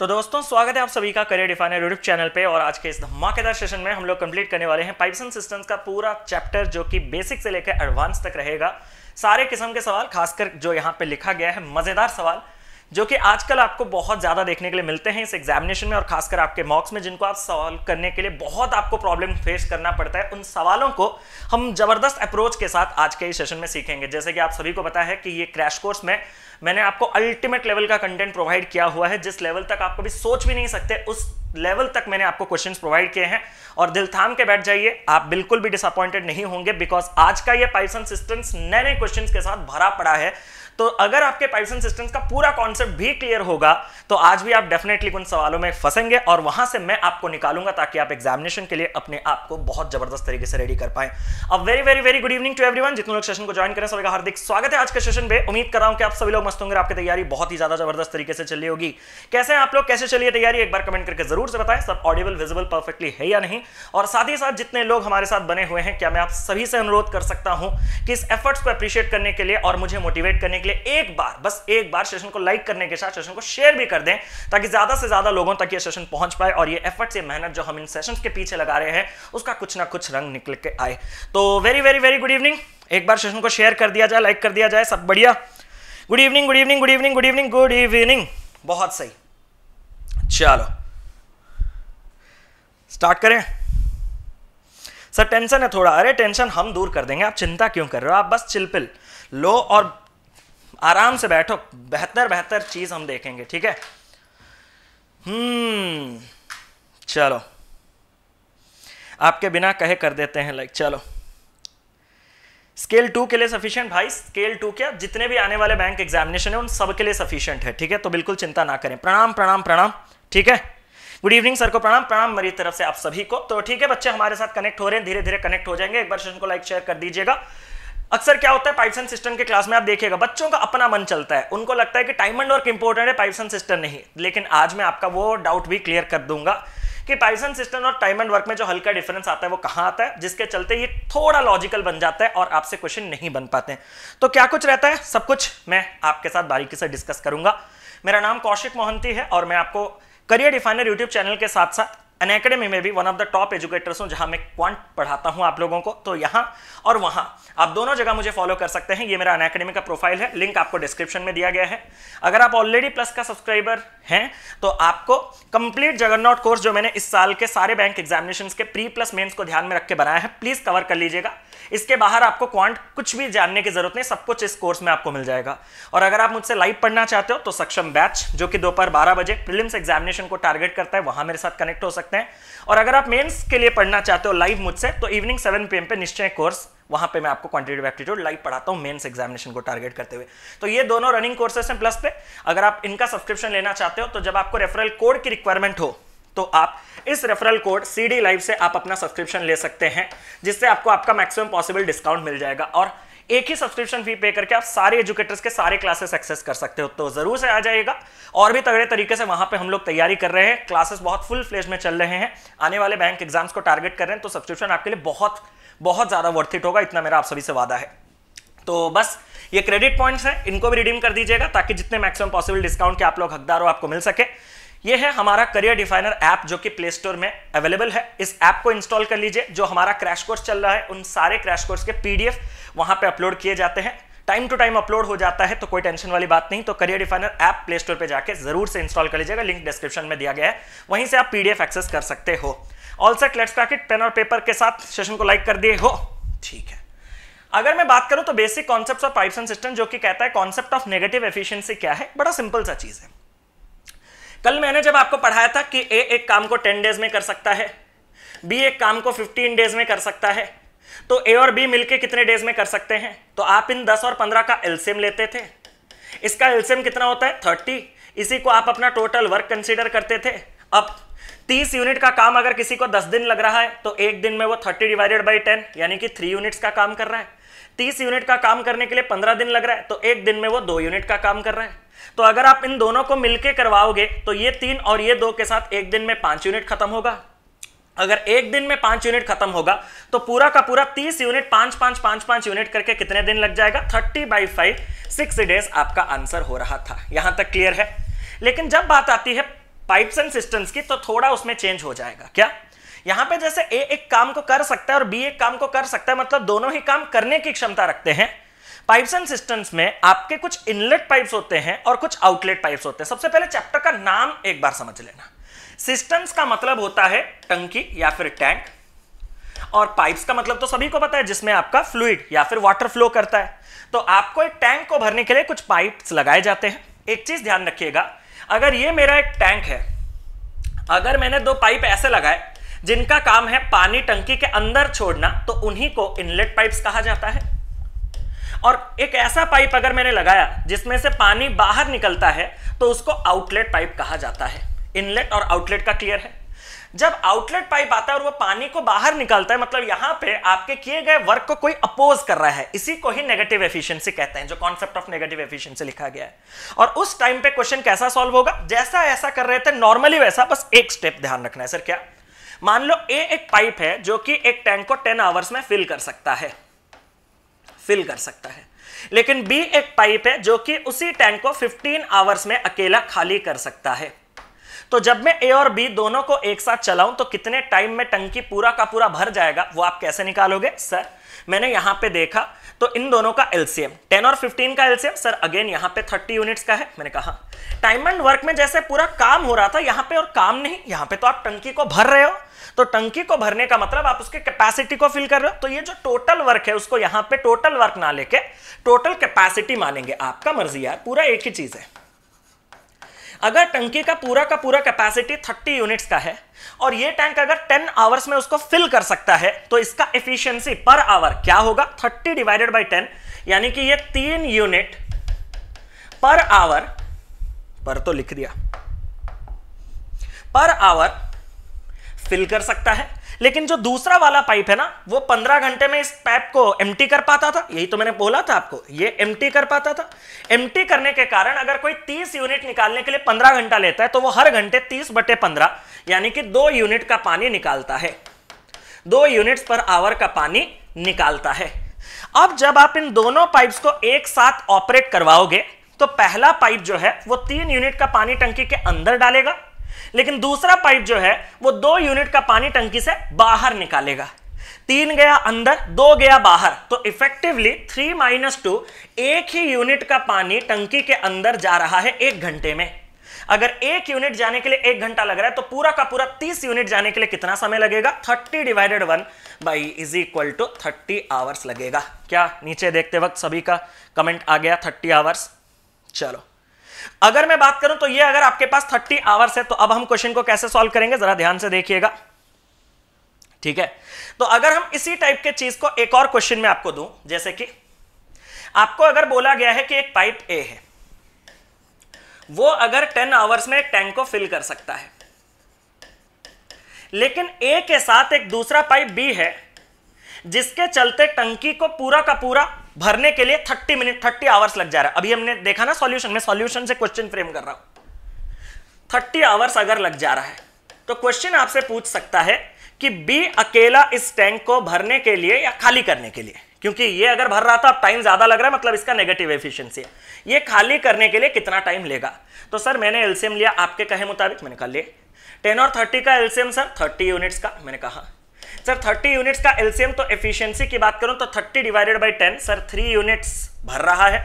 तो दोस्तों स्वागत है आप सभी का करियर डिफाइनर यूट्यूब चैनल पे और आज के इस धमाकेदार सेशन में हम लोग कंप्लीट करने वाले हैं पाइपसन सिस्टम्स का पूरा चैप्टर जो कि बेसिक से लेकर एडवांस तक रहेगा सारे किस्म के सवाल खासकर जो यहाँ पे लिखा गया है मज़ेदार सवाल जो कि आजकल आपको बहुत ज़्यादा देखने के लिए मिलते हैं इस एग्जामिनेशन में और खासकर आपके मॉक्स में जिनको आप सॉल्व करने के लिए बहुत आपको प्रॉब्लम फेस करना पड़ता है उन सवालों को हम ज़बरदस्त अप्रोच के साथ आज के इस सेशन में सीखेंगे जैसे कि आप सभी को पता है कि ये क्रैश कोर्स में मैंने आपको अल्टीमेट लेवल का कंटेंट प्रोवाइड किया हुआ है जिस लेवल तक आप कभी सोच भी नहीं सकते उस लेवल तक मैंने आपको क्वेश्चंस प्रोवाइड किए हैं और दिल थाम के बैठ जाइए आप बिल्कुल भी डिसअपॉइंटेड नहीं होंगे बिकॉज आज का ये पाइसन सिस्टम नए नए क्वेश्चंस के साथ भरा पड़ा है तो अगर आपके पाइप्सन सिस्टम्स का पूरा कॉन्सेप्ट भी क्लियर होगा तो आज भी आप डेफिनेटली उन सवालों में फंसेंगे और वहां से मैं आपको निकालूंगा ताकि आप एग्जामिनेशन के लिए अपने आप को बहुत जबरदस्त तरीके से रेडी कर पाए अब very very very good evening to everyone जितने लोग सेशन को ज्वाइन करें सभी का हार्दिक स्वागत है आज के सेशन में उम्मीद कर रहा हूं कि आप सभी लोग मस्त होंगे आपकी तैयारी बहुत ही ज्यादा जबरदस्त तरीके से चली होगी कैसे आप लोग कैसे चलिए तैयारी एक बार कमेंट करके जरूर से बताएं सब ऑडिबल विजिबल परफेक्टली है या नहीं और साथ ही साथ जितने लोग हमारे साथ बने हुए हैं क्या मैं आप सभी से अनुरोध कर सकता हूं कि इस एफर्ट्स को अप्रिशिएट करने के लिए और मुझे मोटिवेट करने के के लिए एक बार बस एक बार सेशन को लाइक करने के साथ सेशन को शेयर भी कर दें ताकि ज्यादा से ज्यादा लोगों तक ये सेशन पहुंच पाए और ये एफर्ट से मेहनत जो हम इन सेशन के पीछे लगा रहे हैं उसका कुछ ना कुछ रंग निकल के आए तो very very very good evening एक बार सेशन को शेयर कर दिया जाए लाइक कर दिया जाए सब बढ़िया good evening good evening good evening good evening good evening बहुत सही चलो स्टार्ट करें सर टेंशन है थोड़ा अरे टेंशन हम दूर कर देंगे आप चिंता क्यों कर रहे हो आप बस चिलपिल लो और आराम से बैठो बेहतर बेहतर चीज हम देखेंगे ठीक है हम्म चलो आपके बिना कहे कर देते हैं लाइक चलो स्केल टू के लिए सफिशियंट भाई स्केल टू क्या जितने भी आने वाले बैंक एग्जामिनेशन है उन सब के लिए सफिशियंट है ठीक है तो बिल्कुल चिंता ना करें प्रणाम प्रणाम प्रणाम ठीक है गुड इवनिंग सर को प्रणाम प्रणाम मेरी तरफ से आप सभी को तो ठीक है बच्चे हमारे साथ कनेक्ट हो रहे हैं धीरे धीरे कनेक्ट हो जाएंगे एक बार सेशन को लाइक शेयर कर दीजिएगा अक्सर क्या होता है पाइपसन सिस्टम के क्लास में आप देखिएगा बच्चों का अपना मन चलता है उनको लगता है कि टाइम एंड वर्क इंपॉर्टेंट है पाइपसन सिस्टम नहीं लेकिन आज मैं आपका वो डाउट भी क्लियर कर दूंगा कि पाइपसन सिस्टम और टाइम एंड वर्क में जो हल्का डिफरेंस आता है वो कहाँ आता है जिसके चलते ये थोड़ा लॉजिकल बन जाता है और आपसे क्वेश्चन नहीं बन पाते हैं तो क्या कुछ रहता है सब कुछ मैं आपके साथ बारीकी से डिस्कस करूंगा मेरा नाम कौशिक मोहंती है और मैं आपको करियर डिफाइनर यूट्यूब चैनल के साथ साथ अन अकेडमी में भी one of the top educators हूँ जहाँ मैं क्वांट पढ़ाता हूँ आप लोगों को तो यहाँ और वहाँ आप दोनों जगह मुझे फॉलो कर सकते हैं ये मेरा अन अकेडमी का प्रोफाइल है लिंक आपको डिस्क्रिप्शन में दिया गया है अगर आप ऑलरेडी प्लस का सब्सक्राइबर हैं तो आपको कंप्लीट जगन्नॉट कोर्स जो मैंने इस साल के सारे बैंक एग्जामिनेशन के प्री प्लस मेन्स को ध्यान में रख के बनाया है प्लीज कवर कर लीजिएगा इसके बाहर आपको क्वांट कुछ भी जानने की जरूरत नहीं सब कुछ इस कोर्स में आपको मिल जाएगा और अगर आप मुझसे लाइव पढ़ना चाहते हो तो सक्षम बैच जो कि दोपहर बारह बजे प्रिलिम्स एग्जामिनेशन को टारगेट करता है वहां मेरे साथ कनेक्ट हो सकते हैं और अगर आप मेन्स के लिए पढ़ना चाहते हो लाइव मुझसे तो इवनिंग सेवन पी पे निश्चय कोर्स वहां पे मैं आपको आपको क्वांटिटेटिव एप्टीट्यूड लाइव पढ़ाता हूँ मेन्स एग्जामिनेशन को टारगेट करते हुए तो ये दोनों रनिंग कोर्सेस हैं प्लस पे अगर आप इनका सब्सक्रिप्शन लेना चाहते हो तो जब आपको रेफरल कोड की रिक्वायरमेंट हो तो आप इस referral code C D live से आप अपना सब्सक्रिप्शन ले सकते हैं जिससे आपको आपका मैक्सिमम पॉसिबल डिस्काउंट मिल जाएगा और एक ही सब्सक्रिप्शन फी पे करके आप सारे एजुकेटर्स के सारे क्लासेस एक्सेस कर सकते हो तो जरूर से आ जाएगा और भी तगड़े तरीके से वहां पे हम लोग तैयारी कर रहे हैं क्लासेस बहुत फुल फ्लेज में चल रहे हैं आने वाले बैंक एग्जाम्स को टारगेट कर रहे हैं तो सब्सक्रिप्शन आपके लिए बहुत बहुत ज़्यादा वर्थिट होगा इतना मेरा आप सभी से वादा है तो बस ये क्रेडिट पॉइंट्स हैं इनको भी रिडीम कर दीजिएगा ताकि जितने मैक्सिमम पॉसिबल डिस्काउंट के आप लोग हकदार हो आपको मिल सके ये है हमारा करियर डिफाइनर ऐप जो कि प्ले स्टोर में अवेलेबल है इस ऐप को इंस्टॉल कर लीजिए जो हमारा क्रैश कोर्स चल रहा है उन सारे क्रैश कोर्स के पीडीएफ वहां पे अपलोड किए जाते हैं टाइम टू टाइम अपलोड हो जाता है तो कोई टेंशन वाली बात नहीं तो career definer app play store पर जाकर जरूर से इंस्टॉल कर लीजिएगा लिंक डिस्क्रिप्शन में दिया गया है वहीं से आप पीडीएफ एक्सेस कर सकते हो all set let's crack pen और पेपर के साथ सेशन को लाइक कर दिए हो ठीक है अगर मैं बात करूं तो basic concept of pipes and system जो कि कहता है कॉन्सेप्ट ऑफ नेगेटिव एफिशिएंसी क्या है बड़ा सिंपल सा चीज है कल मैंने जब आपको पढ़ाया था कि ए एक काम को टेन डेज में कर सकता है बी एक काम को फिफ्टीन डेज में कर सकता है तो ए और बी मिलके कितने डेज में कर सकते हैं तो आप इन दस और पंद्रह का एल्सियम लेते थे इसका एल्सियम कितना होता है थर्टी इसी को आप अपना टोटल वर्क कंसिडर करते थे अब तीस यूनिट का काम अगर किसी को दस दिन लग रहा है तो एक दिन में वो थर्टी डिवाइडेड बाई टेन यानी कि थ्री यूनिट्स का काम कर रहा है तीस यूनिट का काम करने के लिए पंद्रह दिन लग रहा है तो एक दिन में वो दो यूनिट का काम कर रहा है तो अगर आप इन दोनों को मिलकर करवाओगे तो ये तीन और ये दो के साथ एक दिन में पांच यूनिट खत्म होगा अगर एक दिन में पांच यूनिट खत्म होगा तो पूरा का पूरा तीस यूनिट पांच पांच पांच पांच यूनिट करके कितने दिन लग जाएगा thirty by five six days आपका आंसर हो रहा था यहां तक क्लियर है लेकिन जब बात आती है पाइप्स एंड सिस्टम्स की तो थोड़ा उसमें चेंज हो जाएगा क्या यहां पे जैसे ए एक काम को कर सकता है और बी एक काम को कर सकता है मतलब दोनों ही काम करने की क्षमता रखते हैं पाइप्स एंड सिस्टम्स में आपके कुछ इनलेट पाइप्स होते हैं और कुछ आउटलेट पाइप्स होते हैं सबसे पहले चैप्टर का नाम एक बार समझ लेना सिस्टम्स का मतलब होता है टंकी या फिर टैंक और पाइप्स का मतलब तो सभी को पता है जिसमें आपका फ्लूड या फिर वाटर फ्लो करता है तो आपको एक टैंक को भरने के लिए कुछ पाइप्स लगाए जाते हैं एक चीज ध्यान रखिएगा अगर ये मेरा एक टैंक है अगर मैंने दो पाइप ऐसे लगाए जिनका काम है पानी टंकी के अंदर छोड़ना तो उन्हीं को इनलेट पाइप्स कहा जाता है और एक ऐसा पाइप अगर मैंने लगाया जिसमें से पानी बाहर निकलता है तो उसको आउटलेट पाइप कहा जाता है इनलेट और आउटलेट का क्लियर है जब आउटलेट पाइप आता है और वो पानी को बाहर निकालता है मतलब यहां पे आपके किए गए वर्क को कोई अपोज कर रहा है इसी को ही नेगेटिव एफिशिएंसी कहते हैं जो कॉन्सेप्ट ऑफ नेगेटिव एफिशिएंसी लिखा गया है और उस टाइम पे क्वेश्चन कैसा सॉल्व होगा जैसा ऐसा कर रहे थे नॉर्मली वैसा बस एक स्टेप ध्यान रखना है सर क्या मान लो ए एक पाइप है जो कि एक टैंक को टेन आवर्स में फिल कर सकता है फिल कर सकता है लेकिन बी एक पाइप है जो कि उसी टैंक को फिफ्टीन आवर्स में अकेला खाली कर सकता है तो जब मैं ए और बी दोनों को एक साथ चलाऊं तो कितने टाइम में टंकी पूरा का पूरा भर जाएगा वो आप कैसे निकालोगे सर मैंने यहां पे देखा तो इन दोनों का एलसीएम 10 और 15 का एलसीएम सर अगेन यहां पे 30 यूनिट्स का है मैंने कहा टाइम एंड वर्क में जैसे पूरा काम हो रहा था यहां पे और काम नहीं यहां पे तो आप टंकी को भर रहे हो तो टंकी को भरने का मतलब आप उसके कैपेसिटी को फिल कर रहे हो तो ये जो टोटल वर्क है उसको यहां पर टोटल वर्क ना लेके टोटल कैपेसिटी मानेंगे आपका मर्जी यार पूरा एक ही चीज है अगर टंकी का पूरा का पूरा कैपेसिटी 30 यूनिट्स का है और ये टैंक अगर 10 आवर्स में उसको फिल कर सकता है तो इसका एफिशिएंसी पर आवर क्या होगा 30 डिवाइडेड बाय 10 यानी कि ये तीन यूनिट पर आवर पर तो लिख दिया पर आवर फिल कर सकता है लेकिन जो दूसरा वाला पाइप है ना वो पंद्रह घंटे में इस पाइप को एम कर पाता था यही तो मैंने बोला था आपको ये एम कर पाता था एम करने के कारण अगर कोई तीस यूनिट निकालने के लिए पंद्रह घंटा लेता है तो वो हर घंटे तीस बटे पंद्रह यानी कि दो यूनिट का पानी निकालता है दो यूनिट्स पर आवर का पानी निकालता है अब जब आप इन दोनों पाइप्स को एक साथ ऑपरेट करवाओगे तो पहला पाइप जो है वो तीन यूनिट का पानी टंकी के अंदर डालेगा लेकिन दूसरा पाइप जो है वो दो यूनिट का पानी टंकी से बाहर निकालेगा तीन गया अंदर दो गया बाहर तो इफेक्टिवली थ्री माइनस टू एक ही यूनिट का पानी टंकी के अंदर जा रहा है एक घंटे में अगर एक यूनिट जाने के लिए एक घंटा लग रहा है तो पूरा का पूरा तीस यूनिट जाने के लिए कितना समय लगेगा thirty divided one by is equal to thirty hours लगेगा क्या नीचे देखते वक्त सभी का कमेंट आ गया थर्टी आवर्स चलो अगर मैं बात करूं तो ये अगर आपके पास थर्टी आवर्स है तो अब हम क्वेश्चन को कैसे सॉल्व करेंगे जरा ध्यान से देखिएगा ठीक है तो अगर हम इसी टाइप के चीज को एक और क्वेश्चन में आपको दूं जैसे कि आपको अगर बोला गया है कि एक पाइप ए है वो अगर टेन आवर्स में एक टैंक को फिल कर सकता है लेकिन ए के साथ एक दूसरा पाइप बी है जिसके चलते टंकी को पूरा का पूरा भरने के लिए 30 मिनट 30 आवर्स लग जा रहा है अभी हमने देखा ना सॉल्यूशन में सॉल्यूशन से क्वेश्चन फ्रेम कर रहा हूं 30 आवर्स अगर लग जा रहा है तो क्वेश्चन आपसे पूछ सकता है कि बी अकेला इस टैंक को भरने के लिए या खाली करने के लिए क्योंकि ये अगर भर रहा था अब टाइम ज्यादा लग रहा है मतलब इसका नेगेटिव एफिशिएंसी है ये खाली करने के लिए कितना टाइम लेगा तो सर मैंने एलसीएम लिया आपके कहे मुताबिक मैंने कहा ले टेन और थर्टी का एलसीएम सर थर्टी यूनिट्स का मैंने कहा सर 30 यूनिट्स का एलसीएम तो एफिशिएंसी की बात करूं तो 30 डिवाइडेड बाय 10 सर 3 यूनिट्स भर रहा है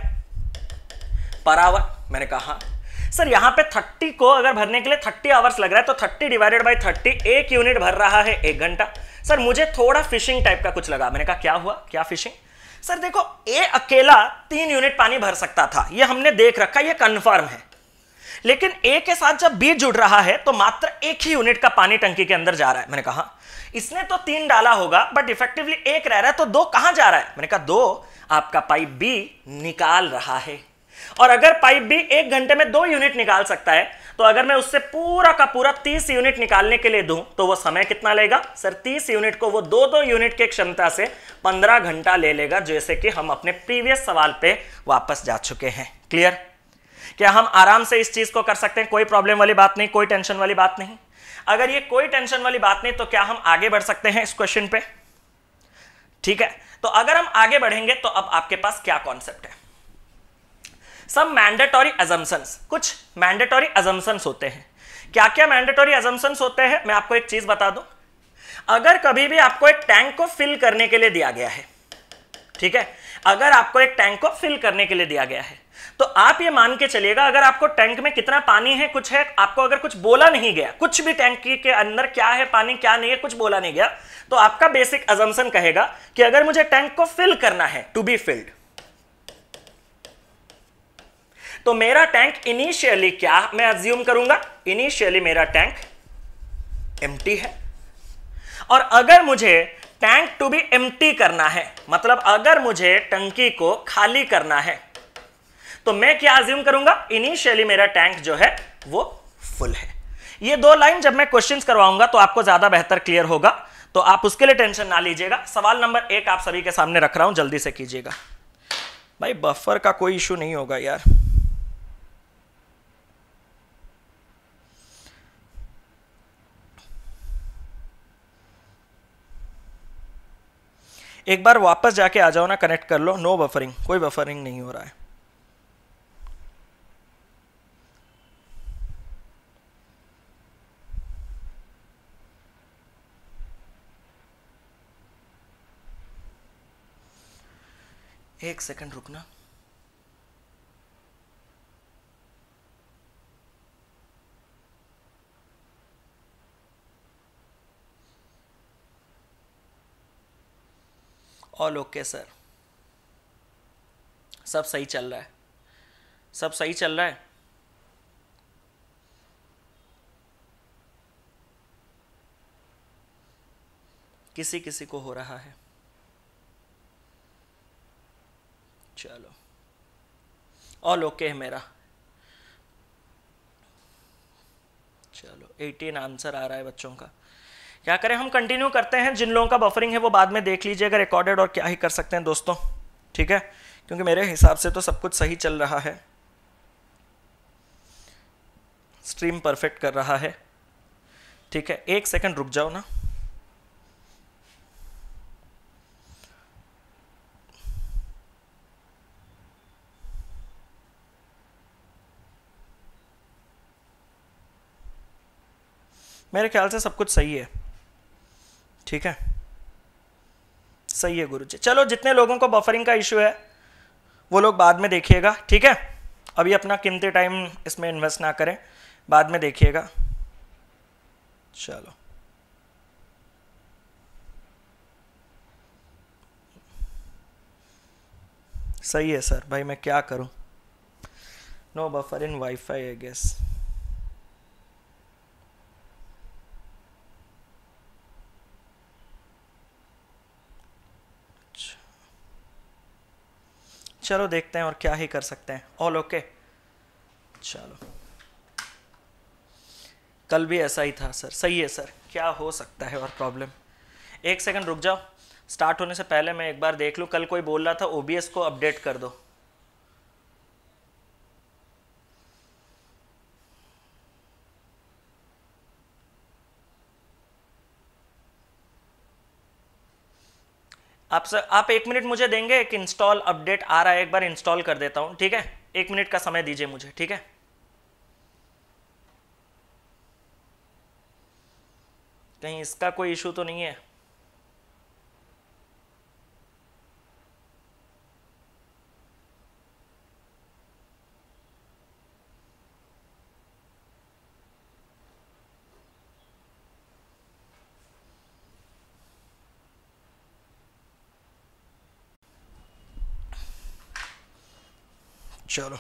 पर आवर मैंने कहा सर यहां पे 30 को अगर भरने के लिए 30 आवर्स लग रहा है तो 30 डिवाइडेड बाय 30 एक यूनिट भर रहा है एक घंटा सर मुझे थोड़ा फिशिंग टाइप का कुछ लगा मैंने कहा क्या हुआ क्या फिशिंग सर देखो ए अकेला तीन यूनिट पानी भर सकता था यह हमने देख रखा यह कन्फर्म है लेकिन ए के साथ जब बी जुड़ रहा है तो मात्र एक ही यूनिट का पानी टंकी के अंदर जा रहा है मैंने कहा इसने तो तीन डाला होगा बट इफेक्टिवली एक रह रहा है तो दो कहां जा रहा है मैंने कहा दो आपका पाइप बी निकाल रहा है और अगर पाइप बी एक घंटे में दो यूनिट निकाल सकता है तो अगर मैं उससे पूरा का पूरा तीस यूनिट निकालने के लिए दूं तो वो समय कितना लेगा सर तीस यूनिट को वो दो दो यूनिट की क्षमता से पंद्रह घंटा ले लेगा जैसे कि हम अपने प्रीवियस सवाल पे वापस जा चुके हैं क्लियर क्या हम आराम से इस चीज को कर सकते हैं कोई प्रॉब्लम वाली बात नहीं कोई टेंशन वाली बात नहीं अगर ये कोई टेंशन वाली बात नहीं तो क्या हम आगे बढ़ सकते हैं इस क्वेश्चन पे ठीक है तो अगर हम आगे बढ़ेंगे तो अब आपके पास क्या कॉन्सेप्ट है सब मैंडेटोरी एजम्सन कुछ मैंडेटोरी एजम्सन होते हैं क्या क्या मैंडेटोरी एजम्सन होते हैं मैं आपको एक चीज बता दू अगर कभी भी आपको एक टैंक को फिल करने के लिए दिया गया है ठीक है अगर आपको एक टैंक को फिल करने के लिए दिया गया है तो आप ये मान के चलिएगा अगर आपको टैंक में कितना पानी है कुछ है आपको अगर कुछ बोला नहीं गया कुछ भी टैंक के अंदर क्या है पानी क्या नहीं है कुछ बोला नहीं गया तो आपका बेसिक अजम्पन कहेगा कि अगर मुझे टैंक को फिल करना है टू बी फिल्ड तो मेरा टैंक इनिशियली क्या मैं अज्यूम करूंगा इनिशियली मेरा टैंक एम है और अगर मुझे टैंक टू बी एम करना है मतलब अगर मुझे टंकी को खाली करना है तो मैं क्या अज्यूम करूंगा इनिशियली मेरा टैंक जो है वो फुल है ये दो लाइन जब मैं क्वेश्चन करवाऊंगा तो आपको ज्यादा बेहतर क्लियर होगा तो आप उसके लिए टेंशन ना लीजिएगा सवाल नंबर एक आप सभी के सामने रख रहा हूं जल्दी से कीजिएगा भाई बफर का कोई इशू नहीं होगा यार एक बार वापस जाके आ जाओ ना कनेक्ट कर लो नो बफरिंग कोई बफरिंग नहीं हो रहा है एक सेकंड रुकना ऑल ओके सर सब सही चल रहा है सब सही चल रहा है किसी किसी को हो रहा है चलो ऑल ओके है मेरा चलो 18 आंसर आ रहा है बच्चों का क्या करें हम कंटिन्यू करते हैं जिन लोगों का बफरिंग है वो बाद में देख लीजिएगा रिकॉर्डेड और क्या ही कर सकते हैं दोस्तों ठीक है क्योंकि मेरे हिसाब से तो सब कुछ सही चल रहा है स्ट्रीम परफेक्ट कर रहा है ठीक है एक सेकंड रुक जाओ ना मेरे ख्याल से सब कुछ सही है ठीक है सही है गुरु जी चलो जितने लोगों को बफरिंग का इशू है वो लोग बाद में देखिएगा ठीक है अभी अपना कीमती टाइम इसमें इन्वेस्ट ना करें बाद में देखिएगा चलो सही है सर भाई मैं क्या करूं no buffer in wifi I guess चलो देखते हैं और क्या ही कर सकते हैं ऑल ओके चलो कल भी ऐसा ही था सर सही है सर क्या हो सकता है और प्रॉब्लम एक सेकंड रुक जाओ स्टार्ट होने से पहले मैं एक बार देख लूँ कल कोई बोल रहा था ओबीएस को अपडेट कर दो आप सर आप एक मिनट मुझे देंगे एक इंस्टॉल अपडेट आ रहा है एक बार इंस्टॉल कर देता हूँ ठीक है एक मिनट का समय दीजिए मुझे ठीक है कहीं इसका कोई इशू तो नहीं है चलो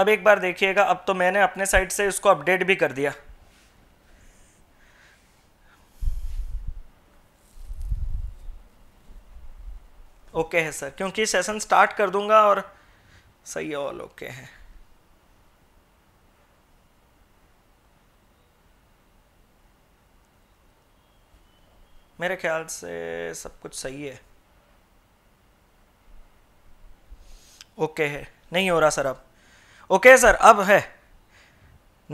अब एक बार देखिएगा अब तो मैंने अपने साइड से इसको अपडेट भी कर दिया ओके है सर क्योंकि सेशन स्टार्ट कर दूंगा और सही है ऑल ओके है मेरे ख्याल से सब कुछ सही है ओके है नहीं हो रहा सर अब ओके सर अब है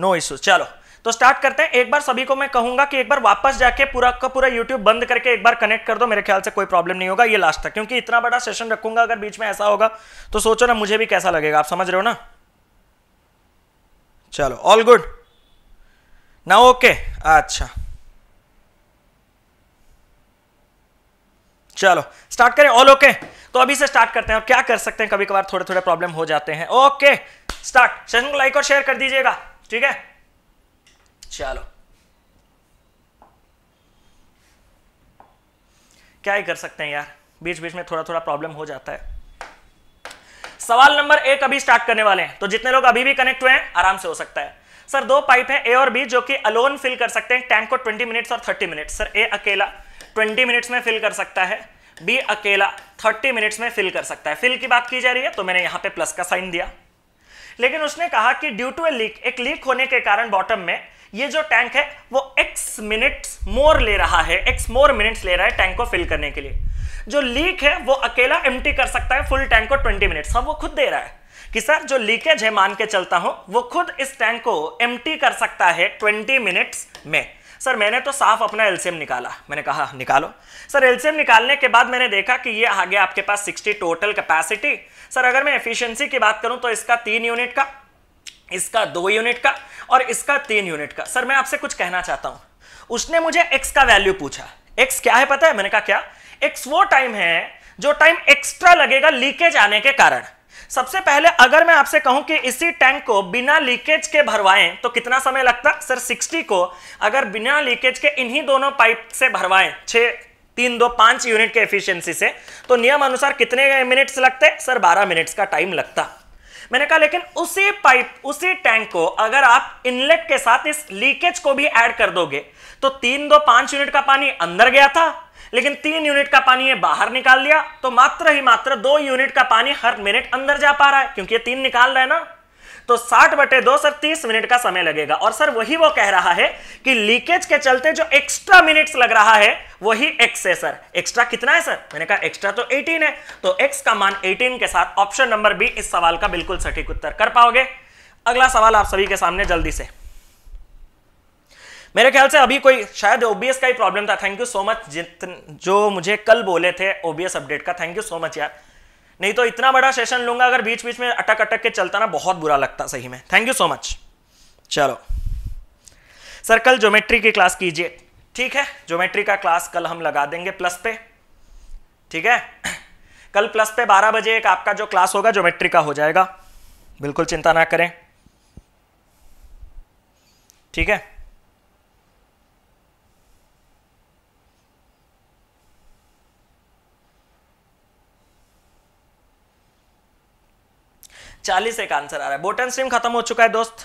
नो इशू चलो तो स्टार्ट करते हैं एक बार सभी को मैं कहूंगा कि एक बार वापस जाके पूरा का पूरा यूट्यूब बंद करके एक बार कनेक्ट कर दो मेरे ख्याल से कोई प्रॉब्लम नहीं होगा ये लास्ट तक क्योंकि इतना बड़ा सेशन रखूंगा अगर बीच में ऐसा होगा तो सोचो ना मुझे भी कैसा लगेगा आप समझ रहे हो ना चलो ऑल गुड ना ओके अच्छा चलो स्टार्ट करें ऑल ओके तो अभी से स्टार्ट करते हैं और क्या कर सकते हैं कभी कभार थोड़े थोड़े प्रॉब्लम हो जाते हैं ओके स्टार्ट सेशन को लाइक और शेयर कर दीजिएगा ठीक है चलो क्या ही कर सकते हैं यार बीच बीच में थोड़ा थोड़ा प्रॉब्लम हो जाता है सवाल नंबर एक अभी स्टार्ट करने वाले हैं तो जितने लोग अभी भी कनेक्ट हुए हैं आराम से हो सकता है सर दो पाइप हैं ए और बी जो कि अलोन फिल कर सकते हैं टैंक को 20 मिनट्स और 30 मिनट्स सर ए अकेला ट्वेंटी मिनट्स में फिल कर सकता है बी अकेला थर्टी मिनट्स में फिल कर सकता है फिल की बात की जा रही है तो मैंने यहां पे प्लस का साइन दिया लेकिन उसने कहा कि ड्यू टू ए लीक एक लीक होने के कारण बॉटम में ये जो टैंक है वो एक्स मिनट्स मोर ले रहा है एक्स मोर मिनट्स ले रहा है टैंक को फिल करने के लिए जो लीक है वो अकेला एम कर सकता है फुल टैंक को ट्वेंटी मिनट्स हम वो खुद दे रहा है कि सर जो लीकेज है मान के चलता हूं वो खुद इस टैंक को एम कर सकता है ट्वेंटी मिनट्स में सर मैंने तो साफ अपना एल्सियम निकाला मैंने कहा निकालो सर एल्सियम निकालने के बाद मैंने देखा कि ये आ गया आपके पास 60 टोटल कैपेसिटी सर अगर मैं एफिशिएंसी की बात करूं तो इसका तीन यूनिट का इसका दो यूनिट का और इसका तीन यूनिट का सर मैं आपसे कुछ कहना चाहता हूं उसने मुझे एक्स का वैल्यू पूछा एक्स क्या है पता है मैंने कहा क्या एक्स वो टाइम है जो टाइम एक्स्ट्रा लगेगा लीकेज आने के कारण सबसे पहले अगर मैं आपसे कहूं कि इसी टैंक को बिना लीकेज के भरवाएं तो कितना समय लगता सर 60 को अगर बिना लीकेज के इन्हीं दोनों पाइप से भरवाएं छः तीन दो पांच यूनिट के एफिशिएंसी से तो नियम अनुसार कितने मिनट्स लगते सर 12 मिनट्स का टाइम लगता मैंने कहा लेकिन उसी पाइप उसी टैंक को अगर आप इनलेट के साथ इस लीकेज को भी ऐड कर दोगे तो तीन दो पांच यूनिट का पानी अंदर गया था लेकिन तीन यूनिट का पानी ये बाहर निकाल लिया तो मात्र ही मात्र दो यूनिट का पानी हर मिनट अंदर जा पा रहा है क्योंकि ये तीन निकाल रहा है ना तो 60 बटे दो सर 30 मिनट का समय लगेगा और सर वही वो कह रहा है कि लीकेज के चलते जो एक्स्ट्रा मिनट्स लग रहा है वही एक्स है सर एक्स्ट्रा कितना है सर मैंने कहा एक्स्ट्रा तो 18 है तो एक्स का मान 18 के साथ ऑप्शन नंबर बी इस सवाल का बिल्कुल सटीक उत्तर कर पाओगे अगला सवाल आप सभी के सामने जल्दी से मेरे ख्याल से अभी कोई शायद ओबीएस का ही प्रॉब्लम था थैंक यू सो मच जितन जो मुझे कल बोले थे ओबीएस अपडेट का थैंक यू सो मच यार नहीं तो इतना बड़ा सेशन लूंगा अगर बीच बीच में अटक अटक के चलता ना बहुत बुरा लगता सही में थैंक यू सो मच चलो सर कल ज्योमेट्री की क्लास कीजिए ठीक है ज्योमेट्री का क्लास कल हम लगा देंगे प्लस पे ठीक है कल प्लस पे 12 बजे एक आपका जो क्लास होगा ज्योमेट्री का हो जाएगा बिल्कुल चिंता ना करें ठीक है चालीस एक आंसर आ रहा है बोटन स्ट्रीम खत्म हो चुका है दोस्त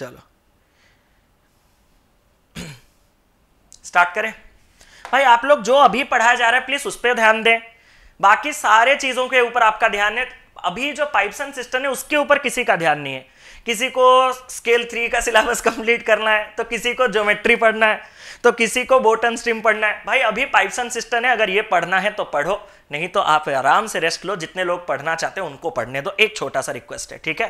चलो स्टार्ट करें भाई आप लोग जो अभी पढ़ाया जा रहा है प्लीज उस पर ध्यान दें बाकी सारे चीजों के ऊपर आपका ध्यान है अभी जो पाइप्स एंड सिस्टम है उसके ऊपर किसी का ध्यान नहीं है किसी को स्केल थ्री का सिलेबस कंप्लीट करना है तो किसी को ज्योमेट्री पढ़ना है तो किसी को बोटन स्ट्रीम पढ़ना है भाई अभी पाइपसन सिस्टम है अगर ये पढ़ना है तो पढ़ो नहीं तो आप आराम से रेस्ट लो जितने लोग पढ़ना चाहते हैं उनको पढ़ने दो एक छोटा सा रिक्वेस्ट है ठीक है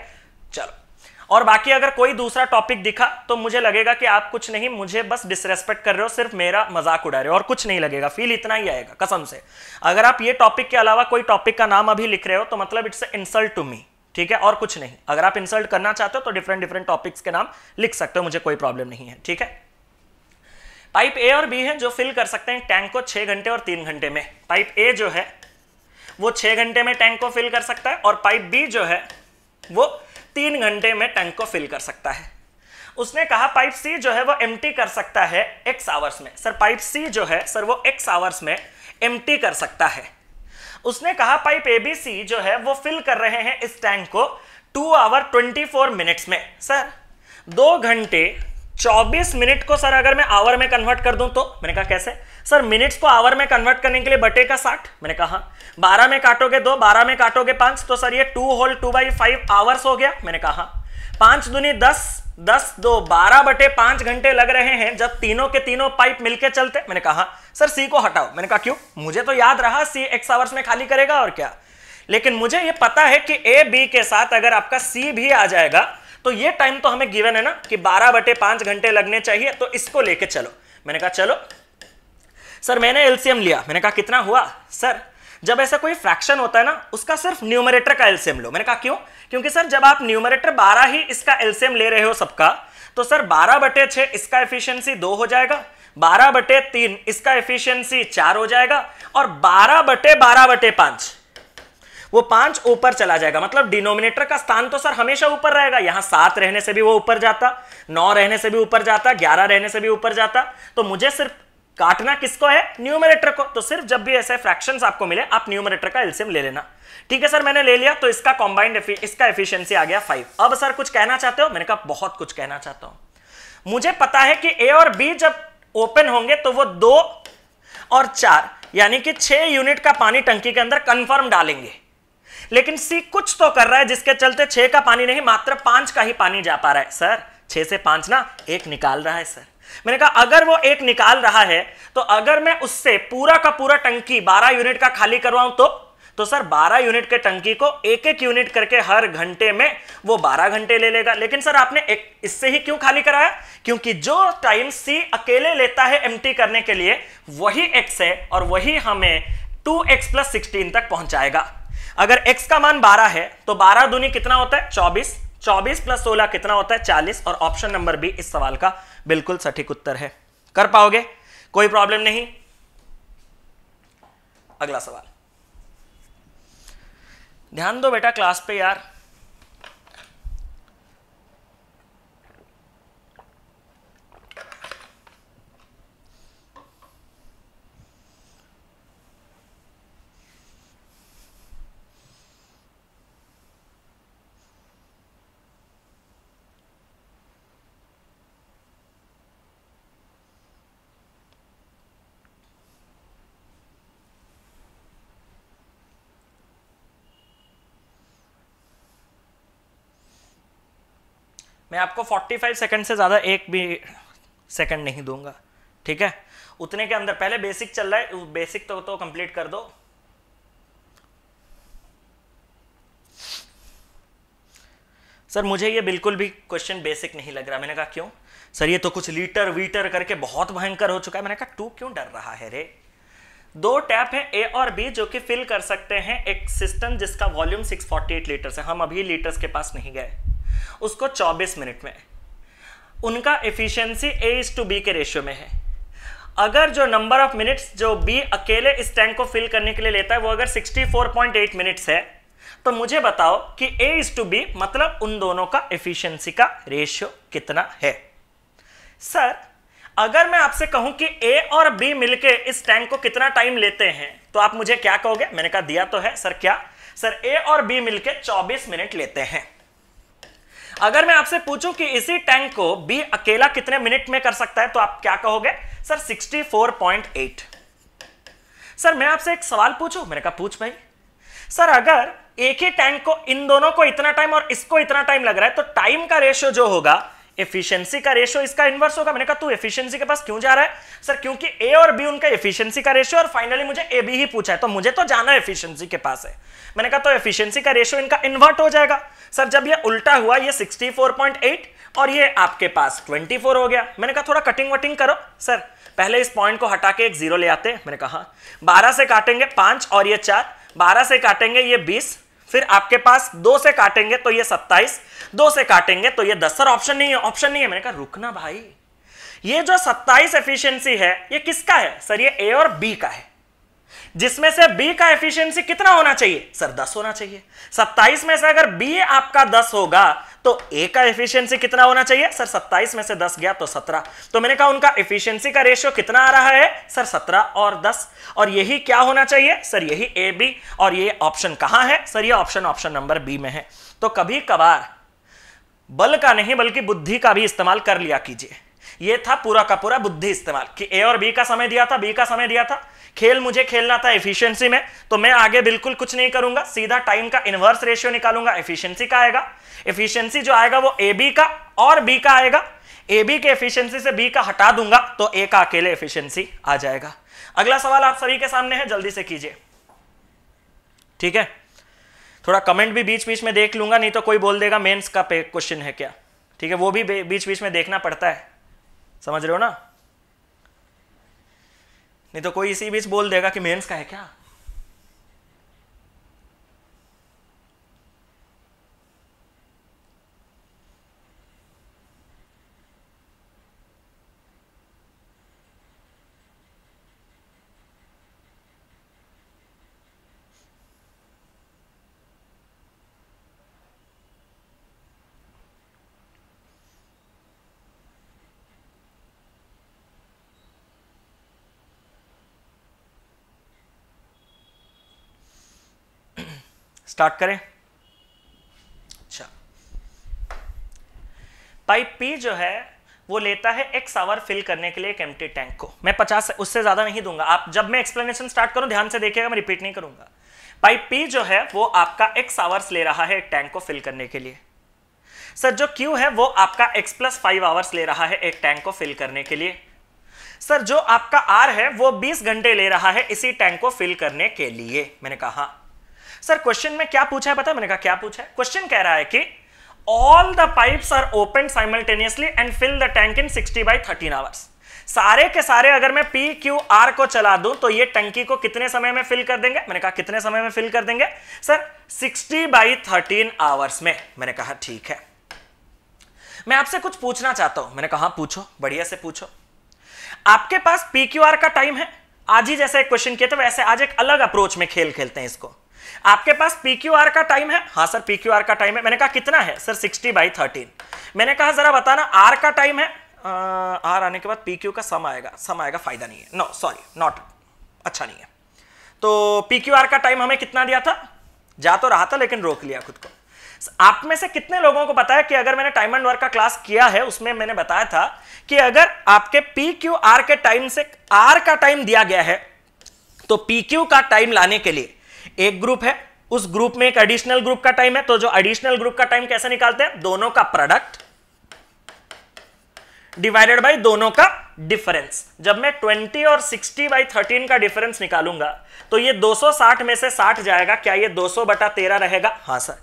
चलो और बाकी अगर कोई दूसरा टॉपिक दिखा तो मुझे लगेगा कि आप कुछ नहीं मुझे बस डिसरेस्पेक्ट कर रहे हो सिर्फ मेरा मजाक उड़ा रहे हो और कुछ नहीं लगेगा फील इतना ही आएगा कसम से अगर आप ये टॉपिक के अलावा कोई टॉपिक का नाम अभी लिख रहे हो तो मतलब इट्स इंसल्ट टू मी ठीक है और कुछ नहीं अगर आप इंसल्ट करना चाहते हो तो डिफरेंट डिफरेंट टॉपिक्स के नाम लिख सकते हो मुझे कोई प्रॉब्लम नहीं है ठीक है पाइप ए और बी है जो फिल कर सकते हैं टैंक को छह घंटे और तीन घंटे में पाइप ए जो है वो छह घंटे में टैंक को फिल कर सकता है और पाइप बी जो है वो तीन घंटे में टैंक को फिल कर सकता है उसने कहा पाइप सी जो है वो एम कर सकता है एक्स आवर्स में सर पाइप सी जो है सर वो एक्स आवर्स में एम कर सकता है उसने कहा पाइप ए बी सी जो है वो फिल कर रहे हैं इस टैंक को two hour twenty four minutes में सर दो घंटे 24 मिनट को सर अगर मैं आवर में कन्वर्ट कर दूं तो मैंने कहा कैसे सर मिनट्स को आवर में कन्वर्ट करने के लिए बटे का साठ मैंने कहा हाँ. बारह में काटोगे दो बारह में काटोगे पांच तो सर ये two whole two by five hours हो गया मैंने कहा हाँ. पांच दुनी दस दस दो बारह बटे पांच घंटे लग रहे हैं जब तीनों के तीनों पाइप मिलकर चलते मैंने कहा सर सी को हटाओ मैंने कहा क्यों मुझे तो याद रहा सी एक्स आवर्स में खाली करेगा और क्या लेकिन मुझे ये पता है कि ए बी के साथ अगर आपका सी भी आ जाएगा तो ये टाइम तो हमें गिवन है ना कि बारह बटे पांच घंटे लगने चाहिए तो इसको लेके चलो मैंने कहा चलो सर मैंने एलसीएम लिया मैंने कहा कितना हुआ सर जब ऐसा कोई फ्रैक्शन होता है ना उसका सिर्फ न्यूमरेटर का एलसीएम लो मैंने कहा क्यों क्योंकि सर जब आप न्यूमरेटर बारह ही इसका एलसीएम ले रहे हो सबका तो सर बारह बटे छः इसका एफिशियंसी दो हो जाएगा बारह बटे तीन इसका एफिशियंसी चार हो जाएगा और बारह बटे बारह बटे पांच वो पांच ऊपर चला जाएगा मतलब डिनोमिनेटर का स्थान तो सर हमेशा ऊपर रहेगा यहां सात रहने से भी वो ऊपर जाता नौ रहने से भी ऊपर जाता ग्यारह रहने से भी ऊपर जाता तो मुझे सिर्फ काटना किसको है न्यूमरेटर को तो सिर्फ जब भी ऐसे फ्रैक्शंस आपको मिले आप न्यूमरेटर का एल्सियम ले लेना ठीक है सर मैंने ले लिया तो इसका कॉम्बाइंड इसका एफिशिएंसी आ गया फाइव अब सर कुछ कहना चाहते हो मैंने कहा बहुत कुछ कहना चाहता हूं मुझे पता है कि ए और बी जब ओपन होंगे तो वो दो और चार यानी कि छह यूनिट का पानी टंकी के अंदर कंफर्म डालेंगे लेकिन सी कुछ तो कर रहा है जिसके चलते छह का पानी नहीं मात्र पांच का ही पानी जा पा रहा है सर छह से पांच ना एक निकाल रहा है सर मैंने कहा अगर वो एक निकाल रहा है तो अगर मैं उससे पूरा का पूरा टंकी बारह यूनिट का खाली करवाऊं तो तो सर 12 यूनिट के टंकी को एक एक यूनिट करके हर घंटे में वो 12 घंटे ले लेगा लेकिन सर आपने एक इससे ही क्यों खाली कराया क्योंकि जो टाइम सी अकेले लेता है एमटी करने के लिए वही एक्स है और वही हमें 2x एक्स प्लस सिक्सटीन तक पहुंचाएगा अगर x का मान 12 है तो 12 दूनी कितना होता है 24 24 प्लस 16 कितना होता है 40 और ऑप्शन नंबर बी इस सवाल का बिल्कुल सटीक उत्तर है कर पाओगे कोई प्रॉब्लम नहीं अगला सवाल ध्यान दो बेटा क्लास पे यार मैं आपको 45 सेकंड से ज़्यादा एक भी सेकंड नहीं दूंगा ठीक है उतने के अंदर पहले बेसिक चल रहा है बेसिक तो तो कंप्लीट कर दो सर मुझे ये बिल्कुल भी क्वेश्चन बेसिक नहीं लग रहा मैंने कहा क्यों सर ये तो कुछ लीटर वीटर करके बहुत भयंकर हो चुका है मैंने कहा टू क्यों डर रहा है रे दो टैप हैं ए और बी जो कि फिल कर सकते हैं एक सिस्टम जिसका वॉल्यूम 648 लीटर है हम अभी लीटर्स के पास नहीं गए उसको 24 मिनट में उनका efficiency A is to B के रेशियो में है अगर जो नंबर ऑफ मिनट्स जो बी अकेले इस टैंक को फिल करने के लिए लेता है वो अगर 64.8 मिनट्स है तो मुझे बताओ कि ए इज टू बी मतलब उन दोनों का एफिशिएंसी का रेशियो कितना है सर अगर मैं आपसे कहूं कि ए और बी मिलके इस टैंक को कितना टाइम लेते हैं तो आप मुझे क्या कहोगे मैंने कहा दिया तो है सर क्या सर ए और बी मिलके 24 मिनट लेते हैं अगर मैं आपसे पूछूं कि इसी टैंक को बी अकेला कितने मिनट में कर सकता है तो आप क्या कहोगे सर 64.8 सर मैं आपसे एक सवाल पूछूं मैंने कहा पूछ भाई सर अगर एक ही टैंक को इन दोनों को इतना टाइम और इसको इतना टाइम लग रहा है तो टाइम का रेशियो जो होगा एफिशिएंसी का रेशियो इसका इन्वर्स होगा मैंने कहा तू एफिशिएंसी के पास क्यों जा रहा है सर क्योंकि ए और बी उनका एफिशिएंसी का रेशियो और फाइनली मुझे ए बी ही पूछा है तो मुझे तो जाना एफिशिएंसी के पास है मैंने कहा तो एफिशिएंसी का रेशियो इनका इन्वर्ट हो जाएगा सर जब ये उल्टा हुआ ये 64.8 और ये आपके पास 24 हो गया मैंने कहा थोड़ा कटिंग वटिंग करो सर पहले इस पॉइंट को हटा के एक जीरो ले आते मैंने कहा बारह से काटेंगे पांच और ये चार बारह से काटेंगे ये बीस फिर आपके पास दो से काटेंगे तो ये सत्ताईस दो से काटेंगे तो ये दस सर ऑप्शन नहीं है ऑप्शन नहीं है मैंने कहा रुकना भाई ये जो सत्ताईस एफिशिएंसी है ये किसका है सर ये ए और बी का है जिसमें से बी का एफिशिएंसी कितना होना चाहिए सर 10 होना चाहिए 27 में से अगर बी आपका 10 होगा तो ए का एफिशिएंसी कितना होना चाहिए सर 27 में से 10 गया तो 17 तो मैंने कहा उनका एफिशिएंसी का रेशियो कितना आ रहा है सर 17 और 10 और यही क्या होना चाहिए सर यही ए बी और ये ऑप्शन कहां है सर यह ऑप्शन ऑप्शन नंबर बी में है तो कभी कभार बल का नहीं बल्कि बुद्धि का भी इस्तेमाल कर लिया कीजिए ये था पूरा का पूरा बुद्धि इस्तेमाल कि ए और बी का समय दिया था बी का समय दिया था खेल मुझे खेलना था एफिशिएंसी में तो मैं आगे बिल्कुल कुछ नहीं करूंगा सीधा टाइम का इनवर्स रेशियो निकालूंगा एफिशिएंसी का आएगा एफिशिएंसी जो आएगा वो ए बी का और बी का आएगा ए बी के एफिशिएंसी से बी का हटा दूंगा तो ए का अकेले एफिशिएंसी आ जाएगा अगला सवाल आप सभी के सामने है जल्दी से कीजिए ठीक है थोड़ा कमेंट भी बीच बीच में देख लूंगा नहीं तो कोई बोल देगा मेन्स का क्वेश्चन है क्या ठीक है वो भी बीच बीच में देखना पड़ता है समझ रहे हो ना नहीं तो कोई इसी बीच बोल देगा कि मेंस का है क्या स्टार्ट करें अच्छा पाइप पी जो है वो लेता है एक्स आवर फिल करने के लिए एक एम्प्टी टैंक को मैं पचास उससे ज़्यादा नहीं दूंगा आप जब मैं एक्सप्लेनेशन स्टार्ट करूं ध्यान से देखिएगा मैं रिपीट नहीं करूंगा पाइप पी जो है वो आपका एक्स आवर्स ले रहा है एक टैंक को फिल करने के लिए सर जो क्यू है वो आपका एक्स प्लस फाइव आवर्स ले रहा है एक टैंक को फिल करने के लिए सर जो आपका आर है वो बीस घंटे ले रहा है इसी टैंक को फिल करने के लिए मैंने कहा सर क्वेश्चन में क्या पूछा है पता है मैंने कहा क्या पूछा है क्वेश्चन कह रहा है कि all the pipes are open simultaneously and fill the tank in 60 by 13 hours सारे के सारे अगर मैं पी क्यू आर को चला दूं तो ये टंकी को कितने समय में फिल कर देंगे मैंने कहा कितने समय में फिल कर देंगे सर 60 बाई 13 आवर्स में मैंने कहा ठीक है मैं आपसे कुछ पूछना चाहता हूं मैंने कहा हाँ, पूछो बढ़िया से पूछो आपके पास पी क्यू आर का टाइम है आज ही जैसे एक क्वेश्चन किया था वैसे आज एक अलग अप्रोच में खेल खेलते हैं इसको आपके पास PQR का टाइम है हाँ सर PQR का टाइम है मैंने कहा कितना है सर 60 बाई थर्टीन मैंने कहा जरा बताना R का टाइम है आर आने के बाद PQ का सम आएगा सम आएगा फायदा नहीं है नो सॉरी नॉट अच्छा नहीं है तो PQR का टाइम हमें कितना दिया था जा तो रहा था लेकिन रोक लिया खुद को आप में से कितने लोगों को पता है कि अगर मैंने टाइम एंड वर्क का क्लास किया है उसमें मैंने बताया था कि अगर आपके पी क्यू आर के टाइम से आर का टाइम दिया गया है तो पी क्यू का टाइम लाने के लिए एक ग्रुप है उस ग्रुप में एक एडिशनल ग्रुप का टाइम है तो जो एडिशनल ग्रुप का टाइम कैसे निकालते हैं दोनों का प्रोडक्ट डिवाइडेड बाय दोनों का डिफरेंस जब मैं 20 और 60 बाई 13 का डिफरेंस निकालूंगा तो ये 260 में से 60 जाएगा क्या ये 200 बटा तेरह रहेगा हाँ सर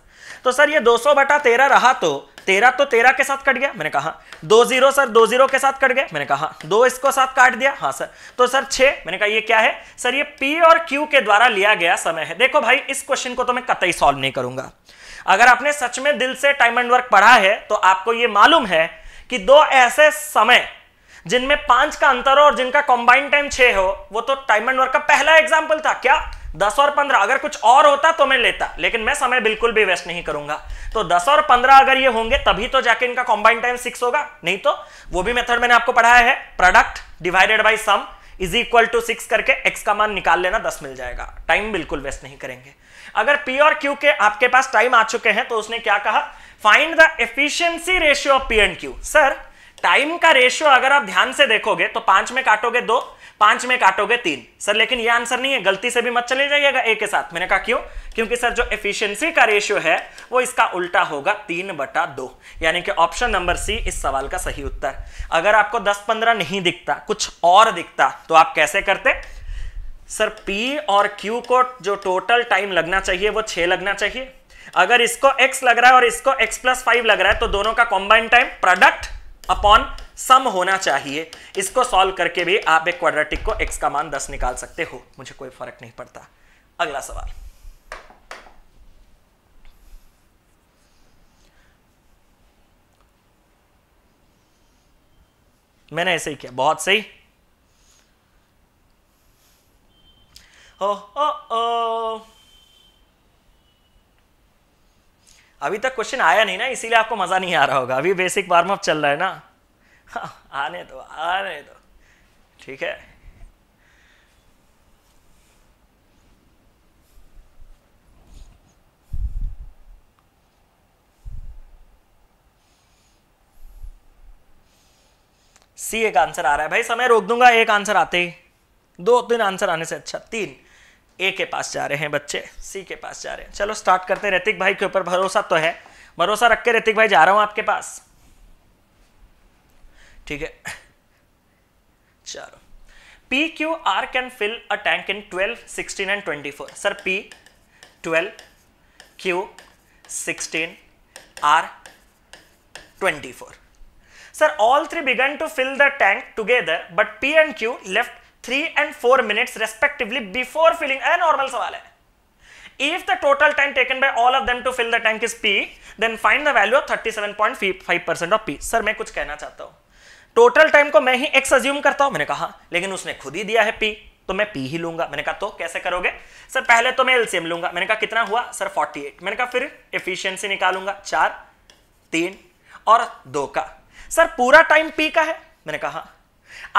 तो सर ये 200 सौ बटा तेरह रहा तो तेरह तो तेरह के साथ कट गया मैंने कहा दो जीरो सर दो जीरो के साथ कट गया मैंने कहा दो इसको साथ काट दिया हाँ सर तो सर छः मैंने कहा ये क्या है सर ये P और Q के द्वारा लिया गया समय है देखो भाई इस क्वेश्चन को तो मैं कतई सॉल्व नहीं करूंगा अगर आपने सच में दिल से टाइम एंड वर्क पढ़ा है तो आपको ये मालूम है कि दो ऐसे समय जिनमें पांच का अंतर हो और जिनका कॉम्बाइंड टाइम छे हो वो तो टाइम एंड वर्क का पहला एग्जाम्पल था क्या दस और पंद्रह अगर कुछ और होता तो मैं लेता लेकिन मैं समय बिल्कुल भी वेस्ट नहीं करूंगा तो दस और पंद्रह अगर ये होंगे तभी तो जाके इनका कॉम्बाइन टाइम सिक्स होगा नहीं तो वो भी मेथड मैंने आपको पढ़ाया है product divided by sum is equal to six करके एक्स का मान निकाल लेना दस मिल जाएगा टाइम बिल्कुल वेस्ट नहीं करेंगे अगर पी और क्यू के आपके पास टाइम आ चुके हैं तो उसने क्या कहा find the efficiency ratio of P and Q sir time का रेशियो अगर आप ध्यान से देखोगे तो पांच में काटोगे दो पांच में काटोगे तीन सर लेकिन ये आंसर नहीं है गलती से भी मत चले जाइएगा ए के साथ मैंने कहा क्यों क्योंकि सर जो एफिशिएंसी का रेशियो है वो इसका उल्टा होगा तीन बटा दो यानी कि ऑप्शन नंबर सी इस सवाल का सही उत्तर अगर आपको दस पंद्रह नहीं दिखता कुछ और दिखता तो आप कैसे करते सर पी और क्यू को जो टोटल टाइम लगना चाहिए वो छह लगना चाहिए अगर इसको एक्स लग रहा है और इसको एक्स प्लस फाइव लग रहा है तो दोनों का combined time product upon sum होना चाहिए इसको सॉल्व करके भी आप एक क्वाड्रेटिक को एक्स का मान दस निकाल सकते हो मुझे कोई फर्क नहीं पड़ता अगला सवाल मैंने ऐसे ही किया बहुत सही ओ, ओ, ओ। अभी तक क्वेश्चन आया नहीं ना इसीलिए आपको मजा नहीं आ रहा होगा अभी बेसिक वार्म अप चल रहा है ना हाँ, आने दो आने दो ठीक है सी एक आंसर आ रहा है भाई समय रोक दूंगा एक आंसर आते ही दो तीन आंसर आने से अच्छा तीन ए के पास जा रहे हैं बच्चे सी के पास जा रहे हैं चलो स्टार्ट करते हैं रितिक भाई के ऊपर भरोसा तो है भरोसा रख के रितिक भाई जा रहा हूं आपके पास ठीक है चलो P Q R can fill a tank in twelve sixteen and twenty four sir P twelve Q sixteen R twenty four sir all three began to fill the tank together but P and Q left three and four minutes respectively before filling a normal सवाल है If the total time taken by all of them to fill the tank is P, then find the value of 37.5% of P. Sir, मैं कुछ कहना चाहता हूं total time को मैं ही x assume करता हूं मैंने कहा लेकिन उसने खुद ही दिया है पी तो मैं पी ही लूंगा मैंने कहा तो कैसे करोगे सर पहले तो मैं एलसीएम लूंगा मैंने कहा कितना हुआ सर 48 मैंने कहा फिर एफिशिएंसी निकालूंगा चार तीन और दो का सर पूरा टाइम पी का है मैंने कहा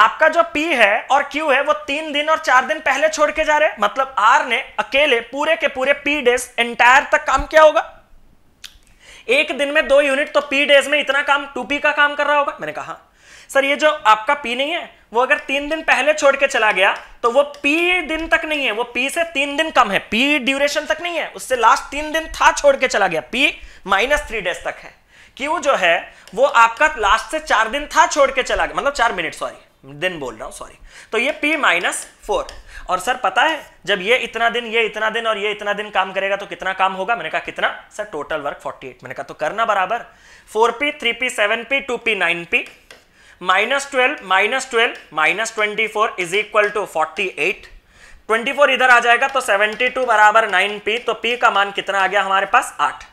आपका जो पी है और क्यू है वो तीन दिन और चार दिन पहले छोड़ के जा रहे हैं मतलब आर ने अकेले पूरे के पूरे पी डेज एंटायर तक काम किया होगा एक दिन में दो यूनिट तो पी डेज में इतना काम टू पी का काम कर रहा होगा मैंने कहा सर ये जो आपका पी नहीं है वो अगर तीन दिन पहले छोड़ के चला गया तो वो पी दिन तक नहीं है वो पी से तीन दिन कम है पी ड्यूरेशन तक नहीं है उससे लास्ट तीन दिन था छोड़ के चला गया पी माइनस थ्री डेज तक है क्यू जो है वो आपका लास्ट से चार दिन था छोड़ के चला गया मतलब चार मिनट सॉरी दिन बोल रहा हूं सॉरी तो ये पी माइनस फोर और सर पता है जब ये इतना दिन ये इतना दिन और ये इतना दिन काम करेगा तो कितना काम होगा मैंने कहा कितना सर टोटल वर्क 48 मैंने कहा तो करना बराबर 4p 3p 7p 2p 9p minus twelve minus twelve minus twenty four is equal to forty eight twenty four इधर आ जाएगा तो सेवेंटी टू बराबर नाइन पी तो पी का मान कितना आ गया हमारे पास आठ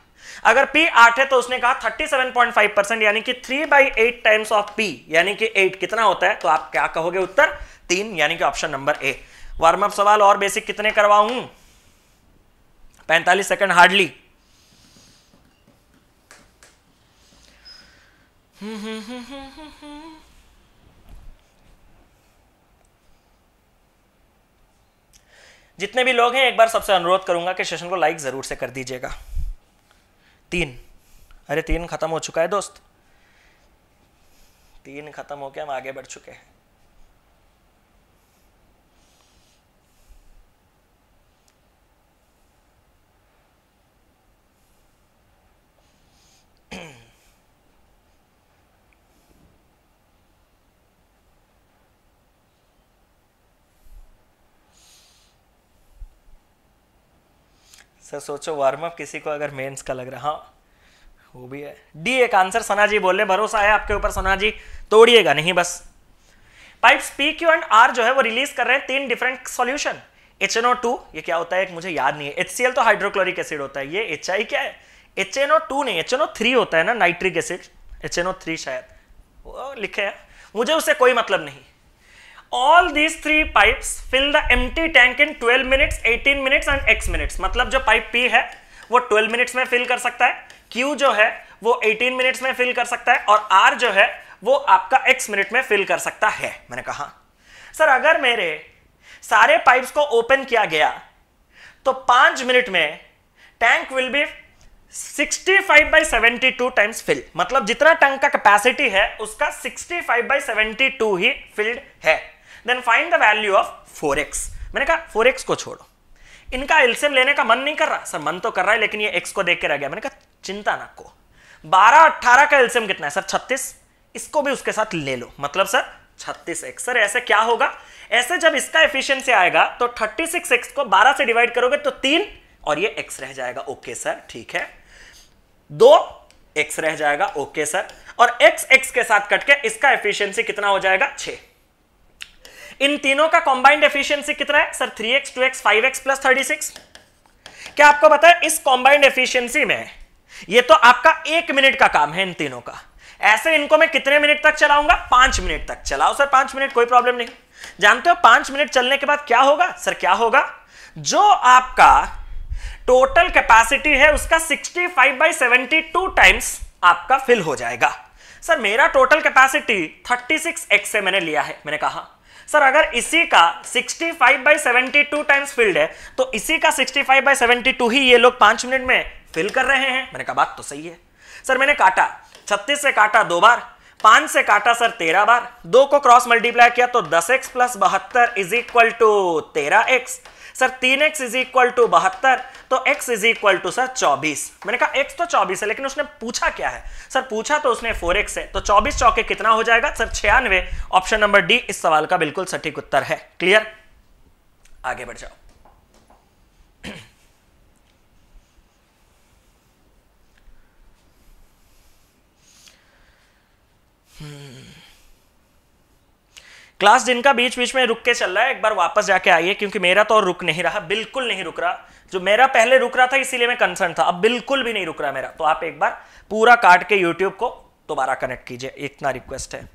अगर पी आठ है तो उसने कहा thirty seven point five percent यानी कि three by eight times of P यानी कि एट कितना होता है तो आप क्या कहोगे उत्तर तीन यानी कि option number A warm up सवाल और बेसिक कितने करवाऊं पैंतालीस सेकंड हार्डली हम्म हम्म हम्म हम्म, हम्म, हम्म जितने भी लोग हैं एक बार सबसे अनुरोध करूंगा कि सेशन को लाइक ज़रूर से कर दीजिएगा तीन अरे तीन ख़त्म हो चुका है दोस्त तीन ख़त्म हो के हम आगे बढ़ चुके हैं सर तो सोचो वार्म अप किसी को अगर मेंस का लग रहा हाँ वो भी है डी एक आंसर सना जी बोल रहे भरोसा है आपके ऊपर सना जी तोड़िएगा नहीं बस pipes P Q and R जो है वो रिलीज कर रहे हैं तीन different solution H N O two ये क्या होता है एक मुझे याद नहीं है एच सी एल तो हाइड्रोक्लोरिक एसिड होता है ये एच आई क्या है एच एन ओ टू नहीं एच एन ओ थ्री होता है ना nitric acid H N O three शायद वो लिखे हैं मुझे उससे कोई मतलब नहीं all these three pipe fill the empty tank in twelve minutes eighteen minutes and x minutes मतलब जो पाइप पी है वो ट्वेल्व मिनट्स में फिल कर सकता है क्यू जो है वो एटीन मिनट्स में फिल कर सकता है और आर जो है वो आपका एक्स मिनट में फिल कर सकता है मैंने कहा सर अगर मेरे सारे पाइप्स को ओपन किया गया तो पांच मिनट में tank will be 65 five by seventy times fill मतलब जितना टैंक का कैपेसिटी है उसका 65 फाइव बाई सेवेंटी ही फिल्ड है then find the value of four x मैंने कहा फोर एक्स को छोड़ो इनका एल्सियम लेने का मन नहीं कर रहा सर मन तो कर रहा है लेकिन ये एक्स को देख के रह गया मैंने कहा चिंता ना को बारह अट्ठारह का एल्सियम कितना है सर छत्तीस इसको भी उसके साथ ले लो मतलब सर छत्तीस एक्स सर ऐसे क्या होगा ऐसे जब इसका एफिशिएंसी आएगा तो थर्टी सिक्स एक्स को बारह से डिवाइड करोगे तो तीन और ये एक्स रह जाएगा ओके सर ठीक है दो एक्स रह जाएगा ओके सर और एक्स एक्स के साथ कट के इसका एफिशिएंसी कितना हो जाएगा छह इन तीनों का कॉम्बाइंड एफिशियंसी कितना है sir three x two x five x plus thirty six क्या आपको पता है इस कॉम्बाइंड एफिशियंसी में ये तो आपका एक मिनट का काम है इन तीनों का ऐसे इनको मैं कितने मिनट तक चलाऊंगा पांच मिनट तक चलाओ सर पांच मिनट कोई प्रॉब्लम नहीं जानते हो पांच मिनट चलने के बाद क्या होगा सर क्या होगा जो आपका टोटल कैपेसिटी है उसका 65 फाइव बाई सेवेंटी टाइम्स आपका फिल हो जाएगा सर मेरा टोटल कैपेसिटी 36 एक्स से मैंने लिया है मैंने कहा सर अगर इसी का 65 five by seventy times filled है तो इसी का 65 फाइव बाई सेवेंटी ही ये लोग पांच मिनट में फिल कर रहे हैं मैंने कहा बात तो सही है सर मैंने काटा छत्तीस से काटा दो बार पांच से काटा सर तेरह बार दो को क्रॉस मल्टीप्लाई किया तो दस एक्स प्लस बहत्तर इज इक्वल टू तेरह एक्स सर तीन एक्स इज इक्वल टू बहत्तर तो x is equal to sir चौबीस मैंने कहा एक्स तो चौबीस है लेकिन उसने पूछा क्या है सर पूछा तो उसने फोर एक्स है तो चौबीस चौके कितना हो जाएगा सर छियानवे ऑप्शन नंबर डी इस सवाल का बिल्कुल सटीक उत्तर है क्लियर आगे बढ़ जाओ Hmm. क्लास दिन का बीच बीच में रुक के चल रहा है एक बार वापस जाके आइए क्योंकि मेरा तो और रुक नहीं रहा बिल्कुल नहीं रुक रहा जो मेरा पहले रुक रहा था इसीलिए मैं कंसर्न था अब बिल्कुल भी नहीं रुक रहा मेरा तो आप एक बार पूरा काट के यूट्यूब को दोबारा कनेक्ट कीजिए इतना रिक्वेस्ट है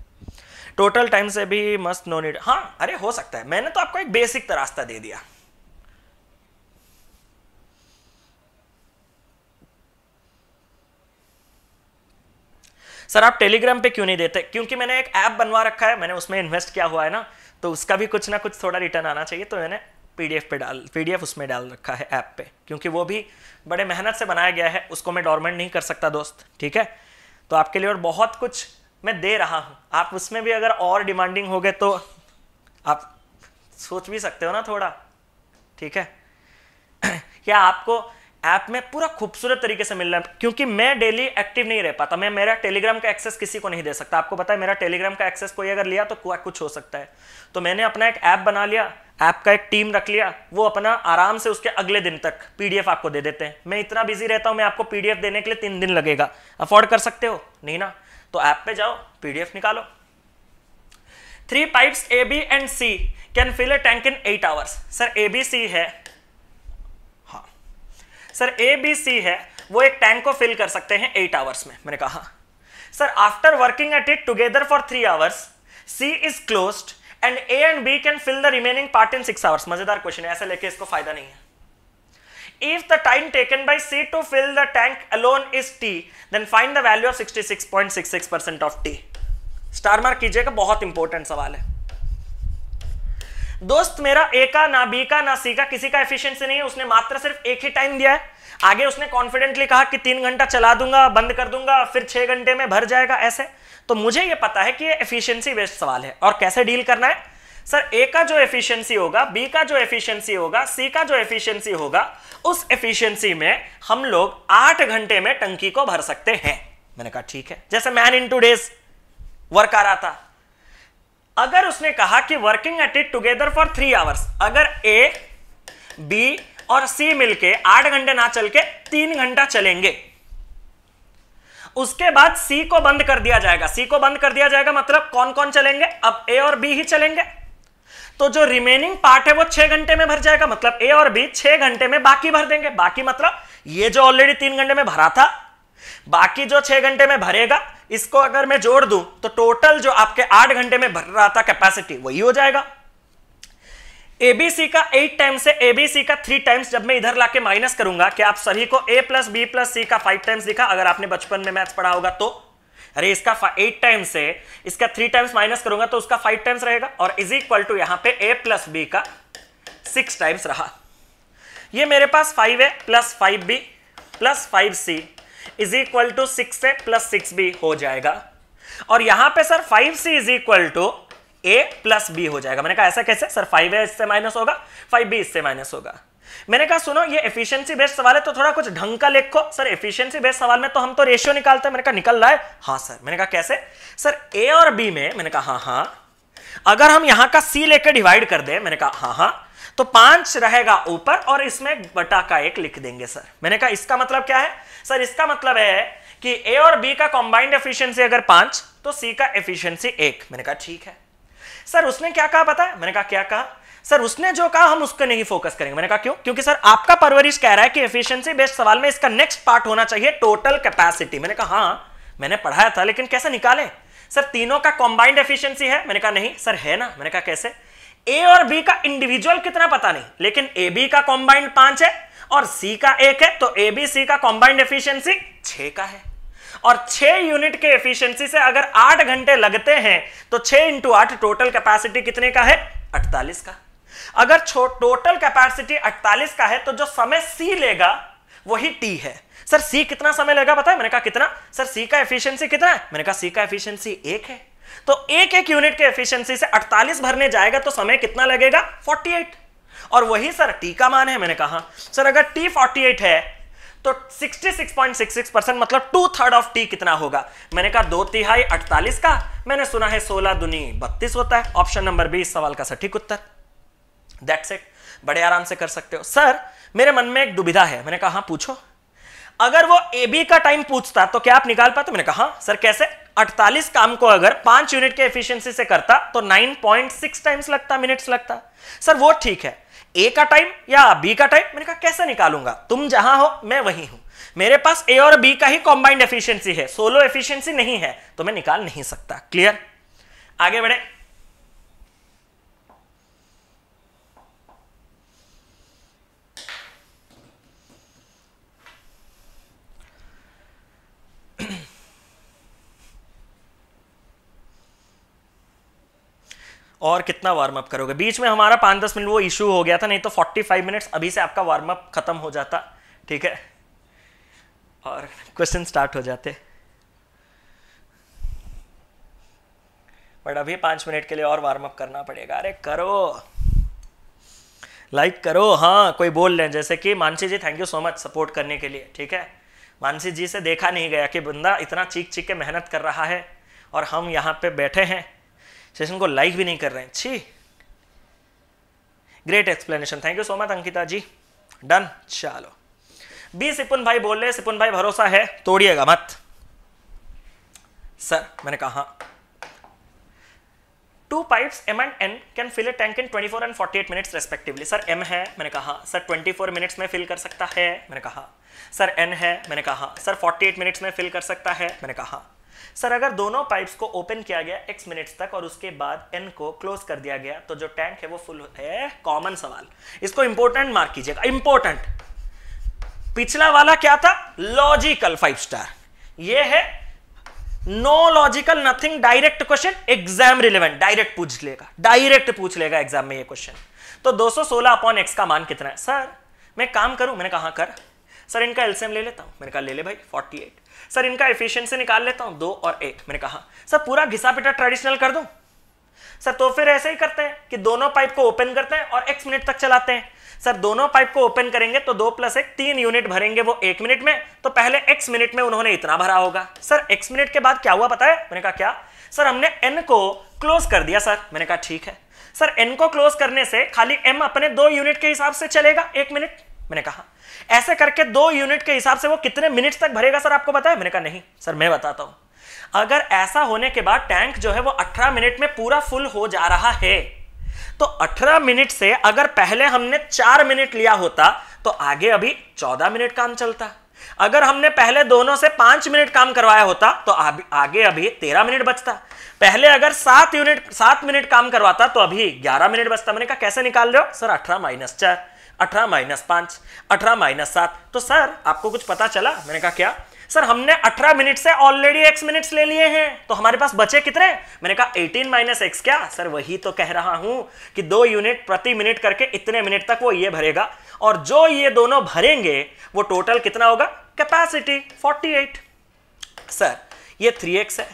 टोटल टाइम से भी मस्त नो नीड हाँ अरे हो सकता है मैंने तो आपको एक बेसिक रास्ता दे दिया सर आप टेलीग्राम पे क्यों नहीं देते क्योंकि मैंने एक ऐप बनवा रखा है मैंने उसमें इन्वेस्ट किया हुआ है ना तो उसका भी कुछ ना कुछ थोड़ा रिटर्न आना चाहिए तो मैंने पीडीएफ पे डाल पीडीएफ उसमें डाल रखा है ऐप पे क्योंकि वो भी बड़े मेहनत से बनाया गया है उसको मैं डॉर्मेंट नहीं कर सकता दोस्त ठीक है तो आपके लिए और बहुत कुछ मैं दे रहा हूँ आप उसमें भी अगर और डिमांडिंग हो गए तो आप सोच भी सकते हो ना थोड़ा ठीक है क्या आपको ऐप में पूरा खूबसूरत तरीके से मिल रहा है क्योंकि मैं डेली एक्टिव नहीं रह पाता मैं मेरा टेलीग्राम का एक्सेस किसी को नहीं दे सकता आपको पता है मेरा टेलीग्राम का एक्सेस कोई अगर लिया तो कुछ हो सकता है तो मैंने अपना एक ऐप बना लिया ऐप का एक टीम रख लिया वो अपना आराम से उसके अगले दिन तक पीडीएफ आपको दे देते हैं मैं इतना बिजी रहता हूं मैं आपको पीडीएफ देने के लिए तीन दिन लगेगा अफोर्ड कर सकते हो नहीं ना तो ऐप पे जाओ पीडीएफ निकालो three pipes A B and C can fill a tank in eight hours sir A B C है सर ए बी सी है वो एक टैंक को फिल कर सकते हैं एट आवर्स में मैंने कहा sir after working at it together for three hours C is closed and A and B can fill the remaining part in six hours मजेदार क्वेश्चन है ऐसे लेके इसको फायदा नहीं है if the If C to fill the tank alone is T then find the value of sixty six point six six percent of T star mark कीजिएगा बहुत इंपॉर्टेंट सवाल है दोस्त मेरा ए का ना बी का ना सी का किसी का एफिशिएंसी नहीं है उसने मात्र सिर्फ एक ही टाइम दिया है आगे उसने कॉन्फिडेंटली कहा कि तीन घंटा चला दूंगा बंद कर दूंगा फिर छह घंटे में भर जाएगा ऐसे तो मुझे यह पता है कि यह एफिशियंसी वेस्ट सवाल है और कैसे डील करना है सर ए का जो एफिशिएंसी होगा बी का जो एफिशिएंसी होगा सी का जो एफिशिएंसी होगा उस एफिशिएंसी में हम लोग आठ घंटे में टंकी को भर सकते हैं मैंने कहा ठीक है जैसे man in two days work आ रहा था अगर उसने कहा कि working at it together for three hours अगर ए बी और सी मिलके आठ घंटे ना चल के तीन घंटा चलेंगे उसके बाद सी को बंद कर दिया जाएगा सी को बंद कर दिया जाएगा मतलब कौन कौन चलेंगे अब ए और बी ही चलेंगे तो जो रिमेनिंग पार्ट है वो छह घंटे में भर जाएगा मतलब ए और बी छह घंटे में बाकी भर देंगे बाकी मतलब ये जो ऑलरेडी तीन घंटे में भरा था बाकी जो छह घंटे में भरेगा इसको अगर मैं जोड़ दूं तो टोटल जो आपके आठ घंटे में भर रहा था कैपेसिटी वही हो जाएगा एबीसी का एट टाइम्स से एबीसी का थ्री टाइम्स जब मैं इधर लाके माइनस करूंगा कि आप सभी को A plus B plus C का फाइव टाइम्स दिखा अगर आपने बचपन में मैथ्स पढ़ा होगा तो अरे इसका एट टाइम्स से इसका थ्री टाइम्स माइनस करूंगा तो उसका फाइव टाइम्स रहेगा और इज इक्वल टू यहां पर ए प्लस बी का सिक्स टाइम्स रहा ये मेरे पास फाइव है plus five B plus five C is equal to six A plus six B हो जाएगा और यहां पे sir five C is equal to A plus B हो जाएगा मैंने कहा ऐसा कैसे सर फाइव ए इससे माइनस होगा फाइव बी इससे माइनस होगा मैंने कहा सुनो ये एफिशिएंसी बेस्ड सवाल है तो थोड़ा कुछ ढंग का लिखो सर एफिशिएंसी बेस्ड सवाल में तो हम तो रेशियो निकालते हैं मैंने कहा निकल रहा है हाँ सर मैंने कहा कैसे सर ए और बी में मैंने कहा हाँ हाँ अगर हम यहां का सी लेकर डिवाइड कर दे मैंने कहा हाँ हाँ तो पांच रहेगा ऊपर और इसमें बटा का एक लिख देंगे सर मैंने कहा इसका मतलब क्या है सर इसका मतलब है कि ए और बी का कॉम्बाइंड एफिशियंसी अगर पांच तो सी का एफिशियंसी एक मैंने कहा ठीक है सर उसने क्या कहा पता है मैंने कहा क्या कहा सर उसने जो कहा हम उसको नहीं फोकस करेंगे मैंने कहा क्यों क्योंकि सर आपका परवरिश कह रहा है कि एफिशिएंसी बेस्ड सवाल में इसका नेक्स्ट पार्ट होना चाहिए टोटल कैपेसिटी मैंने कहा हाँ मैंने पढ़ाया था लेकिन कैसे निकालें सर तीनों का कॉम्बाइंड एफिशिएंसी है मैंने कहा नहीं सर है ना मैंने कहा कैसे ए और बी का इंडिविजुअल कितना पता नहीं लेकिन ए बी का कॉम्बाइंड पांच है और सी का एक है तो ए बी सी का कॉम्बाइंड एफिशियंसी छ का है और छह यूनिट के एफिशिएंसी से अगर आठ घंटे लगते हैं तो छह इंटू आठ टोटल कैपेसिटी कितने का है अड़तालीस का अगर टोटल कैपेसिटी अड़तालीस का है तो जो समय सी लेगा वही टी है सर सी कितना समय लेगा बताए मैंने कहा कितना सर सी का एफिशियंसी कितना है मैंने कहा सी का एफिशियंसी एक है तो एक एक यूनिट के एफिशिएंसी से 48 भरने जाएगा तो समय कितना लगेगा 48 और वही सर टी का मान है मैंने कहा सर अगर टी 48 है तो 66.66 परसेंट मतलब टू थर्ड ऑफ टी कितना होगा मैंने कहा दो तिहाई 48 का मैंने सुना है 16 दुनी 32 होता है ऑप्शन नंबर बी इस सवाल का सटीक उत्तर दैट्स इट बड़े आराम से कर सकते हो सर मेरे मन में एक दुविधा है मैंने कहा हाँ, पूछो अगर वो ए बी का टाइम पूछता तो क्या आप निकाल पाते मैंने कहा सर हाँ, कैसे 48 काम को अगर पांच यूनिट के एफिशिएंसी से करता तो 9.6 टाइम्स लगता मिनट्स लगता सर वो ठीक है ए का टाइम या बी का टाइम मैंने कहा कैसे निकालूंगा तुम जहां हो मैं वही हूं मेरे पास ए और बी का ही कॉम्बाइंड एफिशिएंसी है सोलो एफिशिएंसी नहीं है तो मैं निकाल नहीं सकता क्लियर आगे बढ़े और कितना वार्म अप करोगे बीच में हमारा पाँच दस मिनट वो इशू हो गया था नहीं तो फोर्टी फाइव मिनट्स अभी से आपका वार्म अप खत्म हो जाता ठीक है और क्वेश्चन स्टार्ट हो जाते बट अभी पाँच मिनट के लिए और वार्म अप करना पड़ेगा अरे करो लाइक करो हाँ कोई बोल रहे जैसे कि Mansi ji thank you so much support करने के लिए ठीक है मानसी जी से देखा नहीं गया कि बंदा इतना चीख चीख के मेहनत कर रहा है और हम यहाँ पे बैठे हैं सेशन को लाइक भी नहीं कर रहे हैं छी great explanation thank you so much Ankita ji done चलो बी सिपुन भाई बोल रहे सिपुन भाई भरोसा है तोड़िएगा मत सर मैंने कहा two pipes M and N can fill a tank in 24 and forty eight minutes respectively sir M है मैंने कहा सर 24 मिनट्स में फिल कर सकता है मैंने कहा सर एन है मैंने कहा सर 48 मिनट्स में फिल कर सकता है मैंने कहा सर अगर दोनों पाइप्स को ओपन किया गया एक्स मिनट्स तक और उसके बाद एन को क्लोज कर दिया गया तो जो टैंक है वो फुल है कॉमन सवाल इसको इंपॉर्टेंट मार्क कीजिएगा इंपॉर्टेंट पिछला वाला क्या था लॉजिकल फाइव स्टार ये है no logical nothing direct question exam relevant direct पूछ लेगा डायरेक्ट पूछ लेगा एग्जाम में ये क्वेश्चन तो 216 अपॉन एक्स का मान कितना है सर मैं काम करूं मैंने कहा हाँ, कर सर इनका एलसीएम ले लेता हूं मैंने कहा ले ले भाई 48 सर इनका एफिशिएंसी निकाल लेता हूं दो और एक मैंने कहा सर पूरा घिसा पिटा ट्रेडिशनल कर दू सर तो फिर ऐसे ही करते हैं कि दोनों पाइप को ओपन करते हैं और एक्स मिनट तक चलाते हैं सर दोनों पाइप को ओपन करेंगे तो दो प्लस एक तीन यूनिट भरेंगे वो एक मिनट में तो पहले एक्स मिनट में उन्होंने इतना भरा होगा सर एक्स मिनट के बाद क्या हुआ पता है मैंने कहा क्या सर हमने एन को क्लोज कर दिया सर मैंने कहा ठीक है सर एन को क्लोज करने से खाली एम अपने दो यूनिट के हिसाब से चलेगा एक मिनट मैंने कहा ऐसे करके दो यूनिट के हिसाब से वो कितने मिनट तक भरेगा सर आपको बताया मैंने कहा नहीं सर मैं बताता हूं अगर ऐसा होने के बाद टैंक जो है वो 18 मिनट में पूरा फुल हो जा रहा है तो 18 मिनट से अगर पहले हमने चार मिनट लिया होता तो आगे अभी 14 मिनट काम चलता अगर हमने पहले दोनों से पांच मिनट काम करवाया होता तो आगे अभी 13 मिनट बचता पहले अगर सात यूनिट सात मिनट काम करवाता तो अभी 11 मिनट बचता मैंने कहा कैसे निकाल रहे हो सर 18 माइनस चार अठारह माइनस पांच अठारह माइनस सात तो सर आपको कुछ पता चला मैंने कहा क्या सर हमने 18 मिनट से ऑलरेडी x मिनट्स ले लिए हैं तो हमारे पास बचे कितने मैंने कहा 18 माइनस एक्स क्या सर वही तो कह रहा हूं कि दो यूनिट प्रति मिनट करके इतने मिनट तक वो ये भरेगा और जो ये दोनों भरेंगे वो टोटल कितना होगा कैपेसिटी 48 सर ये 3x है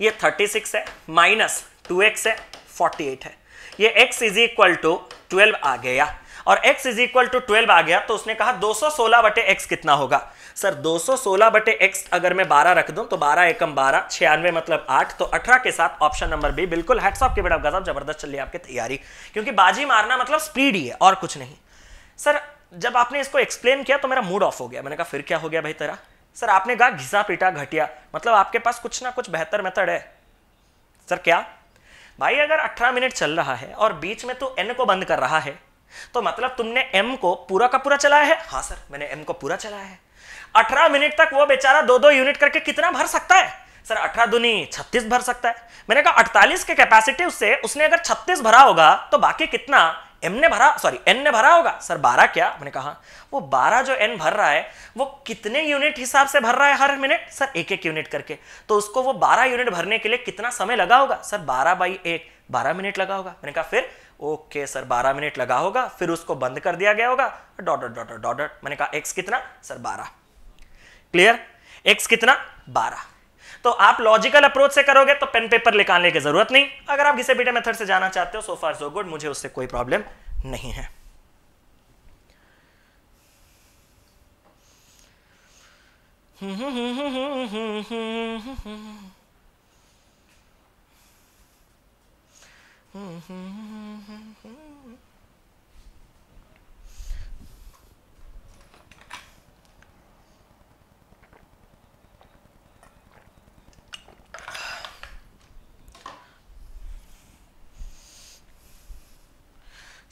ये 36 है माइनस 2x है 48 है ये x is equal to twelve आ गया और x is equal to twelve आ गया तो उसने कहा 216 बटे एक्स कितना होगा सर 216 बटे एक्स अगर मैं 12 रख दूं तो 12 एकम 12 छियानवे मतलब 8 तो 18 के साथ ऑप्शन नंबर बी बिल्कुल हैट्सऑफ के बेटा गजब जबरदस्त चलिए आपकी तैयारी क्योंकि बाजी मारना मतलब स्पीड ही है और कुछ नहीं सर जब आपने इसको एक्सप्लेन किया तो मेरा मूड ऑफ हो गया मैंने कहा फिर क्या हो गया भाई तेरा सर आपने कहा घिसा पीटा घटिया मतलब आपके पास कुछ ना कुछ बेहतर मेथड है सर क्या भाई अगर 18 मिनट चल रहा है और बीच में तू एन को बंद कर रहा है तो मतलब तुमने एम को पूरा का पूरा चलाया है हाँ सर मैंने एम को पूरा चलाया है अठारह मिनट तक वो बेचारा दो दो यूनिट करके कितना भर सकता है सर अठारह दुनी छत्तीस भर सकता है मैंने कहा अड़तालीस के कैपेसिटी उससे उसने अगर छत्तीस भरा होगा तो बाकी कितना एम ने भरा सॉरी एन ने भरा होगा सर बारह क्या मैंने कहा हाँ, वो बारह जो एन भर रहा है वो कितने यूनिट हिसाब से भर रहा है हर मिनट सर एक एक यूनिट करके तो उसको वो बारह यूनिट भरने के लिए कितना समय लगा होगा सर बारह बाई एक बारह मिनट लगा होगा मैंने कहा फिर ओके सर 12 मिनट लगा होगा फिर उसको बंद कर दिया गया होगा डॉडर डॉट डॉट मैंने कहा एक्स कितना सर 12 क्लियर एक्स कितना 12 तो आप लॉजिकल अप्रोच से करोगे तो पेन पेपर निकालने की जरूरत नहीं अगर आप घिसे पीटे मेथड से जाना चाहते हो सो फार सो गुड मुझे उससे कोई प्रॉब्लम नहीं है हम्म हम्म हम्म हम्म हम्म हम्म हम्म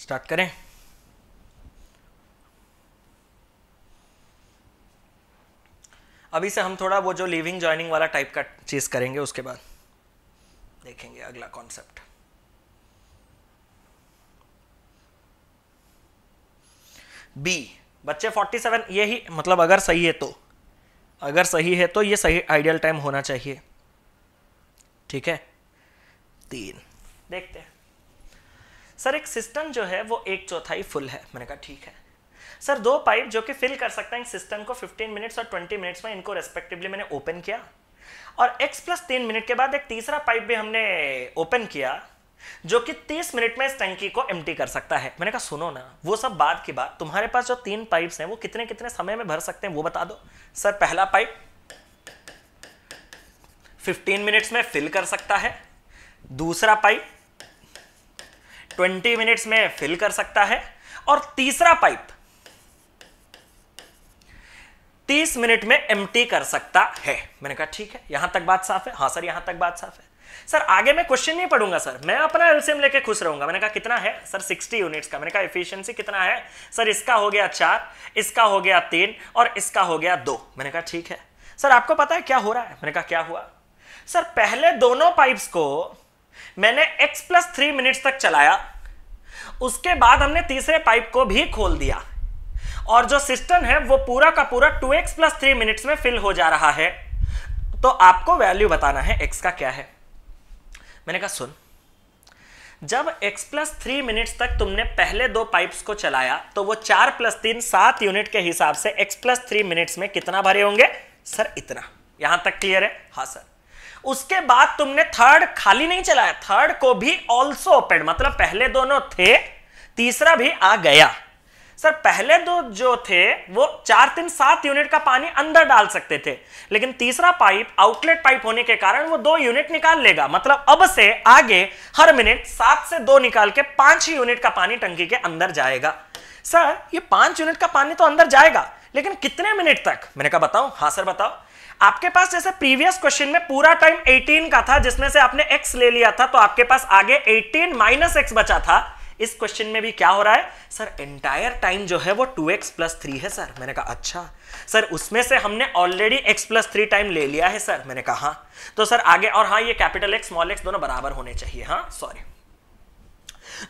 स्टार्ट करें अभी से हम थोड़ा वो जो लिविंग ज्वाइनिंग वाला टाइप का चीज़ करेंगे उसके बाद देखेंगे अगला कॉन्सेप्ट बी बच्चे 47 ये ही मतलब अगर सही है तो अगर सही है तो ये सही आइडियल टाइम होना चाहिए ठीक है तीन देखते हैं सर एक सिस्टम जो है वो एक चौथाई फुल है मैंने कहा ठीक है सर दो पाइप जो कि फिल कर सकते हैं सिस्टम को 15 मिनट्स और 20 मिनट्स में इनको रेस्पेक्टिवली मैंने ओपन किया और x प्लस तीन मिनट के बाद एक तीसरा पाइप भी हमने ओपन किया जो कि 30 मिनट में इस टंकी को एम्प्टी कर सकता है मैंने कहा सुनो ना वो सब बाद की बात तुम्हारे पास जो तीन पाइप्स हैं वो कितने कितने समय में भर सकते हैं वो बता दो सर पहला पाइप 15 मिनट्स में फिल कर सकता है दूसरा पाइप 20 मिनट्स में फिल कर सकता है और तीसरा पाइप 30 मिनट में एम्प्टी कर सकता है मैंने कहा ठीक है यहां तक बात साफ है हाँ सर यहां तक बात साफ है सर आगे मैं क्वेश्चन नहीं पढ़ूंगा सर मैं अपना एलसीएम लेके खुश रहूंगा मैंने कहा कितना है सर 60 यूनिट्स का मैंने कहा एफिशिएंसी कितना है सर इसका हो गया चार इसका हो गया तीन और इसका हो गया दो मैंने कहा ठीक है सर आपको पता है क्या हो रहा है मैंने कहा क्या हुआ सर पहले दोनों पाइप्स को मैंने एक्स प्लस थ्री मिनट्स तक चलाया उसके बाद हमने तीसरे पाइप को भी खोल दिया और जो सिस्टम है वो पूरा का पूरा two x plus three minutes में फिल हो जा रहा है तो आपको वैल्यू बताना है एक्स का क्या है मैंने कहा सुन जब x प्लस थ्री मिनट्स तक तुमने पहले दो पाइप्स को चलाया तो वो चार प्लस तीन सात यूनिट के हिसाब से x प्लस थ्री मिनट्स में कितना भरे होंगे सर इतना यहां तक क्लियर है हा सर उसके बाद तुमने थर्ड खाली नहीं चलाया थर्ड को भी ऑल्सो ओपेड मतलब पहले दोनों थे तीसरा भी आ गया सर पहले दो जो थे वो चार तीन सात यूनिट का पानी अंदर डाल सकते थे लेकिन तीसरा पाइप आउटलेट पाइप होने के कारण वो दो यूनिट निकाल लेगा मतलब अब से आगे हर मिनट सात से दो निकाल के पांच ही यूनिट का पानी टंकी के अंदर जाएगा सर ये पांच यूनिट का पानी तो अंदर जाएगा लेकिन कितने मिनट तक मैंने कहा बताओ हाँ सर बताओ आपके पास जैसे प्रीवियस क्वेश्चन में पूरा टाइम 18 का था जिसमें से आपने x ले लिया था तो आपके पास आगे 18 माइनस एक्स बचा था इस क्वेश्चन में भी क्या हो रहा है सर एंटायर टाइम जो है वो 2x एक्स प्लस थ्री है सर मैंने कहा अच्छा सर उसमें से हमने already x plus three time ले लिया है सर मैंने कहा हाँ तो सर आगे और हाँ ये कैपिटल x स्मॉल x दोनों बराबर होने चाहिए हाँ सॉरी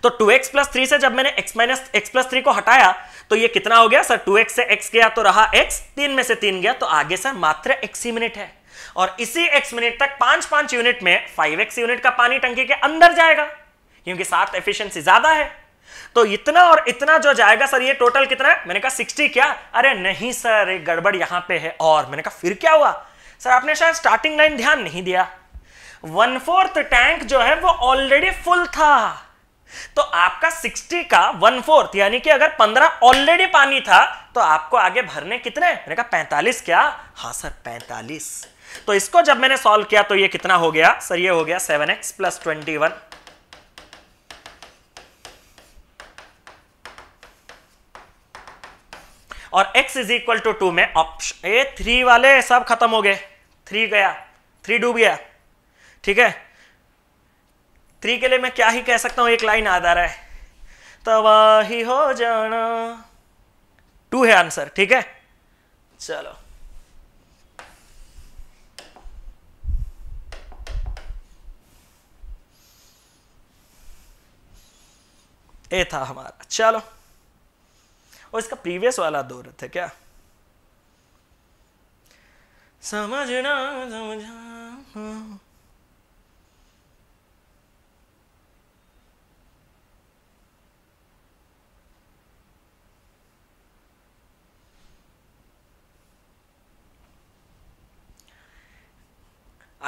तो 2x एक्स प्लस थ्री से जब मैंने x minus x plus three को हटाया तो ये कितना हो गया सर 2x से x गया तो रहा x तीन में से तीन गया तो आगे सर मात्र x ही मिनट है और इसी x मिनट तक पांच पांच यूनिट में 5x यूनिट का पानी टंकी के अंदर जाएगा क्योंकि सात एफिशिएंसी ज्यादा है तो इतना और इतना जो जाएगा सर ये टोटल कितना है मैंने कहा सिक्सटी क्या अरे नहीं सर एक गड़बड़ यहां पे है और मैंने कहा फिर क्या हुआ सर आपने शायद स्टार्टिंग लाइन ध्यान नहीं दिया वन फोर्थ टैंक जो है वो ऑलरेडी फुल था तो आपका 60 का वन फोर्थ यानी कि अगर 15 ऑलरेडी पानी था तो आपको आगे भरने कितने मैंने कहा 45 क्या हाँ सर 45 तो इसको जब मैंने सॉल्व किया तो ये कितना हो गया सर ये हो गया 7x x plus twenty one और x is equal to two में ऑप्शन ए थ्री वाले सब खत्म हो गए थ्री गया थ्री डूब गया ठीक है थ्री के लिए मैं क्या ही कह सकता हूं एक लाइन आधा रहा है तबाही हो जाना टू है आंसर ठीक है चलो ए था हमारा चलो और इसका प्रीवियस वाला दो रथ है क्या समझना समझा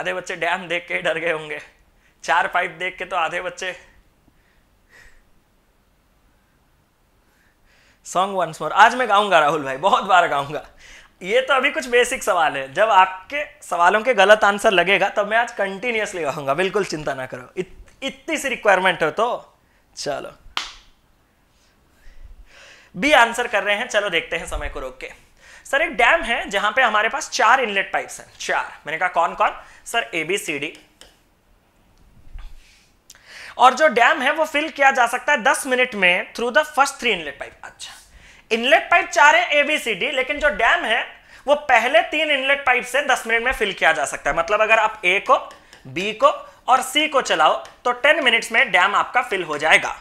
आधे बच्चे डैम देख के डर गए होंगे चार पाइप देख के तो आधे बच्चे सॉन्ग वंस मोर आज मैं गाऊंगा राहुल भाई बहुत बार गाऊंगा ये तो अभी कुछ बेसिक सवाल है जब आपके सवालों के गलत आंसर लगेगा तब तो मैं आज कंटिन्यूसली गाऊंगा बिल्कुल चिंता ना करो इत, इतनी सी रिक्वायरमेंट हो तो चलो बी आंसर कर रहे हैं चलो देखते हैं समय को रोक के सर एक डैम है जहां पे हमारे पास चार इनलेट पाइप्स हैं चार मैंने कहा कौन कौन sir A B C D और जो डैम है वो फिल किया जा सकता है दस मिनट में through the first three inlet pipe अच्छा इनलेट पाइप चार है एबीसीडी लेकिन जो डैम है वो पहले तीन इनलेट पाइप से दस मिनट में फिल किया जा सकता है मतलब अगर आप ए को बी को और सी को चलाओ तो टेन मिनट्स में डैम आपका फिल हो जाएगा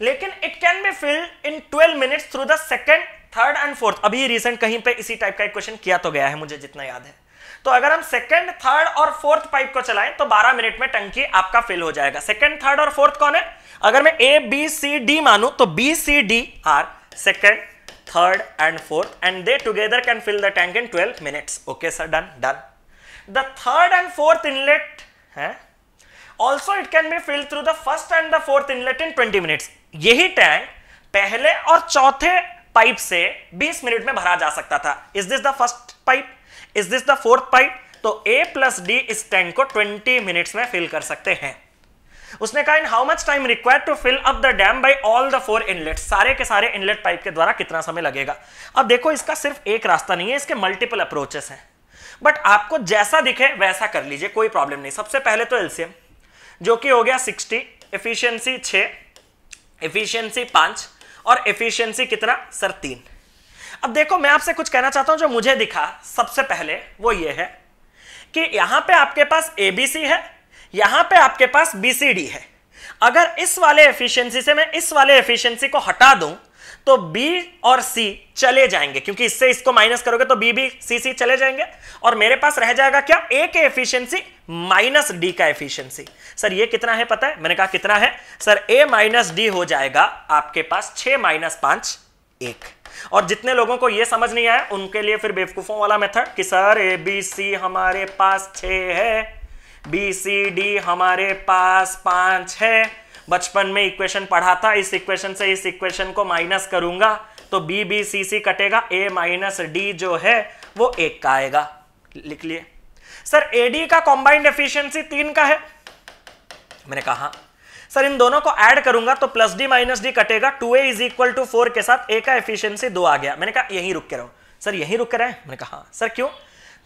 लेकिन it can be fill in twelve minutes through the second third and fourth अभी रिसेंट कहीं पे इसी टाइप का एक क्वेश्चन किया तो गया है मुझे जितना याद है तो अगर हम सेकंड थर्ड और फोर्थ पाइप को चलाएं तो 12 मिनट में टंकी आपका फिल हो जाएगा सेकंड थर्ड और फोर्थ कौन है अगर मैं ए बी सी डी मानू तो B C D are second third and fourth and they together can fill the tank in 12 minutes okay sir done done the third and fourth inlet है also it can be fill through the first and the fourth inlet in twenty minutes यही tank पहले और चौथे pipe से बीस minute में भरा जा सकता था is this the first pipe is this the fourth pipe तो ए प्लस डी इस टैंक को 20 मिनट्स में फिल कर सकते हैं उसने कहा in how much time required to fill up the dam by all the four inlet सारे के सारे इनलेट पाइप के द्वारा कितना समय लगेगा अब देखो इसका सिर्फ एक रास्ता नहीं है इसके मल्टीपल अप्रोचेस हैं बट आपको जैसा दिखे वैसा कर लीजिए कोई प्रॉब्लम नहीं सबसे पहले तो एलसीएम जो कि हो गया 60 एफिशिएंसी 6 एफिशिएंसी 5 और एफिशिएंसी कितना सर तीन अब देखो मैं आपसे कुछ कहना चाहता हूं जो मुझे दिखा सबसे पहले वो ये है कि यहां पे आपके पास एबीसी है यहां पे आपके पास बीसीडी है अगर इस वाले एफिशिएंसी से मैं इस वाले एफिशिएंसी को हटा दूं तो बी और सी चले जाएंगे क्योंकि इससे इसको माइनस करोगे तो बी बी सी सी चले जाएंगे और मेरे पास रह जाएगा क्या ए के एफिशिएंसी माइनस डी का एफिशिएंसी सर ये कितना है पता है मैंने कहा कितना है सर ए माइनस डी हो जाएगा आपके पास छह माइनस पांच एक और जितने लोगों को यह समझ नहीं आया उनके लिए फिर बेवकूफ़ों वाला मेथड कि सर ए बी सी हमारे पास छ है बी सी डी हमारे पास पांच है बचपन में इक्वेशन पढ़ा था इस इक्वेशन से इस इक्वेशन को माइनस करूंगा तो बी बी सी सी कटेगा ए माइनस डी जो है वो एक का आएगा लिख लिए सर ए डी का कॉम्बाइंड एफिशिएंसी तीन का है मैंने कहा सर इन दोनों को ऐड करूंगा तो प्लस डी माइनस डी कटेगा two A is equal to four के साथ ए का एफिशियंसी दो आ गया मैंने कहा यहीं रुक के रहो सर यहीं रुक के रहे मैंने कहा हाँ। सर क्यों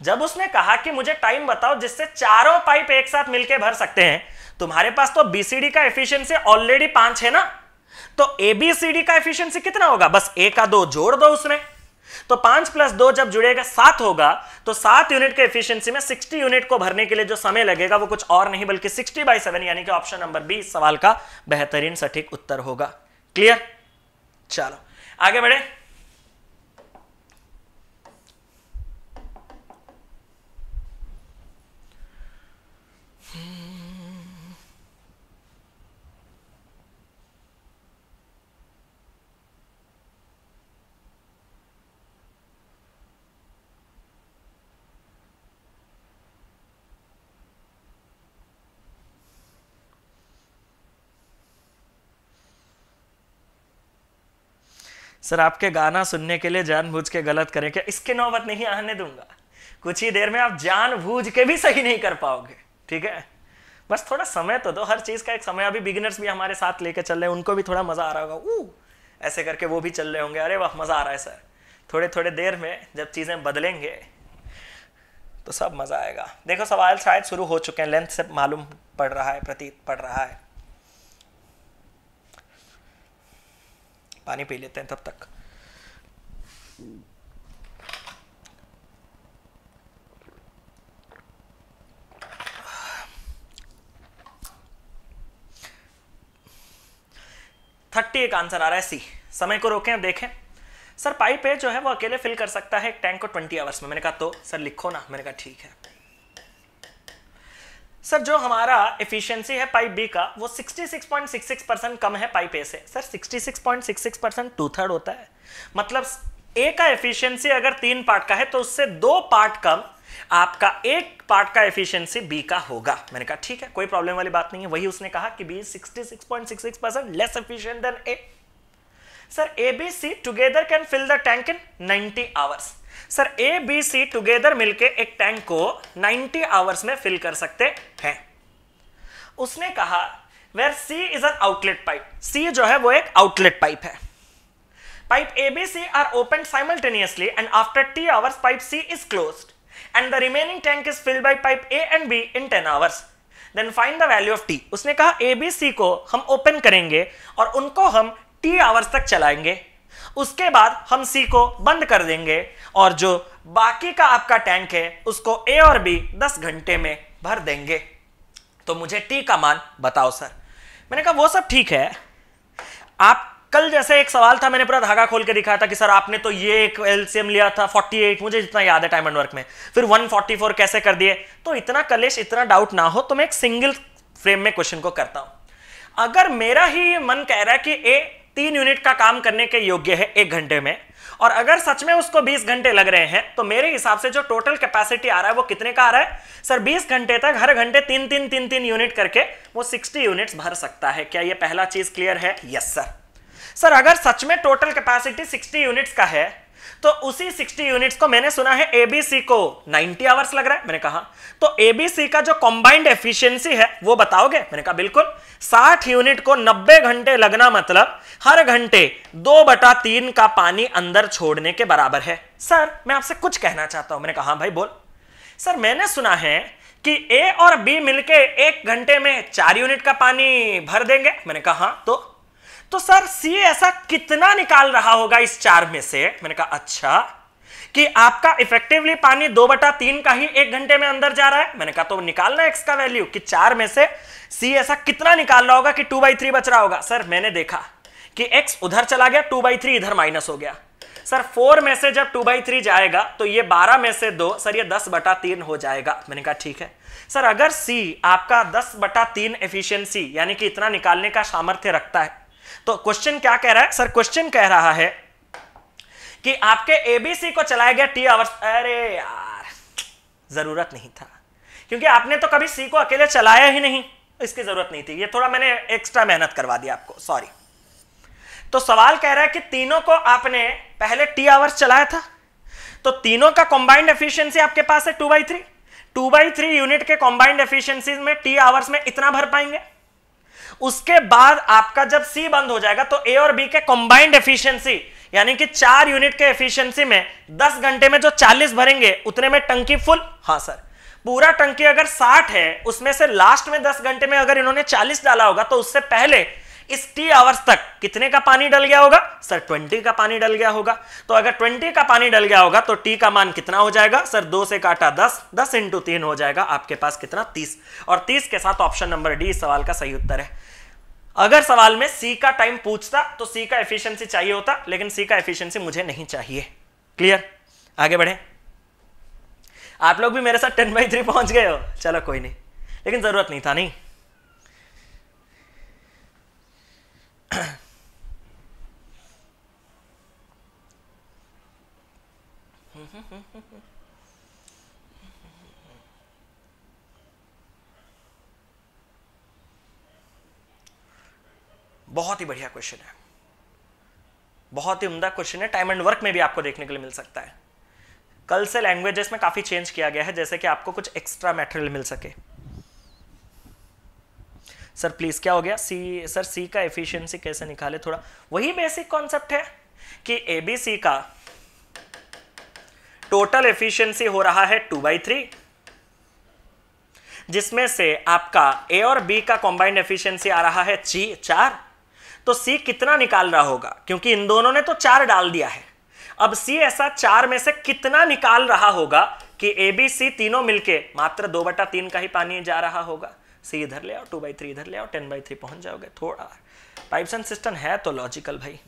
जब उसने कहा कि मुझे टाइम बताओ जिससे चारों पाइप एक साथ मिलकर भर सकते हैं तुम्हारे पास तो बीसीडी का एफिशियंसी ऑलरेडी पांच है ना तो एबीसीडी का एफिशियंसी कितना होगा बस ए का दो जोड़ दो उसमें तो पांच प्लस दो जब जुड़ेगा सात होगा तो सात यूनिट के एफिशिएंसी में सिक्सटी यूनिट को भरने के लिए जो समय लगेगा वो कुछ और नहीं बल्कि सिक्सटी बाई सेवन यानी कि ऑप्शन नंबर बी सवाल का बेहतरीन सटीक उत्तर होगा क्लियर चलो आगे बढ़े सर आपके गाना सुनने के लिए जानबूझ के गलत करें क्या इसके नौबत नहीं आने दूंगा कुछ ही देर में आप जानबूझ के भी सही नहीं कर पाओगे ठीक है बस थोड़ा समय तो दो हर चीज़ का एक समय अभी बिगिनर्स भी हमारे साथ लेके चल रहे हैं उनको भी थोड़ा मज़ा आ रहा होगा ऊ ऐसे करके वो भी चल रहे होंगे अरे वाह मज़ा आ रहा है सर थोड़े थोड़े देर में जब चीज़ें बदलेंगे तो सब मज़ा आएगा देखो सवाल शायद शुरू हो चुके हैं लेंथ से मालूम पड़ रहा है प्रतीत पड़ रहा है पानी पी लेते हैं तब तक थर्टी एक आंसर आ रहा है सी समय को रोकें देखें सर पाइप है जो है वो अकेले फिल कर सकता है एक टैंक को ट्वेंटी आवर्स में मैंने कहा तो सर लिखो ना मैंने कहा ठीक है सर जो हमारा एफिशिएंसी है पाइप बी का वो 66.66 परसेंट कम है पाइप ए से सर 66.66 परसेंट टू थर्ड होता है मतलब ए का एफिशिएंसी अगर तीन पार्ट का है तो उससे दो पार्ट कम आपका एक पार्ट का एफिशिएंसी बी का होगा मैंने कहा ठीक है कोई प्रॉब्लम वाली बात नहीं है वही उसने कहा कि B sixty percent less efficient than A sir A B C together can fill the tank in ninety hours sir A B C together मिलके एक टैंक को 90 आवर्स में फिल कर सकते हैं उसने कहा where C is an outlet pipe C जो है वो एक आउटलेट पाइप है pipe A B C are open simultaneously and after T hours pipe C is close and the remaining tank is filled by pipe A and B in ten hours then find the value of T उसने कहा A B सी को हम open करेंगे और उनको हम T hours तक चलाएंगे उसके बाद हम सी को बंद कर देंगे और जो बाकी का आपका टैंक है उसको ए और बी 10 घंटे में भर देंगे तो मुझे टी का मान बताओ सर मैंने कहा वो सब ठीक है आप कल जैसे एक सवाल था मैंने पूरा धागा खोल के दिखाया था कि सर आपने तो ये एक एलसीएम लिया था 48 मुझे जितना याद है टाइम एंड वर्क में फिर 144 कैसे कर दिए तो इतना कलेश इतना डाउट ना हो तो मैं एक सिंगल फ्रेम में क्वेश्चन को करता हूं अगर मेरा ही मन कह रहा है कि ए तीन यूनिट का काम करने के योग्य है एक घंटे में और अगर सच में उसको 20 घंटे लग रहे हैं तो मेरे हिसाब से जो टोटल कैपेसिटी आ रहा है वो कितने का आ रहा है सर 20 घंटे तक हर घंटे तीन तीन तीन तीन यूनिट करके वो 60 यूनिट्स भर सकता है क्या ये पहला चीज क्लियर है यस सर सर अगर सच में टोटल कैपेसिटी 60 यूनिट्स का है तो उसी 60 यूनिट्स को मैंने सुना है एबीसी को 90 आवर्स लग रहा है मैंने कहा तो एबीसी का जो कंबाइंड एफिशिएंसी है वो बताओगे मैंने कहा बिल्कुल 60 यूनिट को 90 घंटे लगना मतलब हर घंटे दो बटा तीन का पानी अंदर छोड़ने के बराबर है सर मैं आपसे कुछ कहना चाहता हूं मैंने कहा हाँ भाई बोल सर मैंने सुना है कि ए और बी मिलकर एक घंटे में चार यूनिट का पानी भर देंगे मैंने कहा हाँ, तो तो सर सी ऐसा कितना निकाल रहा होगा इस चार में से मैंने कहा अच्छा कि आपका इफेक्टिवली पानी दो बटा तीन का ही एक घंटे में अंदर जा रहा है मैंने कहा तो निकालना एक्स का वैल्यू कि चार में से सी ऐसा कितना निकाल रहा होगा कि टू बाई थ्री बच रहा होगा सर मैंने देखा कि एक्स उधर चला गया टू बाई थ्री इधर माइनस हो गया सर फोर में से जब टू बाई थ्री जाएगा तो ये बारह में से दो सर ये दस बटा तीन हो जाएगा मैंने कहा ठीक है सर अगर सी आपका दस बटा तीन एफिशियंसी यानी कि इतना निकालने का सामर्थ्य रखता है तो क्वेश्चन क्या कह रहा है सर क्वेश्चन कह रहा है कि आपके एबीसी को चलाया गया टी आवर्स अरे यार जरूरत नहीं था क्योंकि आपने तो कभी सी को अकेले चलाया ही नहीं इसकी जरूरत नहीं थी ये थोड़ा मैंने एक्स्ट्रा मेहनत करवा दिया आपको सॉरी तो सवाल कह रहा है कि तीनों को आपने पहले टी आवर्स चलाया था तो तीनों का कंबाइंड एफिशिएंसी आपके पास है two by three two by three unit के कंबाइंड एफिशिएंसी में टी आवर्स में इतना भर पाएंगे उसके बाद आपका जब सी बंद हो जाएगा तो ए और बी के कंबाइंड एफिशिएंसी यानी कि चार यूनिट के एफिशिएंसी में दस घंटे में जो चालीस भरेंगे उतने में टंकी फुल हाँ सर पूरा टंकी अगर साठ है उसमें से लास्ट में दस घंटे में अगर इन्होंने चालीस डाला होगा तो उससे पहले इस टी आवर्स तक कितने का पानी डल गया होगा सर 20 का पानी डल गया होगा तो अगर 20 का पानी डल गया होगा तो टी का मान कितना हो जाएगा सर दो से काटा दस दस इंटू तीन हो जाएगा आपके पास कितना तीस और तीस के साथ ऑप्शन नंबर डी सवाल का सही उत्तर है अगर सवाल में सी का टाइम पूछता तो सी का एफिशिएंसी चाहिए होता लेकिन सी का एफिशिएंसी मुझे नहीं चाहिए क्लियर आगे बढ़े आप लोग भी मेरे साथ टेन बाई थ्री पहुंच गए हो चलो कोई नहीं लेकिन जरूरत नहीं था नहीं हम्म हम्म, हम्म। बहुत ही बढ़िया क्वेश्चन है बहुत ही उमदा क्वेश्चन है टाइम एंड वर्क में भी आपको देखने के लिए मिल सकता है कल से लैंग्वेजेस में काफ़ी चेंज किया गया है जैसे कि आपको कुछ एक्स्ट्रा मेटेरियल मिल सके सर प्लीज़ क्या हो गया सी सर सी का एफिशिएंसी कैसे निकाले थोड़ा वही बेसिक कॉन्सेप्ट है कि एबीसी का टोटल एफिशिएंसी हो रहा है टू बाई थ्री जिसमें से आपका ए और बी का कॉम्बाइंड एफिशिएंसी आ रहा है ची चार तो सी कितना निकाल रहा होगा क्योंकि इन दोनों ने तो चार डाल दिया है अब सी ऐसा चार में से कितना निकाल रहा होगा कि ए बी सी तीनों मिलके मात्र दो बटा तीन का ही पानी जा रहा होगा सी इधर ले आओ टू बाई थ्री इधर ले आओ टेन बाई थ्री पहुंच जाओगे थोड़ा पाइप्स एंड सिस्टम है तो लॉजिकल भाई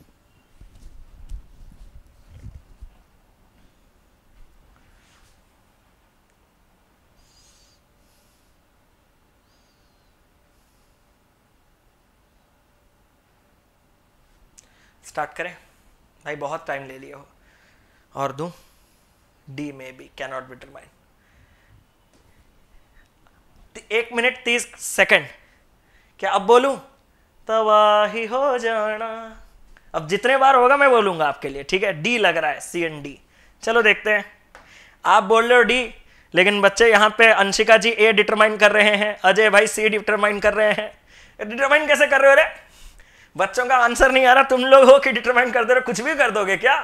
स्टार्ट करें भाई बहुत टाइम ले लिया हो और do D may be not be determine एक मिनट तीस सेकंड क्या अब बोलूं तबाही हो जाना अब जितने बार होगा मैं बोलूंगा आपके लिए ठीक है डी लग रहा है सी एन डी चलो देखते हैं आप बोल रहे हो डी लेकिन बच्चे यहां पे अंशिका जी ए डिटरमाइन कर रहे हैं अजय भाई सी डिटरमाइन कर रहे हैं डिटरमाइन कैसे कर रहे हो रे बच्चों का आंसर नहीं आ रहा तुम लोग हो कि डिटरमाइन कर दे रहे कुछ भी कर दोगे क्या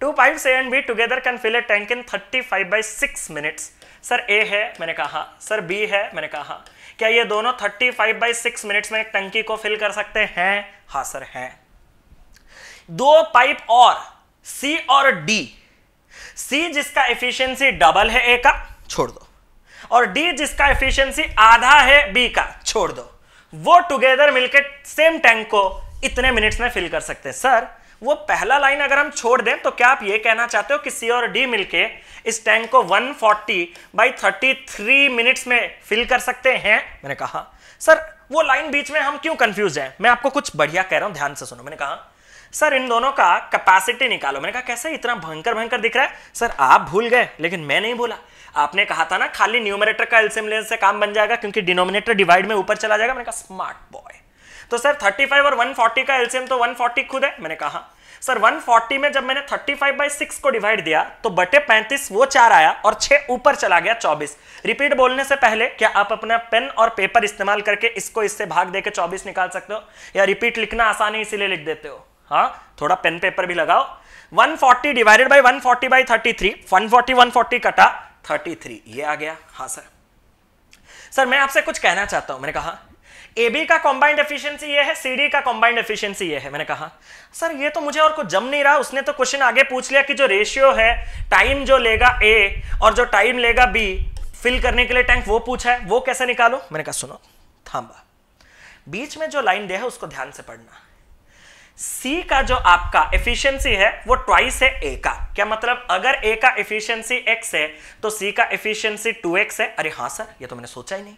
two pipe A and B together can fill a tank in thirty five by six minutes sir A है मैंने कहा सर बी है मैंने कहा क्या ये दोनों thirty five by six minutes में एक टंकी को फिल कर सकते हैं हाँ सर है दो पाइप और सी और डी सी जिसका एफिशिएंसी डबल है ए का छोड़ दो और डी जिसका एफिशिएंसी आधा है बी का छोड़ दो वो टुगेदर मिलकर सेम टैंक को इतने मिनट्स में फिल कर सकते हैं सर वो पहला लाइन अगर हम छोड़ दें तो क्या आप ये कहना चाहते हो कि सी और डी मिलके इस टैंक को 140 फोर्टी बाई थर्टी मिनट्स में फिल कर सकते हैं मैंने कहा सर वो लाइन बीच में हम क्यों कंफ्यूज हैं मैं आपको कुछ बढ़िया कह रहा हूं ध्यान से सुनो मैंने कहा सर इन दोनों का कैपेसिटी निकालो मैंने कहा कैसे इतना भयंकर भयंकर दिख रहा है सर आप भूल गए लेकिन मैं नहीं भूला आपने कहा था ना खाली न्यूमरेटर का एल्सियम लेंस से काम बन जाएगा क्योंकि डिनोमिनेटर डिवाइड में ऊपर चला जाएगा मैंने कहा स्मार्ट बॉय तो सर 35 और 140 का एल्सियम तो 140 खुद है मैंने कहा सर 140 में जब मैंने 35 फाइव बाई सिक्स को डिवाइड दिया तो बटे 35 वो चार आया और छह ऊपर चला गया 24 रिपीट बोलने से पहले क्या आप अपना पेन और पेपर इस्तेमाल करके इसको इससे भाग देके 24 निकाल सकते हो या रिपीट लिखना आसान है इसीलिए लिख देते हो हाँ थोड़ा पेन पेपर भी लगाओ 140 डिवाइडेड बाई 140 बाई 33 140 140 कटा थर्टी थ्री ये आ गया हाँ सर सर मैं आपसे कुछ कहना चाहता हूं मैंने कहा ए बी का कॉम्बाइंड एफिशिएंसी ये है सी डी का कॉम्बाइंड एफिशिएंसी ये है मैंने कहा सर ये तो मुझे और कुछ जम नहीं रहा उसने तो क्वेश्चन आगे पूछ लिया कि जो रेशियो है टाइम जो लेगा ए और जो टाइम लेगा बी फिल करने के लिए टैंक वो पूछा है वो कैसे निकालो मैंने कहा सुनो थाम्बा बीच में जो लाइन दिया है उसको ध्यान से पढ़ना सी का जो आपका एफिशिएंसी है वो ट्वाइस है ए का क्या मतलब अगर ए का एफिशिएंसी एक्स है तो सी का एफिशिएंसी टू एक्स है अरे हां सर ये तो मैंने सोचा ही नहीं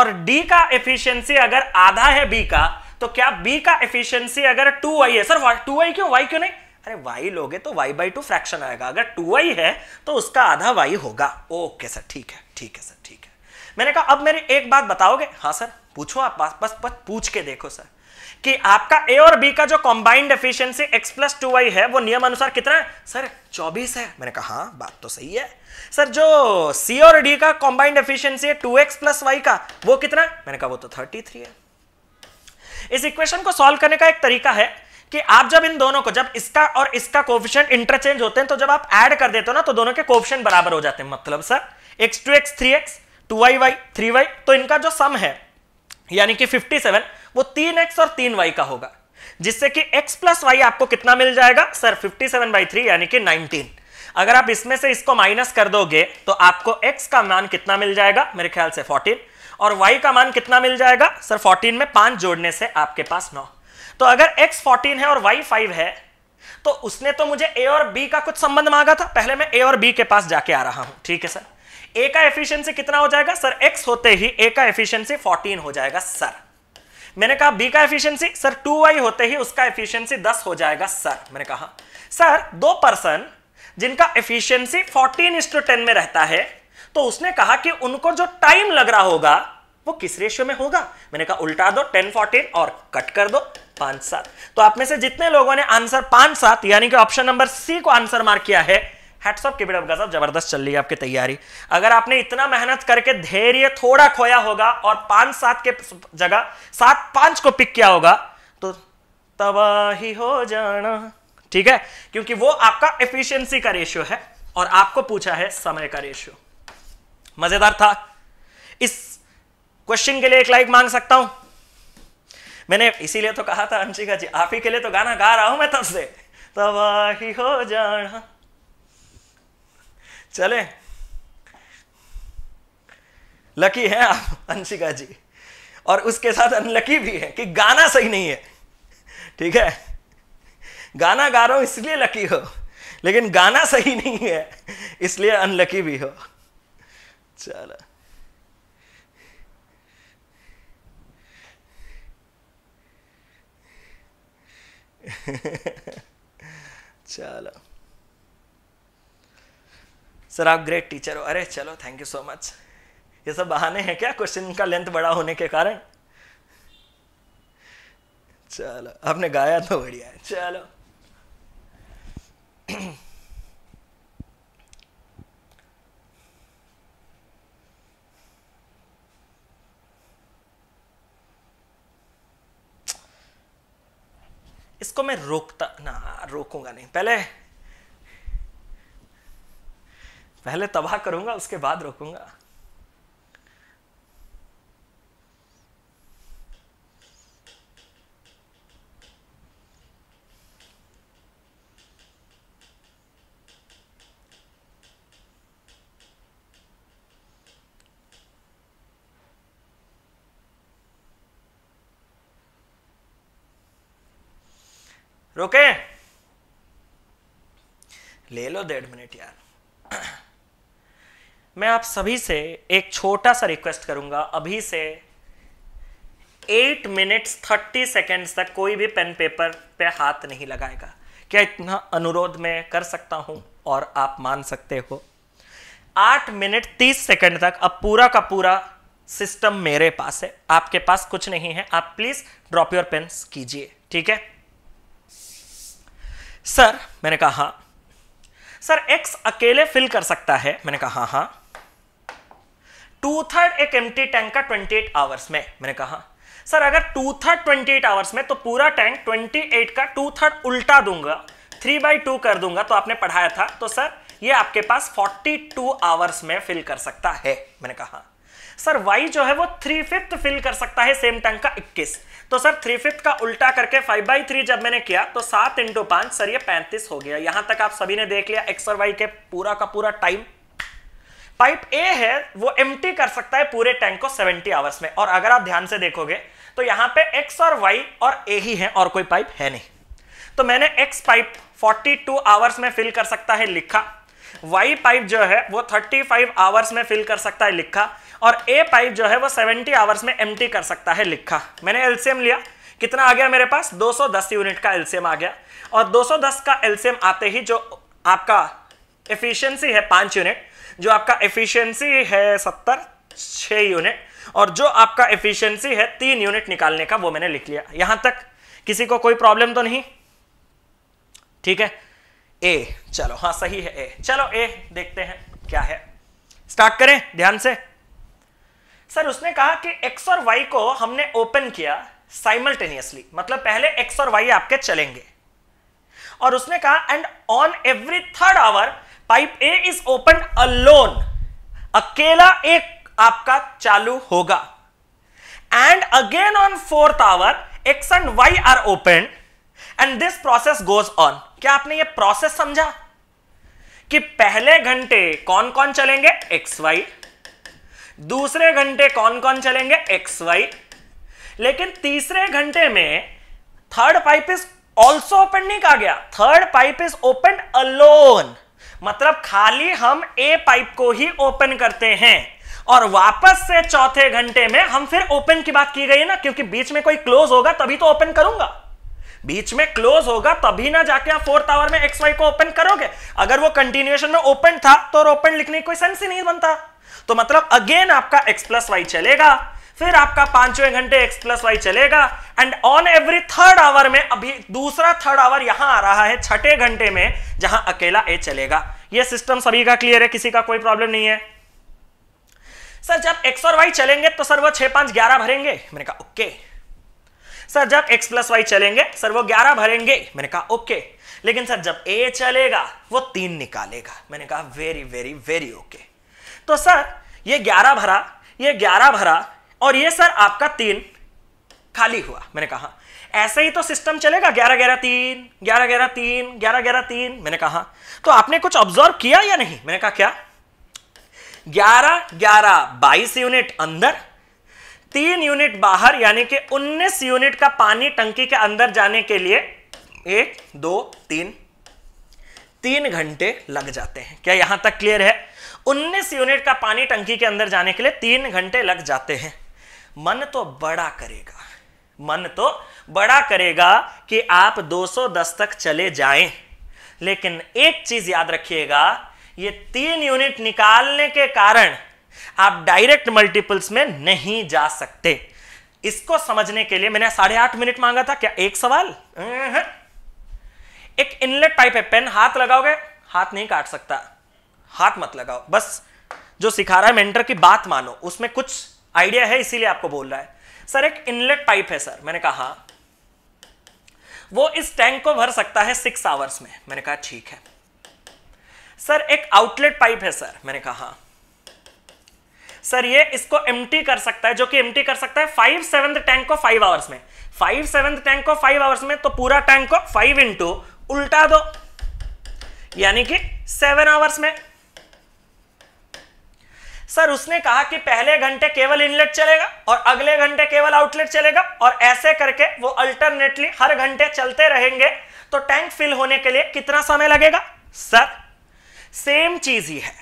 और डी का एफिशिएंसी अगर आधा है बी का तो क्या बी का एफिशिएंसी अगर टू आई है सर टू आई क्यों वाई क्यों नहीं अरे वाई लोगे तो वाई बाई टू फ्रैक्शन आएगा अगर टू है तो उसका आधा वाई होगा ओके सर ठीक है ठीक है सर ठीक है मैंने कहा अब मेरी एक बात बताओगे हाँ सर पूछो आप बस बस पूछ के देखो सर कि आपका ए और बी का जो combined efficiency X plus two Y है वो नियम अनुसार कितना है सर 24 है मैंने कहा हाँ बात तो सही है सर जो सी और डी का कॉम्बाइंड एफिशियंसी है टू एक्स प्लस वाई का वो कितना मैंने कहा वो तो 33 है इस इक्वेशन को सॉल्व करने का एक तरीका है कि आप जब इन दोनों को जब इसका और इसका कोफिशिएंट इंटरचेंज होते हैं तो जब आप ऐड कर देते हो ना तो दोनों के कोफिशिएंट बराबर हो जाते हैं मतलब sir x2x 3x 2y y 3y तो इनका जो सम है यानी कि 57 वो तीन एक्स और तीन वाई का होगा जिससे कि x प्लस वाई आपको कितना मिल जाएगा सर 57 सेवन बाई थ्री यानी कि 19 अगर आप इसमें से इसको माइनस कर दोगे तो आपको x का मान कितना मिल जाएगा मेरे ख्याल से 14 और y का मान कितना मिल जाएगा सर 14 में पांच जोड़ने से आपके पास नौ तो अगर x 14 है और y 5 है तो उसने तो मुझे a और b का कुछ संबंध मांगा था पहले मैं a और b के पास जाके आ रहा हूं ठीक है सर ए का एफिशिएंसी कितना हो जाएगा सर एक्स होते ही ए का एफिशिएंसी 14 हो जाएगा सर मैंने कहा बी का एफिशिएंसी सर टू वाई होते ही उसका एफिशिएंसी दस हो जाएगा सर मैंने कहा सर दो पर्सन जिनका efficiency fourteen is to ten में रहता है तो उसने कहा कि उनको जो टाइम लग रहा होगा वो किस रेशियो में होगा मैंने कहा उल्टा दो टेन फोर्टीन और कट कर दो पांच सात तो आप में से जितने लोगों ने आंसर पांच सात यानी कि ऑप्शन नंबर सी को आंसर मार्क किया है हैट्सअप के बेटा साहब जबरदस्त चल रही है आपकी तैयारी अगर आपने इतना मेहनत करके धैर्य थोड़ा खोया होगा और पांच सात के जगह सात पांच को पिक किया होगा तो तबाही हो जाना ठीक है क्योंकि वो आपका एफिशिएंसी का रेशियो है और आपको पूछा है समय का रेशियो मजेदार था इस क्वेश्चन के लिए एक लाइक मांग सकता हूं मैंने इसीलिए तो कहा था अंशिका जी आप ही के लिए तो गाना गा रहा हूं मैं तब से तबाही हो जाना चले लकी है आप अंशिका जी और उसके साथ अनलकी भी है कि गाना सही नहीं है ठीक है गाना गा रहा हूं इसलिए लकी हो लेकिन गाना सही नहीं है इसलिए अनलकी भी हो चलो चलो सर आप ग्रेट टीचर हो अरे चलो थैंक यू सो मच ये सब बहाने हैं क्या क्वेश्चन का लेंथ बड़ा होने के कारण चलो आपने गाया तो बढ़िया है चलो इसको मैं रोकता ना रोकूंगा नहीं पहले पहले तबाह करूंगा उसके बाद रोकूंगा रोके ले लो डेढ़ मिनट यार मैं आप सभी से एक छोटा सा रिक्वेस्ट करूंगा अभी से एट मिनट्स थर्टी सेकेंड्स तक कोई भी पेन पेपर पे हाथ नहीं लगाएगा क्या इतना अनुरोध मैं कर सकता हूं और आप मान सकते हो आठ मिनट तीस सेकेंड तक अब पूरा का पूरा सिस्टम मेरे पास है आपके पास कुछ नहीं है आप प्लीज ड्रॉप योर पेन कीजिए ठीक है सर मैंने कहा हाँ सर एक्स अकेले फिल कर सकता है मैंने कहा हाँ हाँ टू थर्ड एक एम टैंक का ट्वेंटी एट आवर्स में मैंने कहा सर अगर two third twenty eight hours में तो पूरा टैंक ट्वेंटी एट का टू थर्ड उल्टा दूंगा थ्री बाई टू कर दूंगा तो आपने पढ़ाया था तो सर ये आपके पास फोर्टी टू आवर्स में फिल कर सकता है मैंने कहा सर वाई जो है वो थ्री फिफ्थ फिल कर सकता है सेम टैंक का इक्कीस तो सर थ्री फिफ्थ का उल्टा करके फाइव बाई थ्री जब मैंने किया तो सात इंटू पांच सर ये पैंतीस हो गया यहां तक आप सभी ने देख लिया एक्स और वाई के पूरा का पूरा टाइम पाइप ए है वो एम कर सकता है पूरे टैंक को 70 आवर्स में और अगर आप ध्यान से देखोगे तो यहां पे एक्स और वाई और ए ही है और कोई पाइप है नहीं तो मैंने एक्स पाइप 42 आवर्स में फिल कर सकता है लिखा वाई पाइप जो है वो 35 आवर्स में फिल कर सकता है लिखा और ए पाइप जो है वो 70 आवर्स में एम कर सकता है लिखा मैंने एल्सियम लिया कितना आ गया मेरे पास 210 यूनिट का एल्सियम आ गया और 210 का एल्सियम आते ही जो आपका एफिशिएंसी है पांच यूनिट जो आपका एफिशिएंसी है सत्तर छ यूनिट और जो आपका एफिशिएंसी है तीन यूनिट निकालने का वो मैंने लिख लिया यहां तक किसी को कोई प्रॉब्लम तो नहीं ठीक है ए चलो हाँ सही है ए चलो ए देखते हैं क्या है स्टार्ट करें ध्यान से सर उसने कहा कि एक्स और वाई को हमने ओपन किया साइमल्टेनियसली मतलब पहले एक्स और वाई आपके चलेंगे और उसने कहा and on every third hour pipe A is open alone अकेला एक आपका चालू होगा and again on fourth hour X and Y are open and this process goes on क्या आपने ये प्रोसेस समझा कि पहले घंटे कौन कौन चलेंगे एक्स वाई दूसरे घंटे कौन कौन चलेंगे एक्स वाई लेकिन तीसरे घंटे में third pipe is also open नहीं कहा गया third pipe is open alone मतलब खाली हम ए पाइप को ही ओपन करते हैं और वापस से चौथे घंटे में हम फिर ओपन की बात की गई है ना क्योंकि बीच में कोई क्लोज होगा तभी तो ओपन करूंगा बीच में क्लोज होगा तभी ना जाके आप फोर्थ आवर में एक्स वाई को ओपन करोगे अगर वो कंटिन्यूएशन में ओपन था तो ओपन लिखने की कोई सेंस ही नहीं बनता तो मतलब अगेन आपका एक्स प्लस वाई चलेगा फिर आपका पांचवें घंटे एक्स प्लस वाई चलेगा and on every third hour में अभी दूसरा थर्ड आवर यहां आ रहा है छठे घंटे में जहां अकेला ए चलेगा ये सिस्टम सभी का क्लियर है किसी का कोई प्रॉब्लम नहीं है सर जब एक्स और वाई चलेंगे तो सर वो छह पांच ग्यारह भरेंगे मैंने कहा ओके सर जब एक्स प्लस वाई चलेंगे सर वो ग्यारह भरेंगे मैंने कहा ओके लेकिन सर जब ए चलेगा वो तीन निकालेगा मैंने कहा वेरी वेरी वेरी ओके तो सर ये ग्यारह भरा ये ग्यारह भरा और ये सर आपका तीन खाली हुआ मैंने कहा हाँ। ऐसे ही तो सिस्टम चलेगा ग्यारह ग्यारह तीन ग्यारह ग्यारह तीन ग्यारह ग्यारह तीन मैंने कहा तो आपने कुछ ऑब्जर्व किया या नहीं मैंने कहा क्या ग्यारह ग्यारह बाईस यूनिट अंदर तीन यूनिट बाहर यानी कि उन्नीस यूनिट का पानी टंकी के अंदर जाने के लिए एक दो तीन तीन घंटे लग जाते हैं क्या यहां तक क्लियर है उन्नीस यूनिट का पानी टंकी के अंदर जाने के लिए तीन घंटे लग जाते हैं मन तो बड़ा करेगा मन तो बड़ा करेगा कि आप 210 तक चले जाएं लेकिन एक चीज याद रखिएगा ये तीन यूनिट निकालने के कारण आप डायरेक्ट मल्टीपल्स में नहीं जा सकते इसको समझने के लिए मैंने साढ़े आठ मिनट मांगा था क्या एक सवाल हम्म। एक इनलेट पाइप है पेन हाथ लगाओगे हाथ नहीं काट सकता हाथ मत लगाओ बस जो सिखा रहा है मेंटर की बात मानो उसमें कुछ आइडिया है इसीलिए आपको बोल रहा है सर एक इनलेट पाइप है सर मैंने कहा वो इस टैंक को भर सकता है सिक्स आवर्स में मैंने कहा ठीक है सर एक आउटलेट पाइप है सर मैंने कहा हाँ सर ये इसको एम कर सकता है जो कि एम कर सकता है फाइव सेवेंथ टैंक को फाइव आवर्स में फाइव सेवेंथ टैंक को फाइव आवर्स में तो पूरा टैंक को फाइव इंटू उल्टा दो यानी कि सेवन आवर्स में सर उसने कहा कि पहले घंटे केवल इनलेट चलेगा और अगले घंटे केवल आउटलेट चलेगा और ऐसे करके वो अल्टरनेटली हर घंटे चलते रहेंगे तो टैंक फिल होने के लिए कितना समय लगेगा सर सेम चीज ही है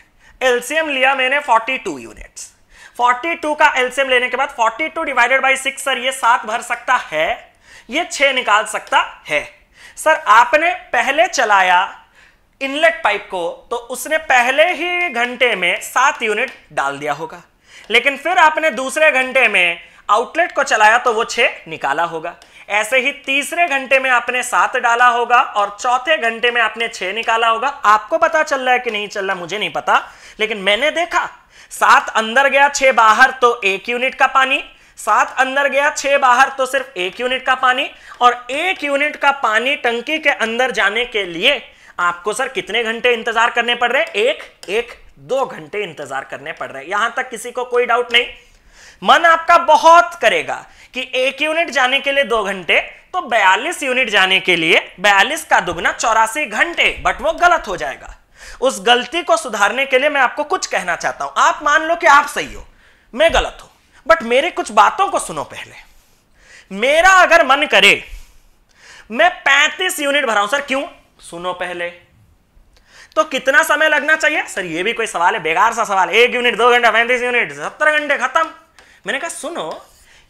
एलसीएम लिया मैंने 42 यूनिट्स 42 का एलसीएम लेने के बाद 42 डिवाइडेड बाय 6 सर ये सात भर सकता है ये छह निकाल सकता है सर आपने पहले चलाया इनलेट पाइप को तो उसने पहले ही घंटे में सात यूनिट डाल दिया होगा लेकिन फिर आपने दूसरे घंटे में आउटलेट को चलाया तो वो छह निकाला होगा ऐसे ही तीसरे घंटे में आपने सात डाला होगा और चौथे घंटे में आपने छह निकाला होगा आपको पता चल रहा है कि नहीं चल रहा मुझे नहीं पता लेकिन मैंने देखा सात अंदर गया छह बाहर तो एक यूनिट का पानी सात अंदर गया छह बाहर तो सिर्फ एक यूनिट का पानी और एक यूनिट का पानी टंकी के अंदर जाने के लिए आपको सर कितने घंटे इंतजार करने पड़ रहे एक एक दो घंटे इंतजार करने पड़ रहे यहां तक किसी को कोई डाउट नहीं मन आपका बहुत करेगा कि एक यूनिट जाने के लिए दो घंटे तो बयालीस यूनिट जाने के लिए बयालीस का दुगना चौरासी घंटे बट वो गलत हो जाएगा उस गलती को सुधारने के लिए मैं आपको कुछ कहना चाहता हूं आप मान लो कि आप सही हो मैं गलत हूं बट मेरे कुछ बातों को सुनो पहले मेरा अगर मन करे मैं 35 यूनिट भराऊं सर क्यों सुनो पहले तो कितना समय लगना चाहिए सर ये भी कोई सवाल है बेकार सा सवाल एक यूनिट दो घंटा पैंतीस यूनिट सत्तर घंटे खत्म मैंने कहा सुनो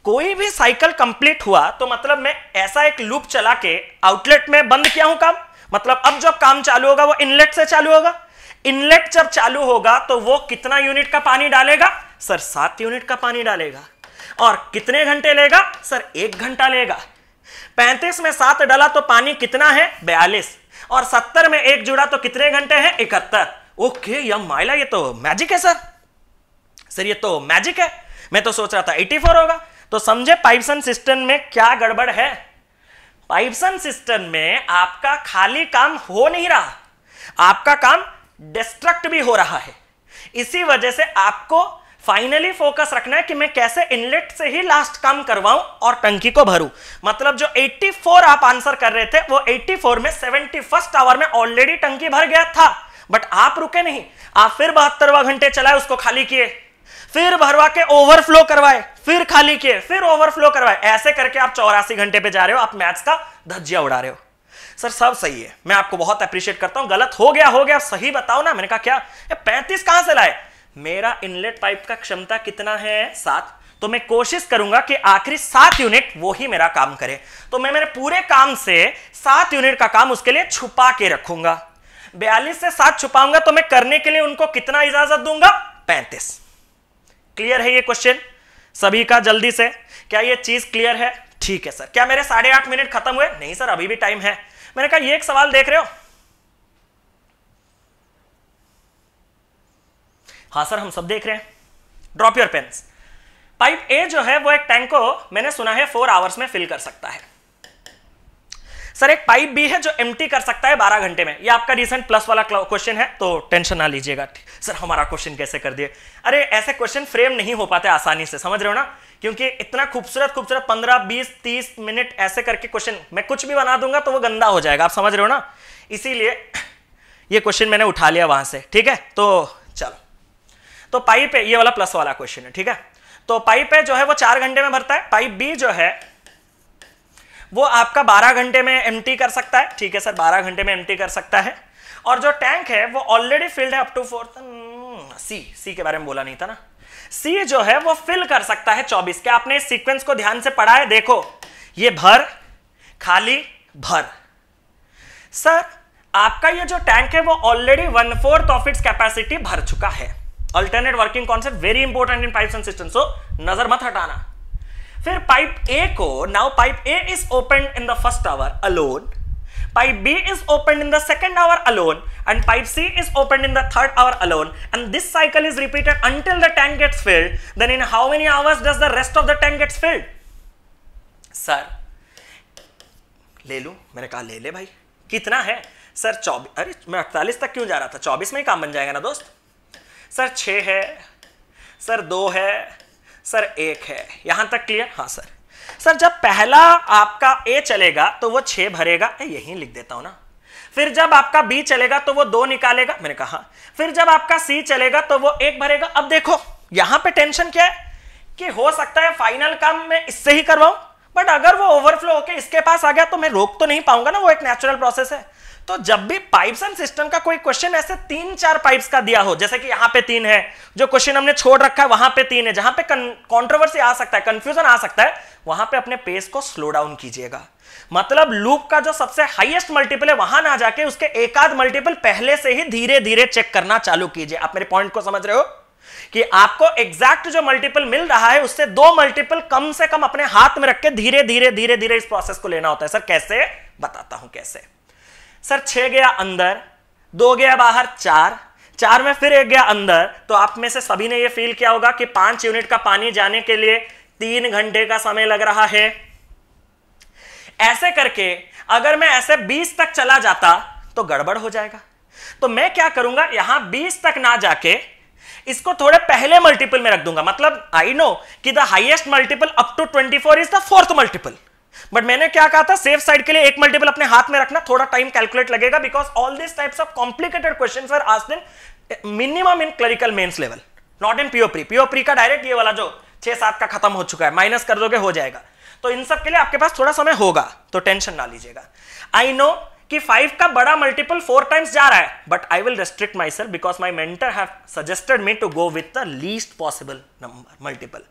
कोई भी साइकिल कंप्लीट हुआ तो मतलब मैं ऐसा एक लूप चला के आउटलेट में बंद किया हूं काम मतलब अब जब काम चालू होगा वो इनलेट से चालू होगा इनलेट जब चालू होगा तो वो कितना यूनिट का पानी डालेगा सर सात यूनिट का पानी डालेगा और कितने घंटे लेगा सर एक घंटा लेगा पैंतीस में सात डाला तो पानी कितना है बयालीस और सत्तर में एक जुड़ा तो कितने घंटे हैं इकहत्तर ओके यम माइला ये तो मैजिक है सर सर ये तो मैजिक है मैं तो सोच रहा था फोर होगा तो समझे पाइपसन सिस्टम में क्या गड़बड़ है पाइपसन सिस्टम में आपका खाली काम हो नहीं रहा आपका काम डिस्ट्रक्ट भी हो रहा है इसी वजह से आपको फाइनली फोकस रखना है कि मैं कैसे इनलेट से ही लास्ट काम करवाऊं और टंकी को भरूं मतलब जो 84 आप आंसर कर रहे थे वो 84 में फर्स्ट आवर में ऑलरेडी टंकी भर गया था बट आप रुके नहीं आप फिर बहत्तरवा घंटे चलाए उसको खाली किए फिर भरवा के ओवरफ्लो करवाए फिर खाली किए फिर ओवरफ्लो करवाए ऐसे करके आप चौरासी घंटे पे जा रहे हो आप मैथ्स का धज्जिया उड़ा रहे हो सर सब सही है मैं आपको बहुत अप्रिशिएट करता हूं गलत हो गया हो गया सही बताओ ना मैंने कहा क्या पैंतीस कहां से लाए मेरा इनलेट पाइप का क्षमता कितना है सात तो मैं कोशिश करूंगा कि आखिरी सात यूनिट वो ही मेरा काम करे तो मैं मेरे पूरे काम से सात यूनिट का काम उसके लिए छुपा के रखूंगा बयालीस से सात छुपाऊंगा तो मैं करने के लिए उनको कितना इजाजत दूंगा पैंतीस क्लियर है ये क्वेश्चन सभी का जल्दी से क्या ये चीज क्लियर है ठीक है सर क्या मेरे साढ़े आठ मिनट खत्म हुए नहीं सर अभी भी टाइम है मैंने कहा ये एक सवाल देख रहे हो हाँ सर हम सब देख रहे हैं drop your pens pipe A जो है वो एक टैंक को मैंने सुना है फोर आवर्स में फिल कर सकता है सर एक पाइप भी है जो एम कर सकता है बारह घंटे में ये आपका रिसेंट प्लस वाला क्वेश्चन है तो टेंशन ना लीजिएगा सर हमारा क्वेश्चन कैसे कर दिए अरे ऐसे क्वेश्चन फ्रेम नहीं हो पाते आसानी से समझ रहे हो ना क्योंकि इतना खूबसूरत खूबसूरत पंद्रह बीस तीस मिनट ऐसे करके क्वेश्चन मैं कुछ भी बना दूंगा तो वो गंदा हो जाएगा आप समझ रहे हो ना इसीलिए ये क्वेश्चन मैंने उठा लिया वहां से ठीक है तो तो पाइप ये वाला प्लस वाला क्वेश्चन है ठीक है तो पाइप जो है वो चार घंटे में भरता है पाइप बी जो है वो आपका बारह घंटे में एम कर सकता है ठीक है सर बारह घंटे में एम कर सकता है और जो टैंक है वो ऑलरेडी फिल्ड है up to fourth C C के बारे में बोला नहीं था ना सी जो है वो फिल कर सकता है 24 क्या आपने इस सीक्वेंस को ध्यान से पढ़ा है देखो ये भर खाली भर सर आपका ये जो टैंक है वो already one fourth of its capacity भर चुका है alternate working concept very important in pipes and system so नजर मत हटाना फिर पाइप ए को now pipe A is open in the first hour alone pipe B is open in the second hour alone and pipe C is open in the third hour alone and this cycle is repeated until the tank gets filled then in how many hours does the rest of the tank gets filled sir ले लू मैंने कहा ले ले भाई कितना है sir चौबीस अरे मैं अड़तालीस तक क्यों जा रहा था चौबीस में ही काम बन जाएगा ना दोस्त सर छः है सर दो है सर एक है यहां तक क्लियर हाँ सर सर जब पहला आपका ए चलेगा तो वो छः भरेगा यही लिख देता हूं ना फिर जब आपका बी चलेगा तो वो दो निकालेगा मैंने कहा फिर जब आपका सी चलेगा तो वो एक भरेगा अब देखो यहां पे टेंशन क्या है कि हो सकता है फाइनल काम मैं इससे ही करवाऊं बट अगर वो ओवरफ्लो होके इसके पास आ गया तो मैं रोक तो नहीं पाऊंगा ना वो एक नेचुरल प्रोसेस है तो जब भी पाइप्स एंड सिस्टम का कोई क्वेश्चन ऐसे तीन चार पाइप्स का दिया हो जैसे कि यहां पे तीन है जो क्वेश्चन हमने छोड़ रखा है वहां पे तीन है जहां पे कंट्रोवर्सी आ सकता है कंफ्यूजन आ सकता है वहां पे अपने पेस को स्लो डाउन कीजिएगा मतलब लूप का जो सबसे हाईएस्ट मल्टीपल है वहां ना जाके उसके एकाध मल्टीपल पहले से ही धीरे धीरे चेक करना चालू कीजिए आप मेरे पॉइंट को समझ रहे हो कि आपको एग्जैक्ट जो मल्टीपल मिल रहा है उससे दो मल्टीपल कम से कम अपने हाथ में रख के धीरे धीरे धीरे धीरे इस प्रोसेस को लेना होता है सर कैसे बताता हूं कैसे सर छः गया अंदर दो गया बाहर चार चार में फिर एक गया अंदर तो आप में से सभी ने ये फील किया होगा कि पांच यूनिट का पानी जाने के लिए तीन घंटे का समय लग रहा है ऐसे करके अगर मैं ऐसे 20 तक चला जाता तो गड़बड़ हो जाएगा तो मैं क्या करूंगा यहां 20 तक ना जाके इसको थोड़े पहले मल्टीपल में रख दूंगा मतलब आई नो कि the highest multiple up to 24 is the fourth multiple but मैंने क्या कहा था सेफ साइड के लिए एक मल्टीपल अपने हाथ में रखना थोड़ा टाइम कैलकुलेट लगेगा because all this types of complicated question in minimum in clerical mains level not in PO PO pre का डायरेक्ट ये वाला जो छह सात का खत्म हो चुका है माइनस कर दोगे हो जाएगा तो इन सब के लिए आपके पास थोड़ा समय होगा तो टेंशन ना लीजिएगा आई नो कि फाइव का बड़ा मल्टीपल फोर टाइम्स जा रहा है but I will restrict myself because my mentor have suggested me to go with the least possible number multiple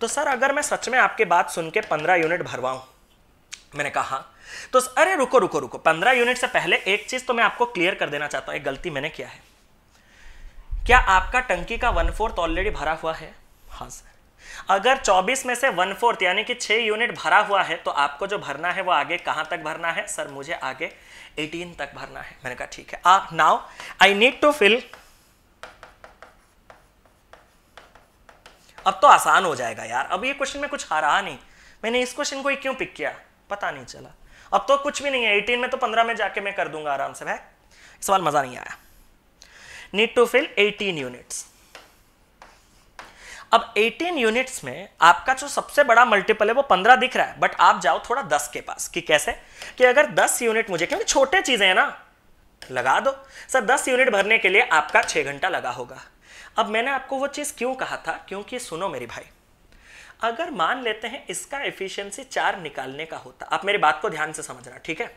तो सर अगर मैं सच में आपके बात सुन के पंद्रह यूनिट भरवाऊं मैंने कहा तो अरे रुको रुको रुको पंद्रह यूनिट से पहले एक चीज तो मैं आपको क्लियर कर देना चाहता हूं एक गलती मैंने किया है क्या आपका टंकी का वन फोर्थ ऑलरेडी भरा हुआ है हाँ सर अगर 24 में से वन फोर्थ यानी कि 6 यूनिट भरा हुआ है तो आपको जो भरना है वो आगे कहां तक भरना है सर मुझे आगे 18 तक भरना है मैंने कहा ठीक है now I need to fill अब तो आसान हो जाएगा यार अब ये क्वेश्चन में कुछ आ रहा नहीं मैंने इस क्वेश्चन को ही क्यों पिक किया पता नहीं चला अब तो कुछ भी नहीं है एटीन में तो पंद्रह में जाके मैं कर दूंगा आराम से भाई सवाल मजा नहीं आया need to fill eighteen units अब 18 यूनिट्स में आपका जो सबसे बड़ा मल्टीपल है वो 15 दिख रहा है बट आप जाओ थोड़ा 10 के पास कि कैसे कि अगर 10 यूनिट मुझे क्योंकि छोटे चीजें हैं ना लगा दो सर 10 यूनिट भरने के लिए आपका 6 घंटा लगा होगा अब मैंने आपको वो चीज क्यों कहा था क्योंकि सुनो मेरी भाई अगर मान लेते हैं इसका एफिशिएंसी चार निकालने का होता आप मेरी बात को ध्यान से समझना ठीक है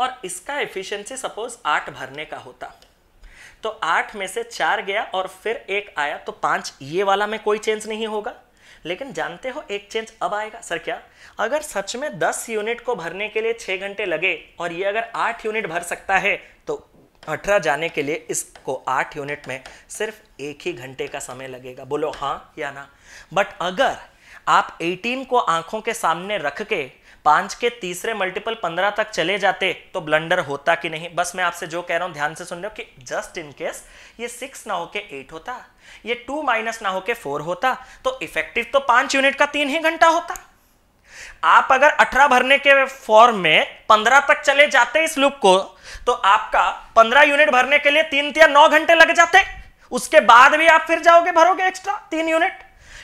और इसका एफिशिएंसी सपोज आठ भरने का होता तो आठ में से चार गया और फिर एक आया तो पांच ये वाला में कोई चेंज नहीं होगा लेकिन जानते हो एक चेंज अब आएगा सर क्या अगर सच में दस यूनिट को भरने के लिए छह घंटे लगे और ये अगर आठ यूनिट भर सकता है तो अठारह जाने के लिए इसको आठ यूनिट में सिर्फ एक ही घंटे का समय लगेगा बोलो हाँ या ना बट अगर आप 18 को आंखों के सामने रख के पांच के तीसरे मल्टीपल पंद्रह तक चले जाते तो ब्लंडर होता कि नहीं बस मैं आपसे जो कह रहा हूं ध्यान से सुन रहे हो कि जस्ट इन केस ये सिक्स ना होके एट होता ये टू माइनस ना होके फोर होता तो इफेक्टिव तो पांच यूनिट का तीन ही घंटा होता आप अगर 18 भरने के फॉर्म में 15 तक चले जाते इस लूप को तो आपका 15 यूनिट भरने के लिए तीन या नौ घंटे लग जाते उसके बाद भी आप फिर जाओगे भरोगे एक्स्ट्रा तीन यूनिट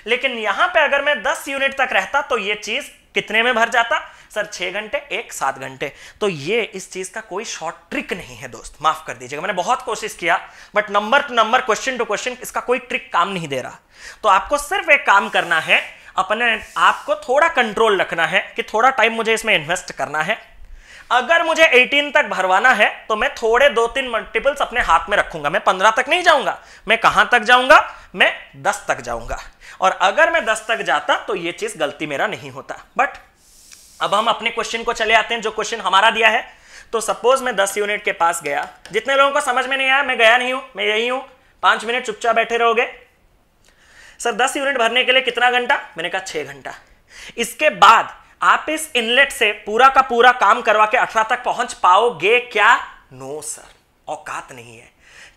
लेकिन यहां पे अगर मैं दस यूनिट तक रहता तो ये चीज कितने में भर जाता सर छह घंटे एक सात घंटे तो ये इस चीज का कोई शॉर्ट ट्रिक नहीं है दोस्त माफ कर दीजिएगा मैंने बहुत कोशिश किया but number two number question two question इसका कोई ट्रिक काम नहीं दे रहा तो आपको सिर्फ एक काम करना है अपने आपको थोड़ा कंट्रोल रखना है कि थोड़ा टाइम मुझे इसमें इन्वेस्ट करना है अगर मुझे 18 तक भरवाना है तो मैं थोड़े दो तीन मल्टीपल्स अपने हाथ में रखूंगा मैं 15 तक नहीं जाऊंगा मैं कहां तक जाऊंगा मैं 10 तक जाऊंगा और अगर मैं 10 तक जाता तो यह चीज गलती मेरा नहीं होता बट अब हम अपने क्वेश्चन को चले आते हैं जो क्वेश्चन हमारा दिया है तो सपोज मैं दस यूनिट के पास गया जितने लोगों को समझ में नहीं आया मैं गया नहीं हूं मैं यही हूं पांच मिनट चुपचाप बैठे रहोगे सर दस यूनिट भरने के लिए कितना घंटा मैंने कहा छह घंटा इसके बाद आप इस इनलेट से पूरा का पूरा काम करवा के अठारह तक पहुंच पाओगे क्या नो सर औकात नहीं है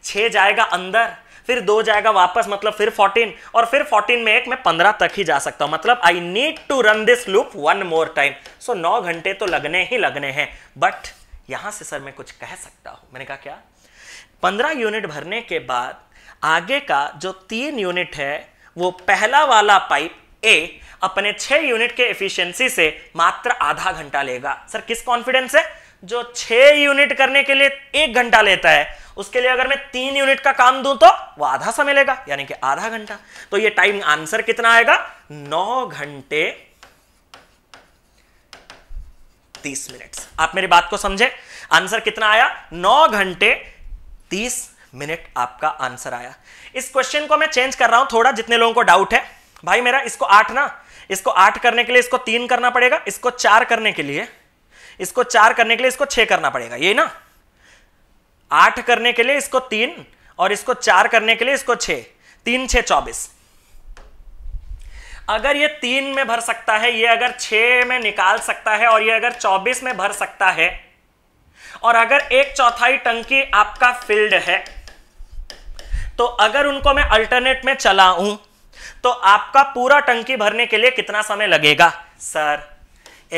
छः जाएगा अंदर फिर दो जाएगा वापस मतलब फिर 14 और फिर 14 में एक मैं 15 तक ही जा सकता हूं मतलब I need to run this loop one more time so नौ घंटे तो लगने ही लगने हैं बट यहां से सर मैं कुछ कह सकता हूं मैंने कहा क्या 15 यूनिट भरने के बाद आगे का जो तीन यूनिट है वो पहला वाला पाइप ए अपने छह यूनिट के एफिशिएंसी से मात्र आधा घंटा लेगा सर किस कॉन्फिडेंस है जो छह यूनिट करने के लिए एक घंटा लेता है उसके लिए अगर मैं तीन यूनिट का काम दूं तो वो आधा समय लेगा यानी कि आधा घंटा तो ये टाइम आंसर कितना आएगा नौ घंटे तीस मिनट आप मेरी बात को समझे आंसर कितना आया नौ घंटे तीस मिनट आपका आंसर आया इस क्वेश्चन को मैं चेंज कर रहा हूं थोड़ा जितने लोगों को डाउट है भाई मेरा इसको आठ ना इसको आठ करने के लिए इसको तीन करना पड़ेगा इसको चार करने के लिए इसको चार करने के लिए इसको छह करना पड़ेगा ये ना आठ करने के लिए इसको तीन और इसको चार करने के लिए इसको छे तीन छे चौबीस अगर ये तीन में भर सकता है ये अगर छ में निकाल सकता है और ये अगर चौबीस में भर सकता है और अगर एक चौथाई टंकी आपका फिल्ड है तो अगर उनको मैं अल्टरनेट में चलाऊं तो आपका पूरा टंकी भरने के लिए कितना समय लगेगा सर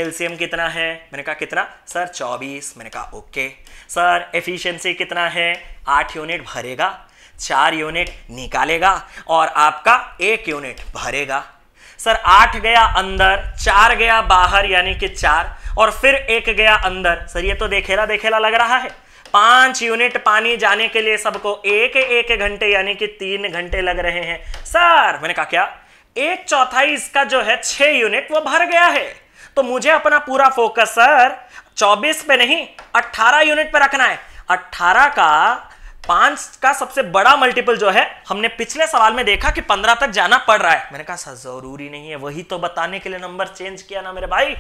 एलसीएम कितना है मैंने कहा कितना सर 24 मैंने कहा ओके सर एफिशिएंसी कितना है आठ यूनिट भरेगा चार यूनिट निकालेगा और आपका एक यूनिट भरेगा सर आठ गया अंदर चार गया बाहर यानी कि चार और फिर एक गया अंदर सर ये तो देखेला देखेला लग रहा है पांच यूनिट पानी जाने के लिए सबको एक एक घंटे यानी कि तीन घंटे लग रहे हैं सर मैंने कहा क्या एक चौथाई इसका जो है छह यूनिट वो भर गया है तो मुझे अपना पूरा फोकस सर 24 पे नहीं 18 यूनिट पे रखना है 18 का पांच का सबसे बड़ा मल्टीपल जो है हमने पिछले सवाल में देखा कि पंद्रह तक जाना पड़ रहा है मैंने कहा सर जरूरी नहीं है वही तो बताने के लिए नंबर चेंज किया ना मेरे भाई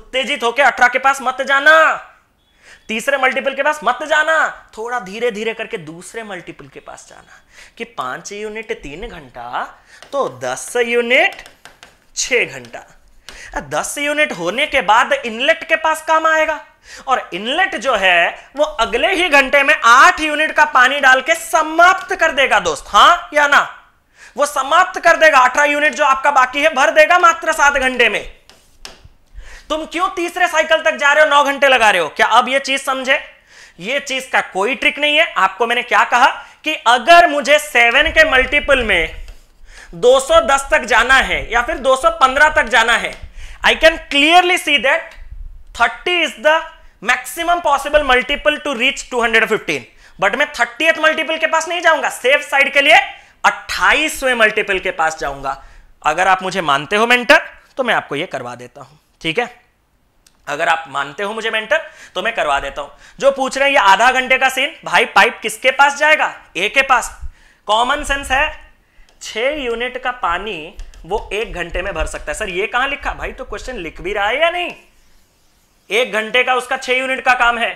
उत्तेजित होकर अठारह के पास मत जाना तीसरे मल्टीपल के पास मत जाना थोड़ा धीरे धीरे करके दूसरे मल्टीपल के पास जाना कि पांच यूनिट तीन घंटा तो दस यूनिट छ घंटा दस यूनिट होने के बाद इनलेट के पास काम आएगा और इनलेट जो है वो अगले ही घंटे में आठ यूनिट का पानी डाल के समाप्त कर देगा दोस्त हां या ना वो समाप्त कर देगा अठारह यूनिट जो आपका बाकी है भर देगा मात्र सात घंटे में तुम क्यों तीसरे साइकिल तक जा रहे हो नौ घंटे लगा रहे हो क्या अब यह चीज समझे ये चीज का कोई ट्रिक नहीं है आपको मैंने क्या कहा कि अगर मुझे सेवन के मल्टीपल में 210 तक जाना है या फिर 215 तक जाना है I can clearly see that 30 is the maximum possible multiple to reach 215 but मैं थर्टी मल्टीपल के पास नहीं जाऊंगा सेफ साइड के लिए अट्ठाईसवें मल्टीपल के पास जाऊंगा अगर आप मुझे मानते हो मेंटर तो मैं आपको यह करवा देता हूं ठीक है अगर आप मानते हो मुझे मेंटर तो मैं करवा देता हूं जो पूछ रहे हैं ये आधा घंटे का सीन भाई पाइप किसके पास जाएगा ए के पास कॉमन सेंस है छह यूनिट का पानी वो एक घंटे में भर सकता है सर ये कहां लिखा भाई तो क्वेश्चन लिख भी रहा है या नहीं एक घंटे का उसका छह यूनिट का काम है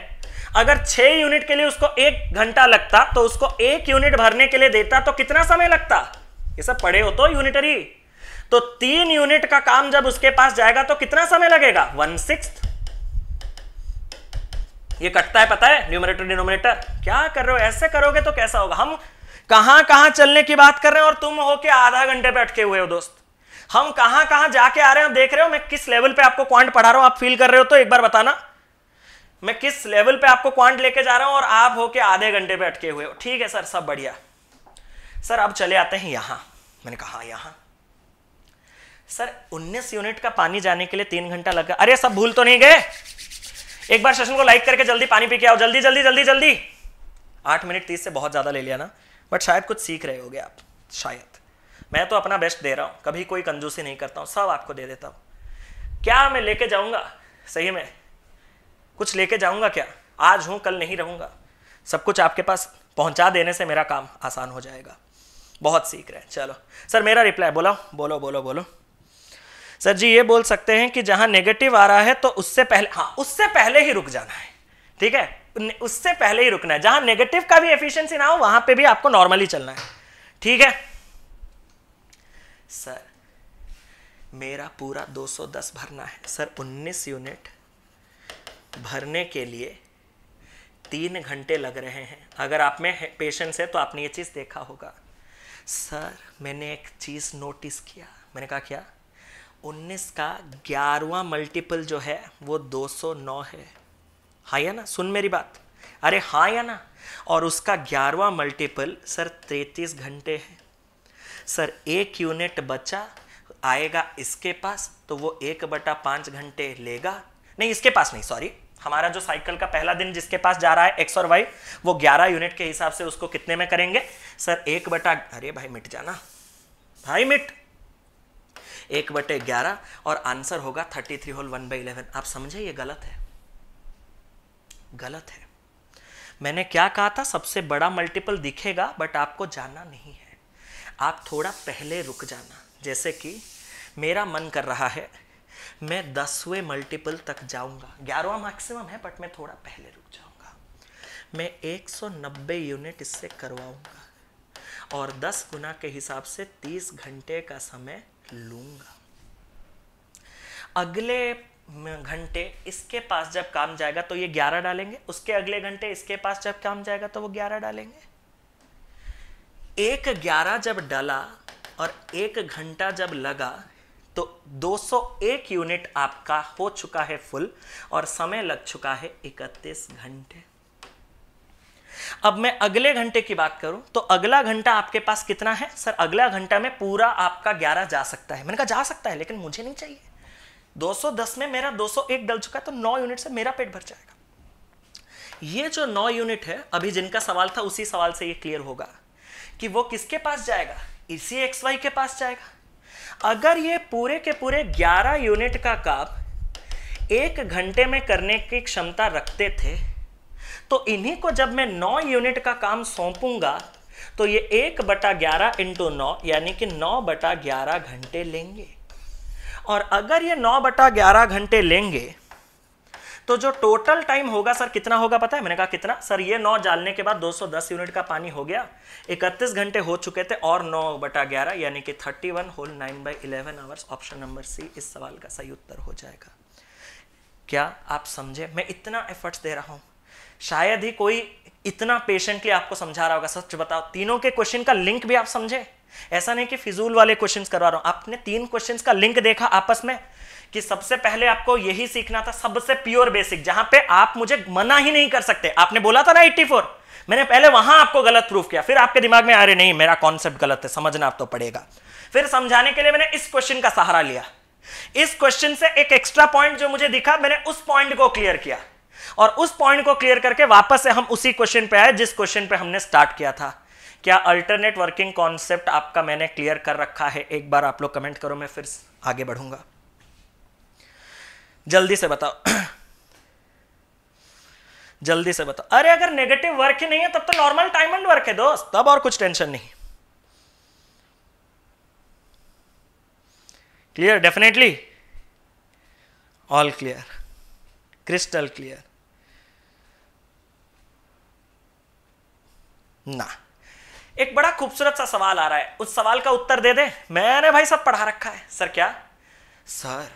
अगर छह यूनिट के लिए उसको एक घंटा लगता तो उसको एक यूनिट भरने के लिए देता तो कितना समय लगता ये सब पढ़े हो तो यूनिटरी तो तीन यूनिट का काम जब उसके पास जाएगा तो कितना समय लगेगा वन सिक्स ये कटता है पता है न्यूमरेटर डिनोमिनेटर क्या कर रहे हो ऐसे करोगे तो कैसा होगा हम कहां कहां चलने की बात कर रहे हैं और तुम हो के आधा घंटे बैठके हुए हो दोस्त हम कहां कहां जाके आ रहे हैं देख रहे हो मैं किस लेवल पे आपको क्वांट पढ़ा रहा हूं आप फील कर रहे हो तो एक बार बताना मैं किस लेवल पे आपको क्वांट लेके जा रहा हूं और आप होके आधे घंटे बैठके हुए हो ठीक है सर सब बढ़िया सर अब चले आते हैं यहां मैंने कहा यहां सर 19 यूनिट का पानी जाने के लिए तीन घंटा लगा अरे सब भूल तो नहीं गए एक बार सेशन को लाइक करके जल्दी पानी पी के आओ जल्दी जल्दी जल्दी जल्दी आठ मिनट तीस से बहुत ज़्यादा ले लिया ना बट शायद कुछ सीख रहे होगे आप शायद मैं तो अपना बेस्ट दे रहा हूँ कभी कोई कंजूसी नहीं करता हूँ सब आपको दे देता हूँ क्या मैं लेके जाऊँगा सही में कुछ लेके जाऊँगा क्या आज हूँ कल नहीं रहूँगा सब कुछ आपके पास पहुँचा देने से मेरा काम आसान हो जाएगा बहुत सीख रहे हैं चलो सर मेरा रिप्लाई बोला बोलो बोलो बोलो सर जी ये बोल सकते हैं कि जहां नेगेटिव आ रहा है तो उससे पहले हाँ उससे पहले ही रुक जाना है ठीक है उससे पहले ही रुकना है जहां नेगेटिव का भी एफिशिएंसी ना हो वहां पे भी आपको नॉर्मली चलना है ठीक है सर मेरा पूरा 210 भरना है सर 19 यूनिट भरने के लिए तीन घंटे लग रहे हैं अगर आप में पेशेंस है तो आपने ये चीज़ देखा होगा सर मैंने एक चीज़ नोटिस किया मैंने कहा क्या 19 का ग्यारहवा मल्टीपल जो है वो 209 है हाँ या ना सुन मेरी बात अरे हाँ या ना और उसका ग्यारहवा मल्टीपल सर तैतीस घंटे है सर एक यूनिट बचा आएगा इसके पास तो वो एक बटा पाँच घंटे लेगा नहीं इसके पास नहीं सॉरी हमारा जो साइकिल का पहला दिन जिसके पास जा रहा है एक्स और वाई वो ग्यारह यूनिट के हिसाब से उसको कितने में करेंगे सर एक बटा अरे भाई मिट जाना भाई मिट एक बटे ग्यारह और आंसर होगा thirty three whole one by eleven आप समझे ये गलत है गलत है मैंने क्या कहा था सबसे बड़ा मल्टीपल दिखेगा बट आपको जाना नहीं है आप थोड़ा पहले रुक जाना जैसे कि मेरा मन कर रहा है मैं दसवें मल्टीपल तक जाऊंगा ग्यारहवा मैक्सिमम है बट मैं थोड़ा पहले रुक जाऊंगा मैं 190 यूनिट इससे करवाऊंगा और 10 गुना के हिसाब से 30 घंटे का समय लूंगा अगले घंटे इसके पास जब काम जाएगा तो ये ग्यारह डालेंगे उसके अगले घंटे इसके पास जब काम जाएगा तो वो ग्यारह डालेंगे एक ग्यारह जब डाला और एक घंटा जब लगा तो 201 यूनिट आपका हो चुका है फुल और समय लग चुका है इकतीस घंटे अब मैं अगले घंटे की बात करूं तो अगला घंटा आपके पास कितना है सर अगला घंटा में पूरा आपका ग्यारह जा सकता है मैंने कहा जा सकता है लेकिन मुझे नहीं चाहिए 210 में मेरा 201 डल चुका है तो 9 यूनिट से मेरा पेट भर जाएगा ये जो 9 यूनिट है अभी जिनका सवाल था उसी सवाल से ये क्लियर होगा कि वो किसके पास जाएगा इसी एक्स वाई के पास जाएगा अगर ये पूरे के पूरे 11 यूनिट का काम एक घंटे में करने की क्षमता रखते थे तो इन्हीं को जब मैं नौ यूनिट का काम सौंपूंगा तो ये एक बटा ग्यारह इंटू नौ यानी कि नौ बटा ग्यारह घंटे लेंगे और अगर ये नौ बटा ग्यारह घंटे लेंगे तो जो टोटल टाइम होगा सर कितना होगा पता है मैंने कहा कितना सर ये नौ जालने के बाद 210 यूनिट का पानी हो गया 31 घंटे हो चुके थे और नौ बटा ग्यारह यानी कि 31 one whole nine by eleven hours option number C इस सवाल का सही उत्तर हो जाएगा क्या आप समझे मैं इतना एफर्ट्स दे रहा हूं शायद ही कोई इतना पेशेंटली आपको समझा रहा होगा सच बताओ तीनों के क्वेश्चन का लिंक भी आप समझे ऐसा नहीं कि फिजूल वाले क्वेश्चंस करवा रहा हूं आपने तीन क्वेश्चंस का लिंक देखा आपस में कि सबसे पहले आपको यही सीखना था सबसे प्योर बेसिक जहां पे आप मुझे मना ही नहीं कर सकते आपने बोला था ना 84 मैंने पहले वहां आपको गलत प्रूफ किया फिर आपके दिमाग में आ रहे नहीं मेरा कॉन्सेप्ट गलत है समझना आप तो पड़ेगा फिर समझाने के लिए मैंने इस क्वेश्चन का सहारा लिया इस क्वेश्चन से एक एक्स्ट्रा पॉइंट जो मुझे दिखा मैंने उस पॉइंट को क्लियर किया और उस पॉइंट को क्लियर करके वापस से हम उसी क्वेश्चन पे आए जिस क्वेश्चन पे हमने स्टार्ट किया था क्या अल्टरनेट वर्किंग कॉन्सेप्ट आपका मैंने क्लियर कर रखा है एक बार आप लोग कमेंट करो मैं फिर आगे बढ़ूंगा जल्दी से बताओ जल्दी से बताओ अरे अगर नेगेटिव वर्क ही नहीं है तब तो नॉर्मल टाइम एंड वर्क है दोस्त तब और कुछ टेंशन नहीं clear definitely all clear crystal clear ना एक बड़ा खूबसूरत सा सवाल आ रहा है उस सवाल का उत्तर दे दे मैंने भाई सब पढ़ा रखा है सर क्या सर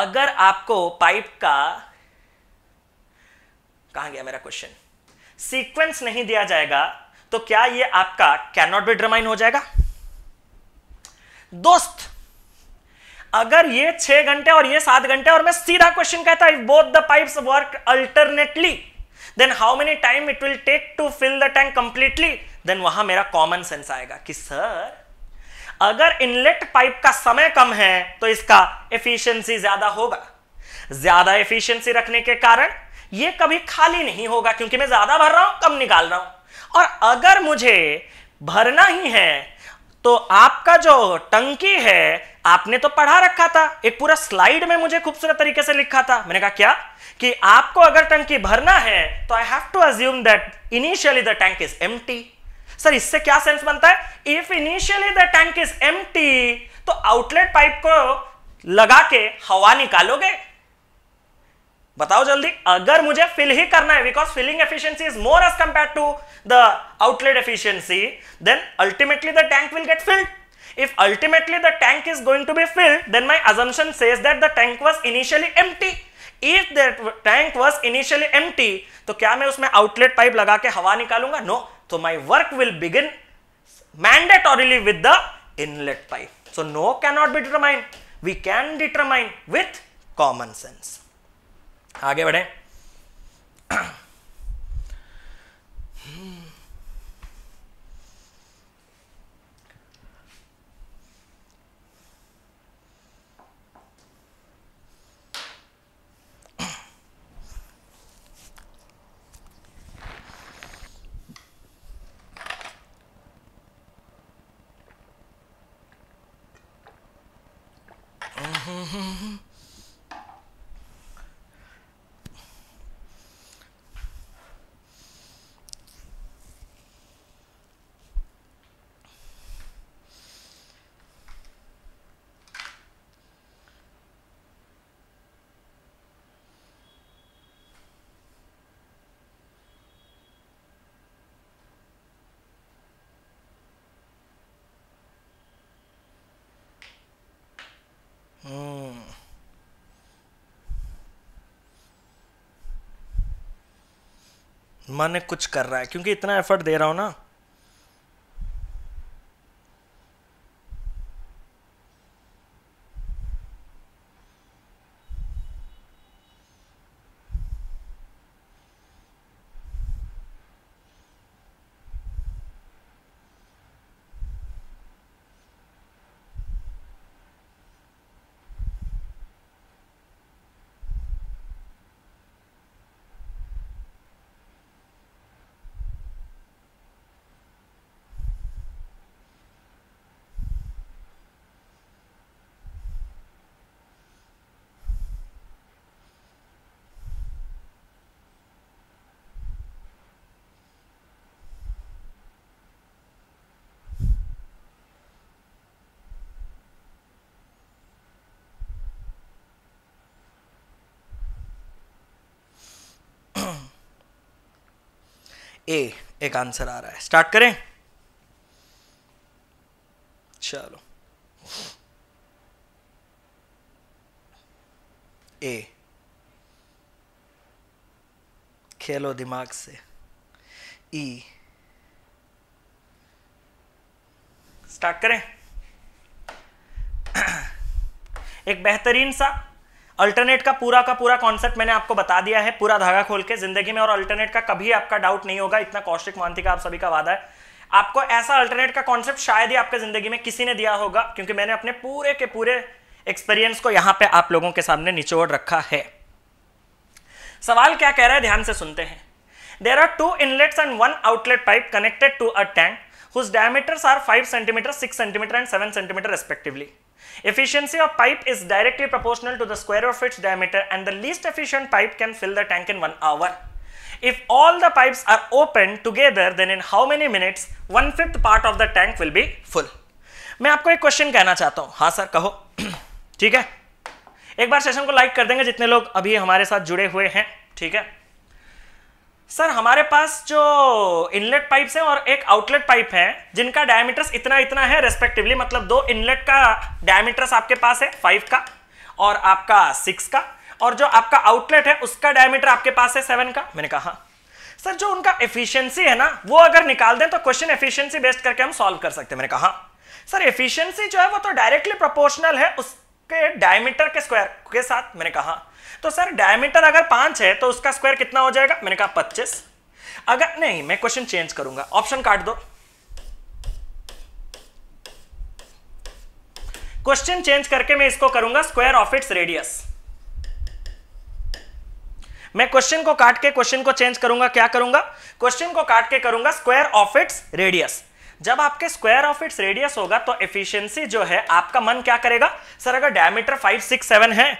अगर आपको पाइप का कहा गया मेरा क्वेश्चन सीक्वेंस नहीं दिया जाएगा तो क्या ये आपका कैन नॉट बी डिटरमाइन हो जाएगा दोस्त अगर ये छह घंटे और ये सात घंटे और मैं सीधा क्वेश्चन कहता both the pipes work alternately then how many time it will take to fill the tank completely then वहां मेरा कॉमन सेंस आएगा कि सर अगर इनलेट पाइप का समय कम है तो इसका एफिशिएंसी ज्यादा होगा ज्यादा एफिशिएंसी रखने के कारण यह कभी खाली नहीं होगा क्योंकि मैं ज्यादा भर रहा हूं कम निकाल रहा हूं और अगर मुझे भरना ही है तो आपका जो टंकी है आपने तो पढ़ा रखा था एक पूरा स्लाइड में मुझे खूबसूरत तरीके से लिखा था मैंने कहा क्या कि आपको अगर टंकी भरना है तो I have to assume that initially the tank is एम सर इससे क्या सेंस बनता है if initially the tank is एम तो आउटलेट पाइप को लगा के हवा निकालोगे बताओ जल्दी अगर मुझे फिल ही करना है because filling efficiency is more as compare to the outlet efficiency then ultimately the tank will get filled if ultimately the tank is going to be filled then my assumption says that the tank was initially empty if that tank was initially empty तो क्या मैं उसमें outlet pipe लगा के हवा निकालूंगा no तो my work will begin mandatorily with the inlet pipe so no can not be determined we can determined with common sense आगे बढ़े Mm-hmm. मन कुछ कर रहा है क्योंकि इतना एफर्ट दे रहा हूँ ना ए एक आंसर आ रहा है स्टार्ट करें चलो ए खेलो दिमाग से ई e। स्टार्ट करें एक बेहतरीन सा अल्टरनेट का पूरा का पूरा कॉन्सेप्ट मैंने आपको बता दिया है पूरा धागा खोल के जिंदगी में और अल्टरनेट का कभी आपका डाउट नहीं होगा इतना कौशिक मानती का आप सभी का वादा है आपको ऐसा अल्टरनेट का कॉन्सेप्ट शायद ही आपके जिंदगी में किसी ने दिया होगा क्योंकि मैंने अपने पूरे के पूरे एक्सपीरियंस को यहां पे आप लोगों के सामने निचोड़ रखा है सवाल क्या कह रहा है ध्यान से सुनते हैं there are two inlets and one outlet pipe connected to a tank whose centimeter six centimeter and seven centimeter and Efficiency of pipe is directly proportional to the square of its diameter and the least efficient pipe can fill the tank in 1 hour. If all the pipes are open together then in how many minutes one fifth part of the tank will be full. मैं आपको एक question कहना चाहता हूं हाँ sir कहो ठीक है एक बार सेशन को लाइक कर देंगे जितने लोग अभी हमारे साथ जुड़े हुए हैं ठीक है सर हमारे पास जो इनलेट पाइप हैं और एक आउटलेट पाइप है जिनका डायमीटर्स इतना इतना है रेस्पेक्टिवली मतलब दो इनलेट का डायमीटर्स आपके पास है फाइव का और आपका सिक्स का और जो आपका आउटलेट है उसका डायमीटर आपके पास है सेवन का मैंने कहा सर जो उनका एफिशिएंसी है ना वो अगर निकाल दें तो क्वेश्चन एफिशिएंसी बेस्ड करके हम सॉल्व कर सकते हैं मैंने कहा सर एफिशिएंसी जो है वो तो डायरेक्टली प्रोपोर्शनल है उसके डायमीटर के स्क्वायर के साथ मैंने कहा तो सर डायमीटर अगर पांच है तो उसका स्क्वायर कितना हो जाएगा मैंने कहा पच्चीस अगर नहीं मैं क्वेश्चन चेंज करूंगा ऑप्शन काट दो क्वेश्चन चेंज करके मैं इसको करूंगा स्क्वायर ऑफ इट्स रेडियस मैं क्वेश्चन को काट के क्वेश्चन को चेंज करूंगा क्या करूंगा क्वेश्चन को काट के करूंगा स्क्वायर ऑफ इट्स रेडियस जब आपके स्क्वायर ऑफ इट्स रेडियस होगा तो एफिशिएंसी जो है आपका मन क्या करेगा सर अगर डायमीटर फाइव सिक्स सेवन है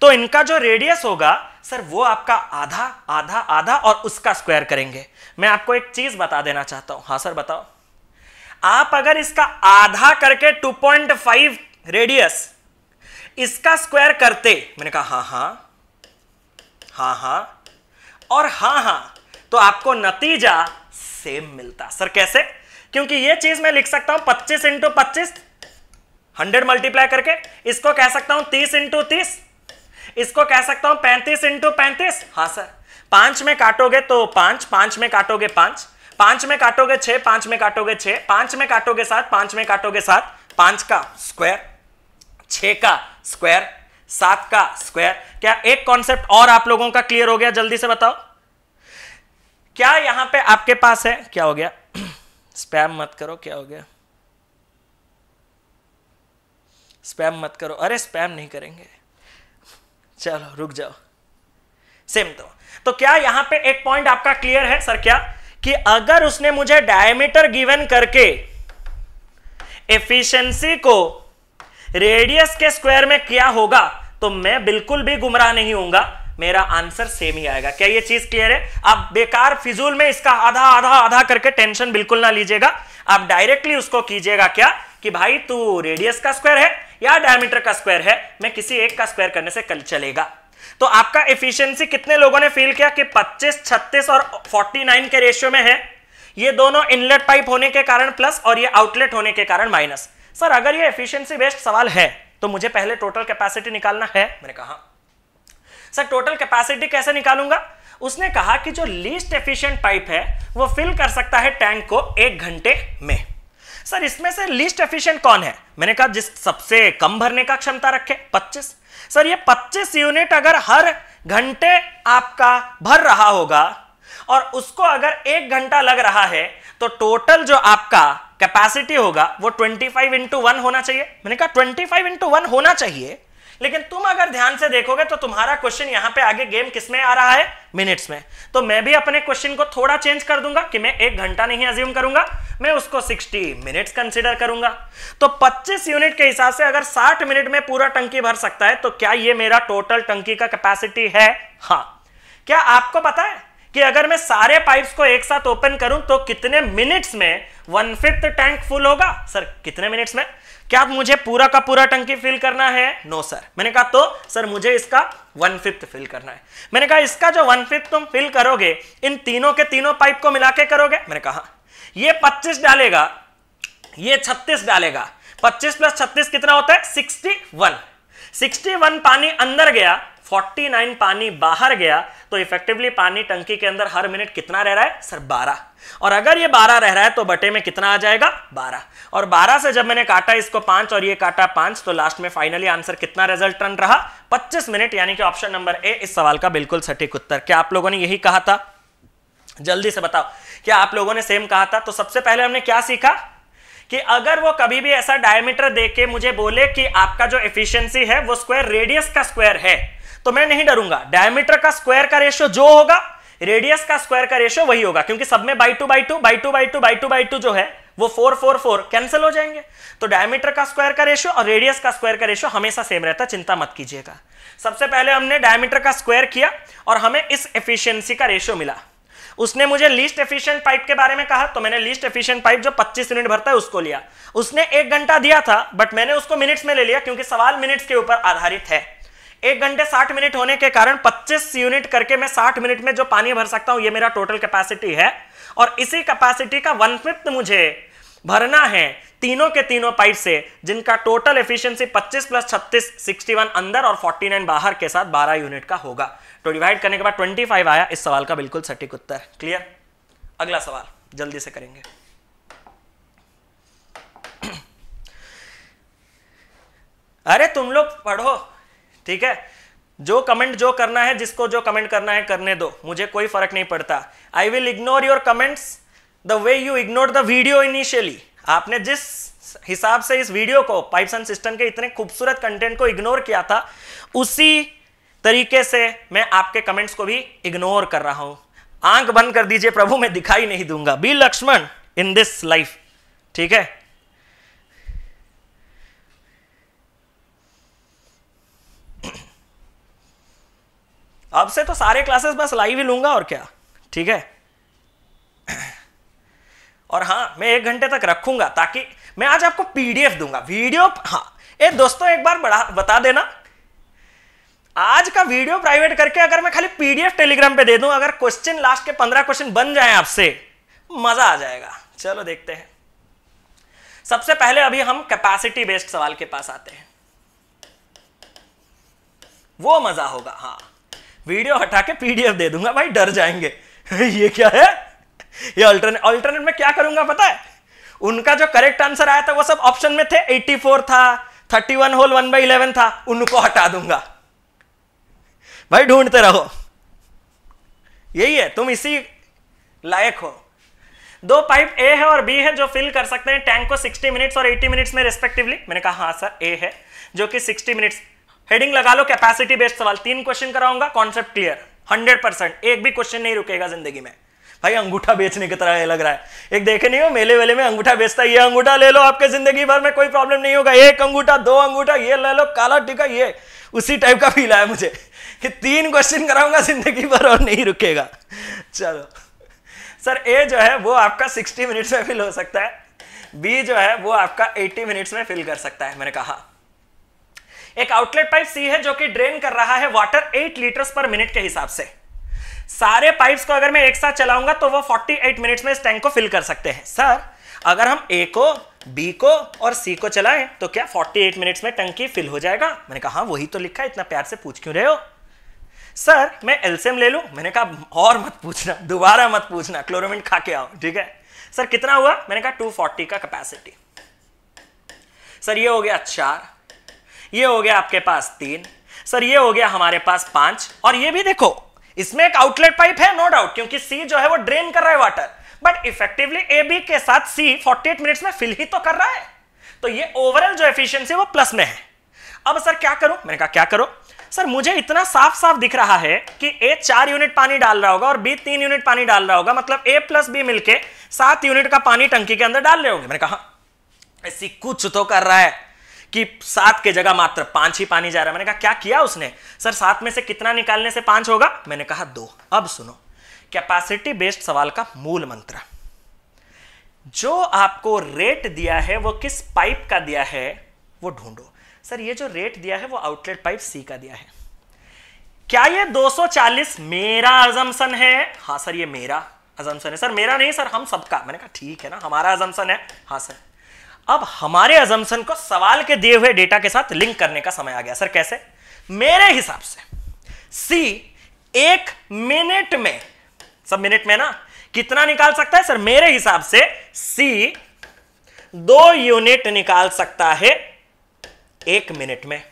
तो इनका जो रेडियस होगा सर वो आपका आधा आधा आधा और उसका स्क्वायर करेंगे मैं आपको एक चीज बता देना चाहता हूं हाँ सर बताओ आप अगर इसका आधा करके फाइव रेडियस इसका स्क्वायर करते मैंने कहा हा हा हा हा और हा हा तो आपको नतीजा सेम मिलता सर कैसे क्योंकि ये चीज मैं लिख सकता हूं पच्चीस इंटू पच्चीस हंड्रेड मल्टीप्लाई करके इसको कह सकता हूं तीस इंटू तीस इसको कह सकता हूं पैंतीस इंटू पैंतीस हाँ सर पांच में काटोगे तो पांच पांच में काटोगे पांच पांच में काटोगे छह पांच में काटोगे छह पांच में काटोगे सात पांच में काटोगे सात पांच का स्क्वायर छ का स्क्वायर सात का स्क्वायर क्या एक कॉन्सेप्ट और आप लोगों का क्लियर हो गया जल्दी से बताओ क्या यहां पे आपके पास है क्या हो गया स्पैम मत करो क्या हो गया स्पैम मत करो अरे स्पैम नहीं करेंगे चलो रुक जाओ सेम तो तो क्या यहां पे एक पॉइंट आपका क्लियर है सर क्या कि अगर उसने मुझे डायमीटर गिवन करके एफिशिएंसी को रेडियस के स्क्वायर में किया होगा तो मैं बिल्कुल भी गुमराह नहीं होऊंगा मेरा आंसर सेम ही आएगा क्या ये चीज क्लियर है आप बेकार फिजूल में इसका आधा आधा आधा करके टेंशन बिल्कुल ना लीजिएगा आप डायरेक्टली उसको कीजिएगा क्या कि भाई तू रेडियस का स्क्वायर है या डायमीटर का स्क्वायर है मैं किसी एक का स्क्वायर करने से कल चलेगा तो आपका एफिशिएंसी कितने लोगों ने फील किया कि 25, 36 और 49 के रेशियो में है ये दोनों इनलेट पाइप होने के कारण प्लस और ये आउटलेट होने के कारण माइनस सर अगर ये एफिशिएंसी बेस्ड सवाल है तो मुझे पहले टोटल कैपेसिटी निकालना है मैंने कहा सर टोटल कैपेसिटी कैसे निकालूंगा उसने कहा कि जो लीस्ट एफिशिएंट पाइप है वो फिल कर सकता है टैंक को एक घंटे में सर इसमें से लीस्ट एफिशिएंट कौन है मैंने कहा जिस सबसे कम भरने का क्षमता रखे 25 सर ये 25 यूनिट अगर हर घंटे आपका भर रहा होगा और उसको अगर एक घंटा लग रहा है तो टोटल जो आपका कैपेसिटी होगा वो 25 फाइव इंटू वन होना चाहिए मैंने कहा 25 फाइव इंटू वन होना चाहिए लेकिन तुम अगर ध्यान से देखोगे तो तुम्हारा क्वेश्चन यहां पे आगे गेम किसमें आ रहा है मिनट्स में तो मैं भी अपने क्वेश्चन को थोड़ा चेंज कर दूंगा कि मैं एक घंटा नहीं अज्यूम करूंगा मैं उसको 60 मिनट्स कंसिडर करूंगा तो 25 यूनिट के हिसाब से अगर 60 मिनट में पूरा टंकी भर सकता है तो क्या यह मेरा टोटल टंकी का कैपेसिटी है हाँ क्या आपको पता है कि अगर मैं सारे पाइप्स को एक साथ ओपन करूं तो कितने मिनट्स में वन फिफ्थ टैंक फुल होगा सर कितने मिनट्स में क्या आप मुझे पूरा का पूरा टंकी फिल करना है नो सर मैंने कहा तो सर मुझे इसका वन फिफ्थ फिल करना है मैंने कहा इसका जो वन फिफ्थ तुम फिल करोगे इन तीनों के तीनों पाइप को मिला के करोगे मैंने कहा ये पच्चीस डालेगा ये छत्तीस डालेगा पच्चीस प्लस छत्तीस कितना होता है सिक्सटी वन सिक्सटी वन पानी अंदर गया 49 पानी बाहर गया तो इफेक्टिवली पानी टंकी के अंदर हर मिनट कितना रह रहा है सर 12 और अगर ये 12 रह रहा है तो बटे में कितना आ जाएगा 12 और 12 से जब मैंने काटा इसको 5 और ये काटा 5 तो लास्ट में फाइनली आंसर कितना रिजल्ट रन रहा 25 मिनट यानी कि ऑप्शन नंबर ए इस सवाल का बिल्कुल सटीक उत्तर क्या आप लोगों ने यही कहा था जल्दी से बताओ क्या आप लोगों ने सेम कहा था तो सबसे पहले हमने क्या सीखा कि अगर वो कभी भी ऐसा डायमीटर देके मुझे बोले कि आपका जो एफिशिएंसी है वो स्क्वायर रेडियस का स्क्वायर है तो मैं नहीं डरूंगा डायमीटर का स्क्वायर का रेशियो जो होगा रेडियस का स्क्वायर का रेशियो वही होगा क्योंकि सब में by two by two by two by two by two by two जो है वो फोर फोर फोर कैंसिल हो जाएंगे तो डायमीटर का स्क्वायर का रेशियो और रेडियस का स्क्वायर का रेशियो हमेशा सेम रहता है चिंता मत कीजिएगा सबसे पहले हमने डायमीटर का स्क्वायर किया और हमें इस एफिशिएंसी का रेशियो मिला उसने मुझे लीस्ट एफिशिएंट पाइप के बारे में कहा तो मैंने लीस्ट एफिशिएंट पाइप जो 25 यूनिट भरता है उसको लिया उसने एक घंटा दिया था बट मैंने उसको मिनट्स में ले लिया क्योंकि सवाल मिनट्स के ऊपर आधारित है एक घंटे 60 मिनट होने के कारण 25 यूनिट करके मैं 60 मिनट में जो पानी भर सकता हूं ये मेरा टोटल कैपेसिटी है और इसी कैपेसिटी का वन फिफ्थ मुझे भरना है तीनों के तीनों पाइप से जिनका टोटल एफिशिएंसी 25 प्लस 36 61 अंदर और 49 बाहर के साथ 12 यूनिट का होगा तो डिवाइड करने के बाद 25 आया इस सवाल का बिल्कुल सटीक उत्तर क्लियर अगला सवाल जल्दी से करेंगे अरे तुम लोग पढ़ो ठीक है जो कमेंट जो करना है जिसको जो कमेंट करना है करने दो मुझे कोई फर्क नहीं पड़ता I will ignore your comments the way you ignore the video initially आपने जिस हिसाब से इस वीडियो को पाइपसन एंड सिस्टम के इतने खूबसूरत कंटेंट को इग्नोर किया था उसी तरीके से मैं आपके कमेंट्स को भी इग्नोर कर रहा हूं आंख बंद कर दीजिए प्रभु मैं दिखाई नहीं दूंगा be Lakshman in this life ठीक है अब से तो सारे क्लासेस बस लाइव ही लूंगा और क्या ठीक है और हाँ मैं एक घंटे तक रखूंगा ताकि मैं आज आपको पीडीएफ दूंगा वीडियो हाँ ए दोस्तों एक बार बड़ा बता देना आज का वीडियो प्राइवेट करके अगर मैं खाली पीडीएफ टेलीग्राम पे दे दूं अगर क्वेश्चन लास्ट के पंद्रह क्वेश्चन बन जाए आपसे मजा आ जाएगा चलो देखते हैं सबसे पहले अभी हम कैपेसिटी बेस्ड सवाल के पास आते हैं वो मजा होगा हाँ वीडियो हटा के पीडीएफ दे दूंगा भाई डर जाएंगे ये क्या है ये अल्टरनेट अल्टरनेट में क्या करूंगा पता है उनका जो करेक्ट आंसर आया था वो सब ऑप्शन में थे 84 था 31 होल 1 बाई इलेवन था उनको हटा दूंगा भाई ढूंढते रहो यही है तुम इसी लायक हो दो पाइप ए है और बी है जो फिल कर सकते हैं टैंक को 60 मिनट्स और 80 मिनट्स में रेस्पेक्टिवली मैंने कहा हाँ सर ए है जो कि 60 मिनट्स हेडिंग लगा लो कैपेसिटी बेस्ड सवाल तीन क्वेश्चन कराऊंगा कॉन्सेप्ट क्लियर हंड्रेड परसेंट एक भी क्वेश्चन नहीं रुकेगा जिंदगी में भाई अंगूठा बेचने की तरह लग रहा है एक देखे नहीं हो मेले वेले में अंगूठा बेचता है ये अंगूठा ले लो आपके जिंदगी भर में कोई प्रॉब्लम नहीं होगा एक अंगूठा दो अंगूठा ये ले लो काला टीका ये उसी टाइप का फील आया मुझे कि तीन क्वेश्चन कराऊंगा जिंदगी भर और नहीं रुकेगा चलो सर ए जो है वो आपका सिक्सटी मिनट्स में फिल हो सकता है बी जो है वो आपका एट्टी मिनट्स में फिल कर सकता है मैंने कहा एक आउटलेट पाइप सी है जो कि ड्रेन कर रहा है वाटर 8 लीटर्स पर मिनट के हिसाब से सारे पाइप्स को अगर मैं एक साथ चलाऊंगा तो वो 48 मिनट्स में इस टैंक को फिल कर सकते हैं सर अगर हम ए को बी को और सी को चलाएं तो क्या 48 मिनट्स में टंकी फिल हो जाएगा मैंने कहा हाँ वही तो लिखा है इतना प्यार से पूछ क्यों रहे हो सर मैं एल्सियम ले लूं मैंने कहा और मत पूछना दोबारा मत पूछना क्लोरोमिन खा के आओ ठीक है सर कितना हुआ मैंने कहा 240 का कैपेसिटी सर ये हो गया चार ये हो गया आपके पास तीन सर ये हो गया हमारे पास पांच और ये भी देखो इसमें एक आउटलेट पाइप है नो डाउट क्योंकि सी जो है वो ड्रेन कर रहा है water but effectively A B के साथ सी 48 मिनट्स में फिल ही तो कर रहा है तो ये ओवरऑल जो एफिशिएंसी वो प्लस में है अब सर क्या करो मैंने कहा क्या करो सर मुझे इतना साफ साफ दिख रहा है कि ए चार यूनिट पानी डाल रहा होगा और बी तीन यूनिट पानी डाल रहा होगा मतलब ए प्लस बी मिलकर सात यूनिट का पानी टंकी के अंदर डाल रहे होंगे मैंने कहा ऐसी कुछ तो कर रहा है कि सात के जगह मात्र पांच ही पानी जा रहा है मैंने कहा क्या किया उसने सर सात में से कितना निकालने से पांच होगा मैंने कहा दो अब सुनो कैपेसिटी बेस्ड सवाल का मूल मंत्र जो आपको रेट दिया है वो किस पाइप का दिया है वो ढूंढो सर ये जो रेट दिया है वो आउटलेट पाइप सी का दिया है क्या ये 240 मेरा अजम्सन है हाँ सर ये मेरा अजम्सन है सर मेरा नहीं सर हम सबका मैंने कहा ठीक है ना हमारा अजम्सन है हाँ सर अब हमारे अजमसन को सवाल के दिए हुए डेटा के साथ लिंक करने का समय आ गया सर कैसे मेरे हिसाब से सी एक मिनट में सब मिनट में ना कितना निकाल सकता है सर मेरे हिसाब से सी दो यूनिट निकाल सकता है एक मिनट में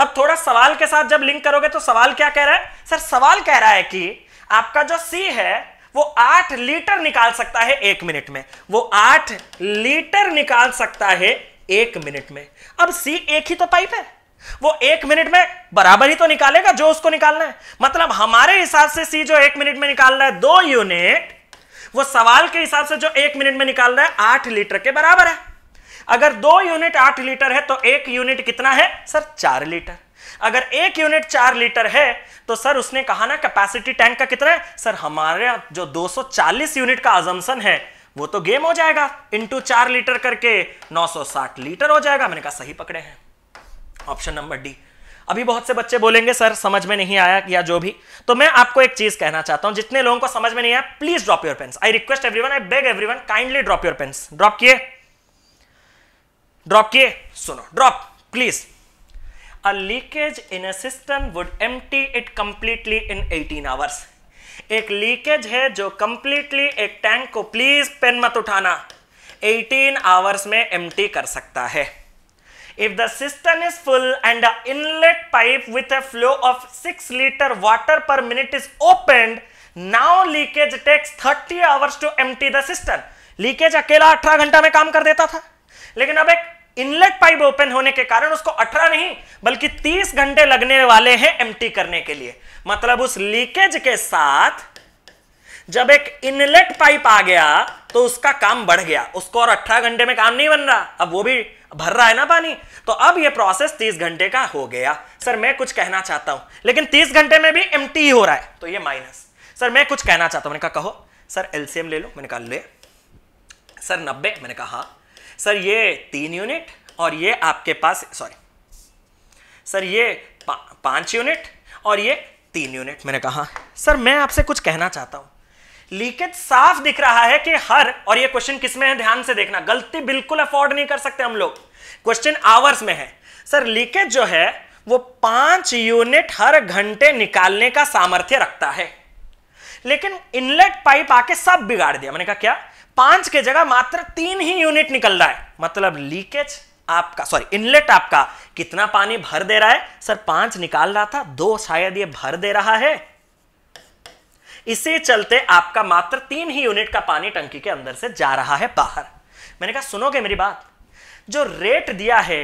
अब थोड़ा सवाल के साथ जब लिंक करोगे तो सवाल क्या कह रहा है सर सवाल कह रहा है कि आपका जो सी है वो आठ लीटर निकाल सकता है एक मिनट में वो आठ लीटर निकाल सकता है एक मिनट में अब सी एक ही तो पाइप है वो एक मिनट में बराबर ही तो निकालेगा जो उसको निकालना है मतलब हमारे हिसाब से सी जो एक मिनट में निकाल रहा है दो यूनिट वो सवाल के हिसाब से जो एक मिनट में निकाल रहा है आठ लीटर के बराबर है अगर दो यूनिट आठ लीटर है तो एक यूनिट कितना है सर चार लीटर अगर एक यूनिट चार लीटर है तो सर उसने कहा ना कैपेसिटी टैंक का कितना है सर हमारे जो 240 यूनिट का आजमसन है वो तो गेम हो जाएगा इंटू चार लीटर करके 960 लीटर हो जाएगा मैंने कहा सही पकड़े हैं ऑप्शन नंबर डी अभी बहुत से बच्चे बोलेंगे सर समझ में नहीं आया या जो भी तो मैं आपको एक चीज कहना चाहता हूं जितने लोगों को समझ में नहीं आया please drop your pens I request every I beg one kindly drop your pens drop किए ड्रॉप किए सुनो drop please a leakage in a system would empty it completely in 18 hours एक लीकेज है जो कंप्लीटली एक tank को please pen मत उठाना 18 आवर्स में एम्प्टी कर सकता है if the cistern is full and the inlet pipe with a flow of 6 liter water per minute is opened now leakage takes 30 hours to empty the cistern leakage अकेला 18 घंटा में काम कर देता था लेकिन अब एक इनलेट पाइप ओपन होने के कारण उसको 18 नहीं बल्कि 30 घंटे लगने वाले हैं एम्प्टी करने के लिए मतलब उस लीकेज के साथ जब एक इनलेट पाइप आ गया तो उसका काम बढ़ गया उसको और अठारह घंटे में काम नहीं बन रहा अब वो भी भर रहा है ना पानी तो अब ये प्रोसेस तीस घंटे का हो गया सर मैं कुछ कहना चाहता हूं लेकिन तीस घंटे में भी एम हो रहा है तो ये माइनस सर मैं कुछ कहना चाहता हूं मैंने कहा कहो सर एलसीएम ले लो मैंने कहा ले सर नब्बे मैंने कहा हाँ सर ये तीन यूनिट और ये आपके पास सॉरी सर ये पा, पांच यूनिट और ये तीन यूनिट मैंने कहा सर मैं आपसे कुछ कहना चाहता हूं लीकेज साफ दिख रहा है कि हर और ये क्वेश्चन किसमें है ध्यान से देखना गलती बिल्कुल अफोर्ड नहीं कर सकते हम लोग क्वेश्चन आवर्स में है सर लीकेज जो है वो पांच यूनिट हर घंटे निकालने का सामर्थ्य रखता है लेकिन इनलेट पाइप आके सब बिगाड़ दिया मैंने कहा क्या पांच के जगह मात्र तीन ही यूनिट निकल रहा है मतलब लीकेज आपका सॉरी इनलेट आपका कितना पानी भर दे रहा है सर पांच निकाल रहा था दो शायद ये भर दे रहा है इसे चलते आपका मात्र तीन ही यूनिट का पानी टंकी के अंदर से जा रहा है बाहर मैंने कहा सुनोगे मेरी बात जो रेट दिया है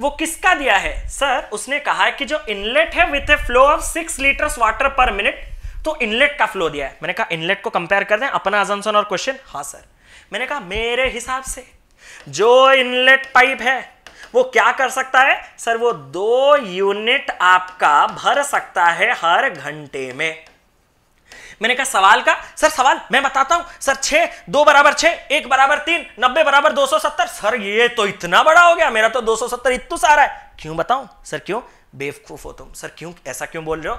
वो किसका दिया है सर उसने कहा है कि जो इनलेट है with a flow of six litre water per minute तो इनलेट का फ्लो दिया है मैंने कहा इनलेट को कंपेयर कर दें अपना अजम्सन और क्वेश्चन हाँ सर मैंने कहा मेरे हिसाब से जो इनलेट पाइप है वो क्या कर सकता है सर वो दो यूनिट आपका भर सकता है हर घंटे में मैंने कहा सवाल का सर सवाल मैं बताता हूं सर छे दो बराबर छह एक बराबर तीन नब्बे बराबर दो सौ सत्तर सर ये तो इतना बड़ा हो गया मेरा तो दो सौ सत्तर इतना सारा है क्यों बताऊं सर क्यों बेवकूफ हो तुम सर क्यों ऐसा क्यों बोल रहे हो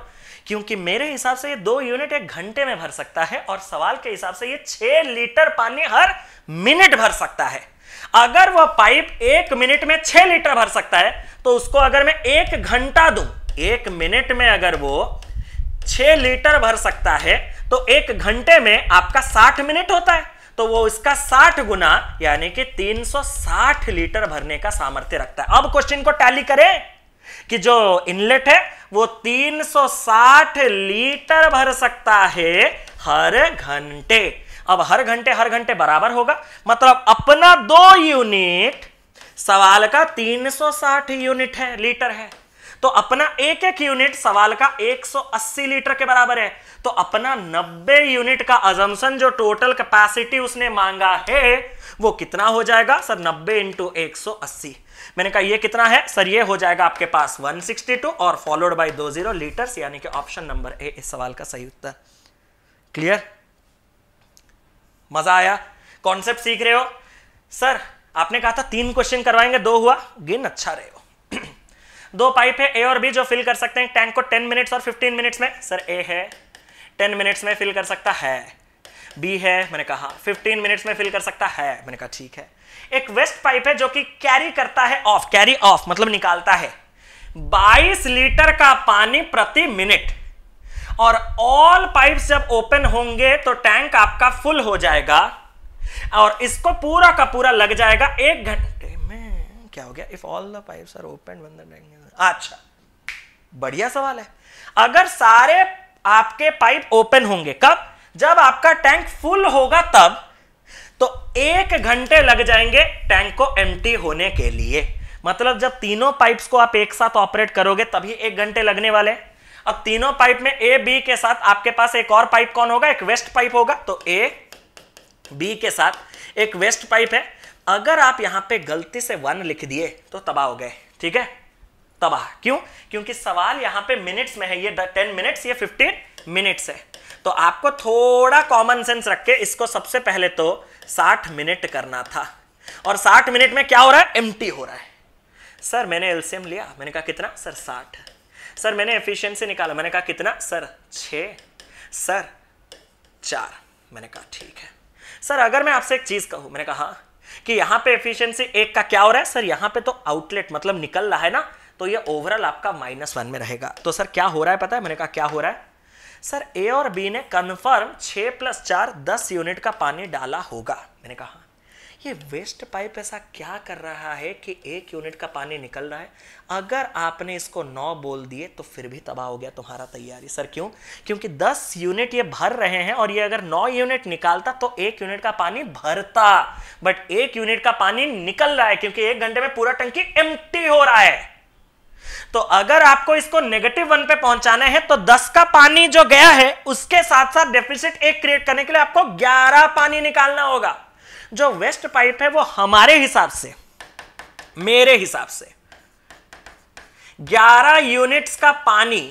क्योंकि मेरे हिसाब से ये दो यूनिट एक घंटे में भर सकता है और सवाल के हिसाब से ये छह लीटर पानी हर मिनट भर सकता है अगर वह पाइप एक मिनट में छह लीटर भर सकता है तो उसको अगर मैं एक घंटा दू एक मिनट में अगर वो छह लीटर भर सकता है तो एक घंटे में आपका साठ मिनट होता है तो वो इसका 60 गुना यानी कि 360 लीटर भरने का सामर्थ्य रखता है अब क्वेश्चन को टैली करें कि जो इनलेट है वो 360 लीटर भर सकता है हर घंटे अब हर घंटे हर घंटे बराबर होगा मतलब अपना दो यूनिट सवाल का 360 यूनिट है लीटर है तो अपना एक एक यूनिट सवाल का 180 लीटर के बराबर है तो अपना 90 यूनिट का अजम्सन जो टोटल कैपेसिटी उसने मांगा है वो कितना हो जाएगा सर 90 इंटू एक मैंने कहा ये कितना है सर ये हो जाएगा आपके पास 162 और फॉलोड बाय दो जीरो लीटर्स यानी कि ऑप्शन नंबर ए इस सवाल का सही उत्तर क्लियर मजा आया कॉन्सेप्ट सीख रहे हो सर आपने कहा था तीन क्वेश्चन करवाएंगे दो हुआ गिन अच्छा रहे हो दो पाइप है ए और बी जो फिल कर सकते हैं टैंक को 10 मिनट्स और 15 मिनट्स में सर ए है 10 मिनट्स में फिल कर सकता है बी है मैंने कहा 15 मिनट्स में फिल कर सकता है मैंने कहा ठीक है एक वेस्ट पाइप है जो कि कैरी करता है ऑफ कैरी ऑफ मतलब निकालता है 22 लीटर का पानी प्रति मिनट और ऑल पाइप्स जब ओपन होंगे तो टैंक आपका फुल हो जाएगा और इसको पूरा का पूरा लग जाएगा एक घंटे में क्या हो गया if all the pipe are open अच्छा बढ़िया सवाल है अगर सारे आपके पाइप ओपन होंगे कब जब आपका टैंक फुल होगा तब तो एक घंटे लग जाएंगे टैंक को एम होने के लिए मतलब जब तीनों पाइप्स को आप एक साथ ऑपरेट करोगे तभी एक घंटे लगने वाले अब तीनों पाइप में ए बी के साथ आपके पास एक और पाइप कौन होगा एक वेस्ट पाइप होगा तो ए बी के साथ एक वेस्ट पाइप है अगर आप यहां पे गलती से वन लिख दिए तो तबाह हो गए ठीक है तबाह क्यों क्योंकि सवाल यहां पे मिनट्स में है ये टेन मिनट्स ये फिफ्टीन मिनट्स है तो आपको थोड़ा कॉमन सेंस रख के इसको सबसे पहले तो साठ मिनट करना था और साठ मिनट में क्या हो रहा है एम हो रहा है सर मैंने एल्सियम लिया मैंने कहा कितना सर साठ सर मैंने एफिशिएंसी निकाला मैंने कहा कितना सर छ सर चार मैंने कहा ठीक है सर अगर मैं आपसे एक चीज कहूं मैंने कहा हाँ, कि यहां पे एफिशिएंसी एक का क्या हो रहा है सर यहां पे तो आउटलेट मतलब निकल रहा है ना तो ये ओवरऑल आपका माइनस वन में रहेगा तो सर क्या हो रहा है पता है मैंने कहा क्या हो रहा है सर ए और बी ने कन्फर्म छ प्लस चार दस यूनिट का पानी डाला होगा मैंने कहा ये वेस्ट पाइप ऐसा क्या कर रहा है कि एक यूनिट का पानी निकल रहा है अगर आपने इसको नौ बोल दिए तो फिर भी तबाह हो गया तुम्हारा तैयारी सर क्यों क्योंकि दस यूनिट ये भर रहे हैं और ये अगर नौ यूनिट निकालता तो एक यूनिट का पानी भरता बट एक यूनिट का पानी निकल रहा है क्योंकि एक घंटे में पूरा टंकी एम्प्टी हो रहा है तो अगर आपको इसको नेगेटिव वन पे पहुंचाना है तो दस का पानी जो गया है उसके साथ साथ डेफिसिट एक क्रिएट करने के लिए आपको ग्यारह पानी निकालना होगा जो वेस्ट पाइप है वो हमारे हिसाब से मेरे हिसाब से 11 यूनिट्स का पानी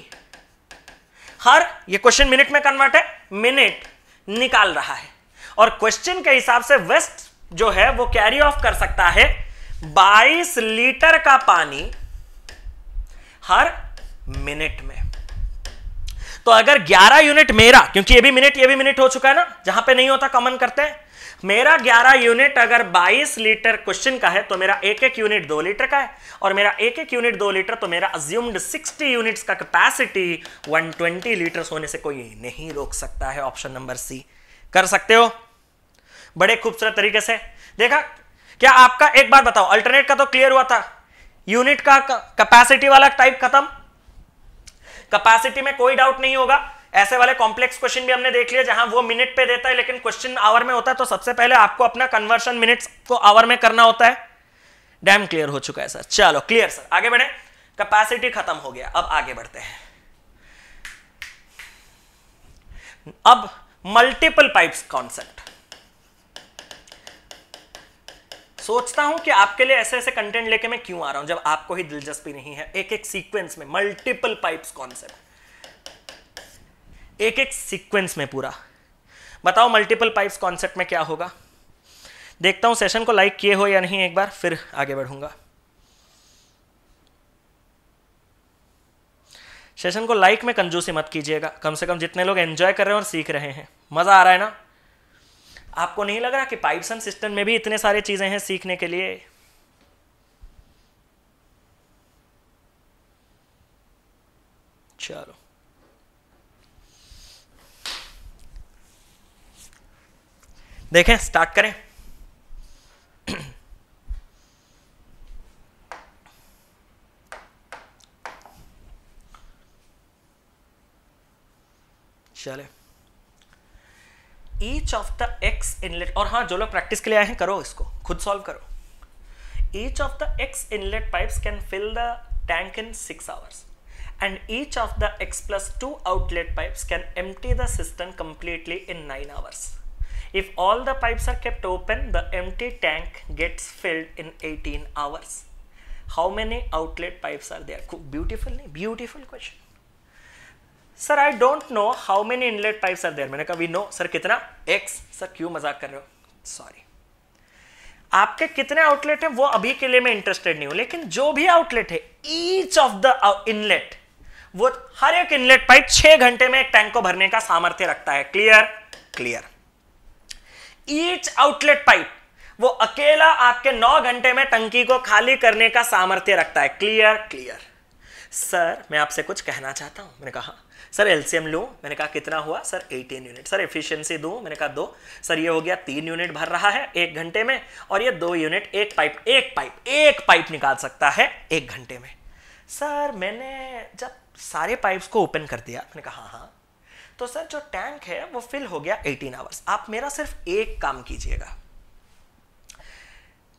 हर ये क्वेश्चन मिनट में कन्वर्ट है मिनट निकाल रहा है और क्वेश्चन के हिसाब से वेस्ट जो है वो कैरी ऑफ कर सकता है 22 लीटर का पानी हर मिनट में तो अगर 11 यूनिट मेरा क्योंकि ये भी मिनट ये भी मिनट हो चुका है ना जहां पे नहीं होता कॉमन करते हैं मेरा 11 यूनिट अगर 22 लीटर क्वेश्चन का है तो मेरा एक एक यूनिट दो लीटर का है और मेरा एक एक यूनिट दो लीटर तो मेरा अज्यूम्ड 60 यूनिट्स का कैपेसिटी 120 लीटर होने से कोई नहीं रोक सकता है ऑप्शन नंबर सी कर सकते हो बड़े खूबसूरत तरीके से देखा क्या आपका एक बार बताओ अल्टरनेट का तो क्लियर हुआ था यूनिट का कैपेसिटी वाला टाइप खत्म कैपेसिटी में कोई डाउट नहीं होगा ऐसे वाले कॉम्प्लेक्स क्वेश्चन भी हमने देख लिया जहां वो मिनट पे देता है लेकिन क्वेश्चन आवर में होता है तो सबसे पहले आपको अपना कन्वर्शन मिनट्स को आवर में करना होता है डैम क्लियर हो चुका है सर चलो क्लियर सर आगे बढ़े कैपेसिटी खत्म हो गया अब आगे बढ़ते हैं अब मल्टीपल पाइप्स कॉन्सेप्ट सोचता हूं कि आपके लिए ऐसे ऐसे कंटेंट लेके मैं क्यों आ रहा हूं जब आपको ही दिलचस्पी नहीं है एक एक सीक्वेंस में मल्टीपल पाइप्स कॉन्सेप्ट एक एक सीक्वेंस में पूरा बताओ मल्टीपल पाइप्स कॉन्सेप्ट में क्या होगा देखता हूं सेशन को लाइक किए हो या नहीं एक बार फिर आगे बढ़ूंगा सेशन को लाइक में कंजूसी मत कीजिएगा कम से कम जितने लोग एंजॉय कर रहे हैं और सीख रहे हैं मज़ा आ रहा है ना आपको नहीं लग रहा कि पाइपसन सिस्टम में भी इतने सारे चीज़ें हैं सीखने के लिए चलो देखें स्टार्ट करें चले each of the x inlet और हाँ जो लोग प्रैक्टिस के लिए आए हैं करो इसको खुद सॉल्व करो each of the x inlet pipe can fill the tank in six hours and each of the x plus two outlet pipes can empty the system completely in nine hours if all the pipes are kept open the empty tank gets filled in eighteen hours how many outlet pipes are there beautiful नहीं beautiful question sir I don't know how many inlet pipes are there मैंने कहा we know sir कितना x sir क्यों मजाक कर रहे हो sorry आपके कितने आउटलेट हैं वो अभी के लिए मैं इंटरेस्टेड नहीं हूं लेकिन जो भी आउटलेट है ईच ऑफ द इनलेट वो हर एक इनलेट पाइप छह घंटे में एक टैंक को भरने का सामर्थ्य रखता है clear clear each outlet pipe वो अकेला आपके नौ घंटे में टंकी को खाली करने का सामर्थ्य रखता है क्लियर क्लियर सर मैं आपसे कुछ कहना चाहता हूं मैंने कहा सर एलसीएम लो मैंने कहा कितना हुआ सर 18 यूनिट सर एफिशिएंसी दो मैंने कहा दो सर ये हो गया तीन यूनिट भर रहा है एक घंटे में और ये दो यूनिट एक पाइप एक पाइप एक पाइप निकाल सकता है एक घंटे में सर मैंने जब सारे पाइप्स को ओपन कर दिया मैंने कहा हाँ हाँ तो सर जो टैंक है वो फिल हो गया 18 आवर्स आप मेरा सिर्फ एक काम कीजिएगा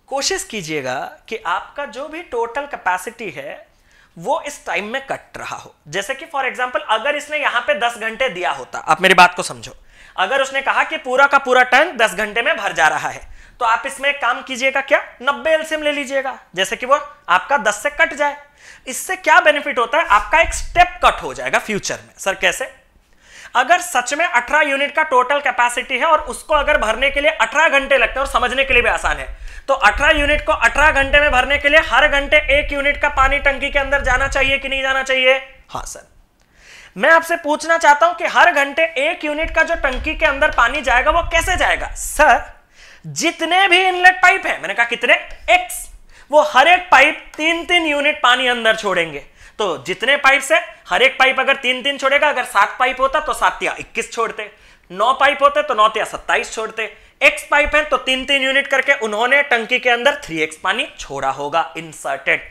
कोशिश कीजिएगा कि आपका जो भी टोटल कैपेसिटी है वो इस टाइम में कट रहा हो जैसे कि फॉर एग्जाम्पल अगर इसने यहां पे 10 घंटे दिया होता आप मेरी बात को समझो अगर उसने कहा कि पूरा का पूरा टैंक 10 घंटे में भर जा रहा है तो आप इसमें काम कीजिएगा क्या नब्बे एलसीएम ले लीजिएगा जैसे कि वो आपका 10 से कट जाए इससे क्या बेनिफिट होता है आपका एक स्टेप कट हो जाएगा फ्यूचर में सर कैसे अगर सच में अठारह यूनिट का टोटल कैपेसिटी है और उसको अगर भरने के लिए अठारह घंटे लगते हैं और समझने के लिए भी आसान है तो अठारह यूनिट को अठारह घंटे में भरने के लिए हर घंटे एक यूनिट का पानी टंकी के अंदर जाना चाहिए कि नहीं जाना चाहिए हाँ सर मैं आपसे पूछना चाहता हूं कि हर घंटे एक यूनिट का जो टंकी के अंदर पानी जाएगा वो कैसे जाएगा सर जितने भी इनलेट पाइप है मैंने कहा कितने एक्स वो हर एक पाइप तीन तीन यूनिट पानी अंदर छोड़ेंगे तो जितने पाइप है हर एक पाइप अगर तीन तीन छोड़ेगा अगर सात पाइप होता तो सात या इक्कीस छोड़ते नौ पाइप होते तो नौ या सत्ताईस छोड़ते एक्स पाइप है तो तीन तीन यूनिट करके उन्होंने टंकी के अंदर थ्री एक्स पानी छोड़ा होगा इंसर्टेड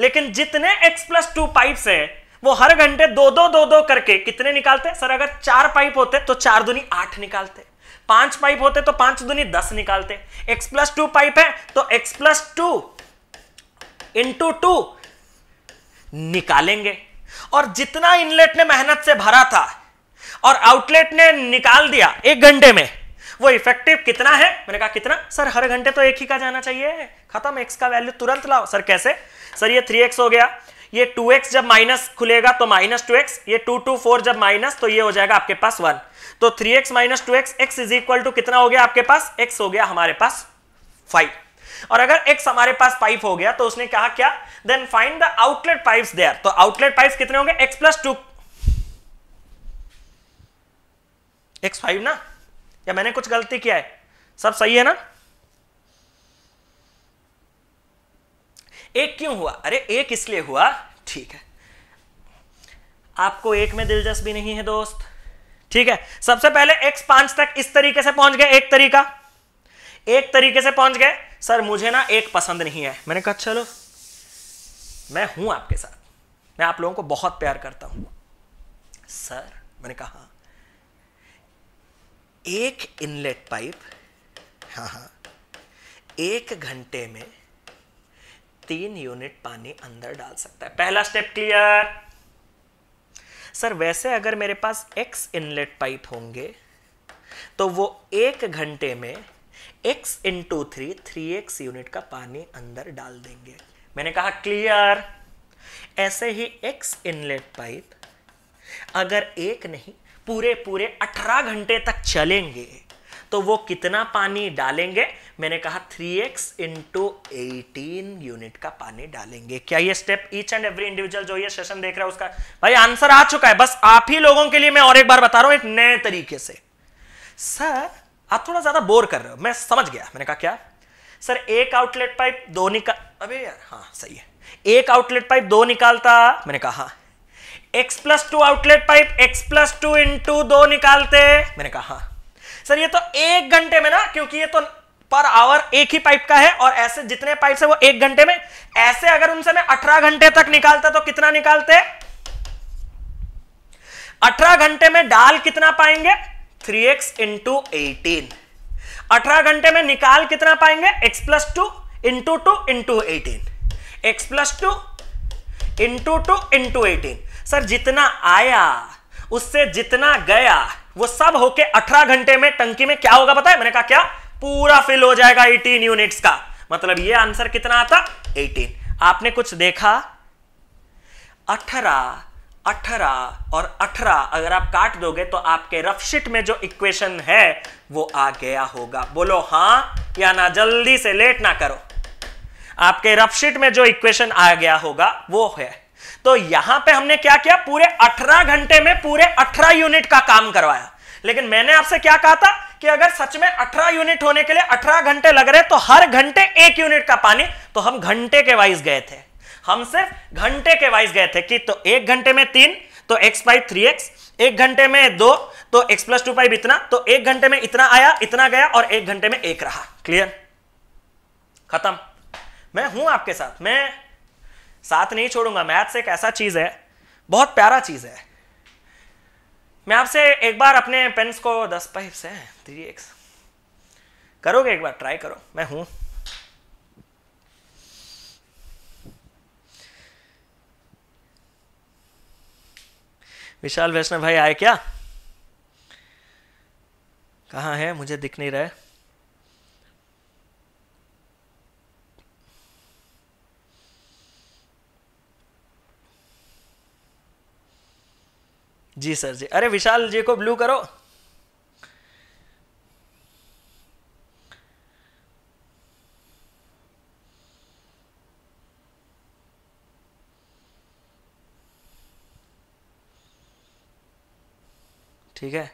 लेकिन जितने एक्स प्लस टू पाइप है वो हर घंटे दो दो दो दो करके कितने निकालते सर अगर चार पाइप होते तो चार दुनी आठ निकालते पांच पाइप होते तो पांच दुनी दस निकालते एक्स प्लस टू पाइप है तो x plus two into two निकालेंगे और जितना इनलेट ने मेहनत से भरा था और आउटलेट ने निकाल दिया एक घंटे में वो इफेक्टिव कितना है मैंने कहा कितना सर हर घंटे तो एक ही का जाना चाहिए खत्म एक्स का वैल्यू तुरंत लाओ सर कैसे सर ये थ्री एक्स हो गया ये टू एक्स जब माइनस खुलेगा तो माइनस टू एक्स ये टू टू फोर जब माइनस तो ये हो जाएगा आपके पास वन तो three x minus two x x is equal to कितना हो गया आपके पास एक्स हो गया हमारे पास फाइव और अगर एक्स हमारे पास पाइप हो गया तो उसने कहा क्या then find the outlet pipe there तो आउटलेट पाइप कितने होंगे x plus two x five ना या मैंने कुछ गलती किया है सब सही है ना एक क्यों हुआ अरे एक इसलिए हुआ ठीक है आपको एक में दिलचस्पी नहीं है दोस्त ठीक है सबसे पहले x पांच तक इस तरीके से पहुंच गए एक तरीका एक तरीके से पहुंच गए सर मुझे ना एक पसंद नहीं है मैंने कहा चलो मैं हूं आपके साथ मैं आप लोगों को बहुत प्यार करता हूं सर मैंने कहा एक इनलेट पाइप हाँ हाँ एक घंटे में तीन यूनिट पानी अंदर डाल सकता है पहला स्टेप क्लियर सर वैसे अगर मेरे पास एक्स इनलेट पाइप होंगे तो वो एक घंटे में x into three three x unit का पानी अंदर डाल देंगे मैंने कहा क्लियर ऐसे ही x इनलेट पाइप अगर एक नहीं पूरे पूरे 18 घंटे तक चलेंगे तो वो कितना पानी डालेंगे मैंने कहा 3x एक्स इंटू यूनिट का पानी डालेंगे क्या ये step each and every individual जो ये सेशन देख रहा है उसका भाई आंसर आ चुका है बस आप ही लोगों के लिए मैं और एक बार बता रहा हूं एक नए तरीके से सर आप थोड़ा ज़्यादा बोर कर रहे हो मैं समझ गया मैंने कहा क्या सर एक आउटलेट पाइप दो निकाल अभी यार हाँ सही है एक आउटलेट पाइप दो निकालता मैंने कहा हाँ x plus two outlet pipe x plus two into दो निकालते मैंने कहा हाँ सर ये तो एक घंटे में ना क्योंकि ये तो पर आवर एक ही पाइप का है और ऐसे जितने पाइप है वो एक घंटे में ऐसे अगर उनसे मैं अठारह घंटे तक निकालता तो कितना निकालते अठारह घंटे में डाल कितना पाएंगे थ्री एक्स इंटू एटीन अठारह घंटे में निकाल कितना पाएंगे x plus two into two into eighteen x plus two into two into eighteen sir जितना आया उससे जितना गया वो सब होके अठारह घंटे में टंकी में क्या होगा पता है मैंने कहा क्या पूरा फिल हो जाएगा 18 यूनिट्स का मतलब ये आंसर कितना आता 18 आपने कुछ देखा अठारह अठारह और अठारह अगर आप काट दोगे तो आपके रफशीट में जो इक्वेशन है वो आ गया होगा बोलो हां या ना जल्दी से लेट ना करो आपके रफशीट में जो इक्वेशन आ गया होगा वो है तो यहां पे हमने क्या किया पूरे अठारह घंटे में पूरे अठारह यूनिट का काम करवाया लेकिन मैंने आपसे क्या कहा था कि अगर सच में अठारह यूनिट होने के लिए अठारह घंटे लग रहे तो हर घंटे एक यूनिट का पानी तो हम घंटे के वाइज गए थे हम सिर्फ घंटे के वाइज गए थे कि तो एक घंटे में तीन तो एक्स पाई थ्री एक्स एक घंटे में दो तो एक्स प्लस टू पाइप इतना तो एक घंटे में इतना आया इतना गया और एक घंटे में एक रहा क्लियर खत्म मैं हूं आपके साथ मैं साथ नहीं छोड़ूंगा मैथ्स एक ऐसा चीज है बहुत प्यारा चीज है मैं आपसे एक बार अपने पेन्स को दस पाइप से थ्री एक्स करोगे एक बार ट्राई करो मैं हूं विशाल वैष्णव भाई आए क्या कहाँ है मुझे दिख नहीं रहा है जी सर जी अरे विशाल जी को ब्लू करो ठीक है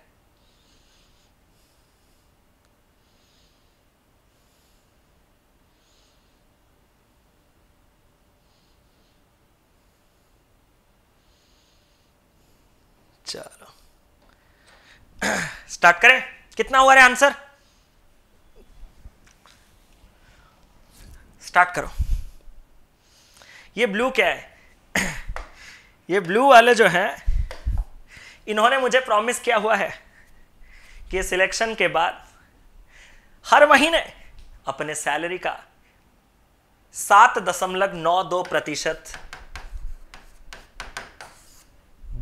चलो स्टार्ट करें कितना हुआ है आंसर स्टार्ट करो ये ब्लू क्या है ये ब्लू वाले जो है इन्होंने मुझे प्रॉमिस किया हुआ है कि सिलेक्शन के बाद हर महीने अपने सैलरी का सात दशमलव नौ दो प्रतिशत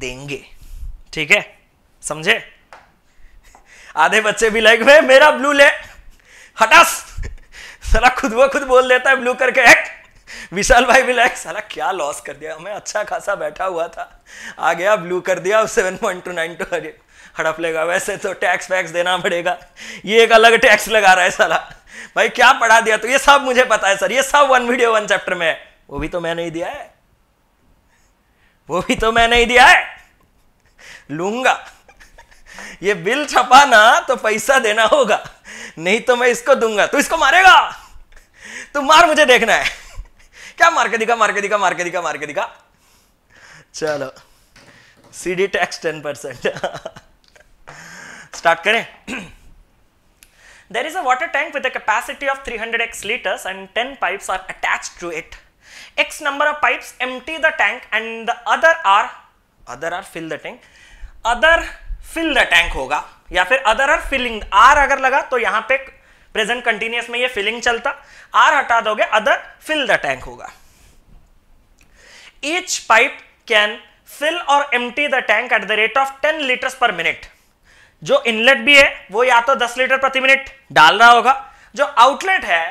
देंगे ठीक है समझे आधे बच्चे भी लगे मेरा ब्लू ले हटास खुद वो खुद बोल देता है ब्लू करके एक विशाल भाई भी लाइक साला क्या लॉस कर दिया हमें अच्छा खासा बैठा हुआ था आ गया ब्लू कर दिया seven point two nine two हड़प लेगा वैसे तो टैक्स वैक्स देना पड़ेगा ये एक अलग टैक्स लगा रहा है साला भाई क्या पढ़ा दिया तो ये सब मुझे पता है सर ये सब वन वीडियो वन चैप्टर में है वो भी तो मैंने ही दिया है वो भी तो मैंने ही दिया है लूंगा ये बिल छपाना तो पैसा देना होगा नहीं तो मैं इसको दूंगा तू इसको मारेगा तू मार मुझे देखना है क्या मार के दिखा मार के दिखा मार के दिखा मार के दिखा चलो CD tax ten percent start करें there is a water tank with capacity of 300 hundred x litres and ten pipes are attach to it x number of pipes empty the tank and the other are other are fill the tank other fill the tank होगा या फिर other are filling are अगर लगा तो यहां पे present continuous में ये फिलिंग चलता आर हटा दोगे अदर फिल द टैंक होगा ईच पाइप कैन फिल और empty the tank at the rate of 10 litre per minute जो इनलेट भी है वो या तो 10 लीटर प्रति मिनट डाल रहा होगा जो आउटलेट है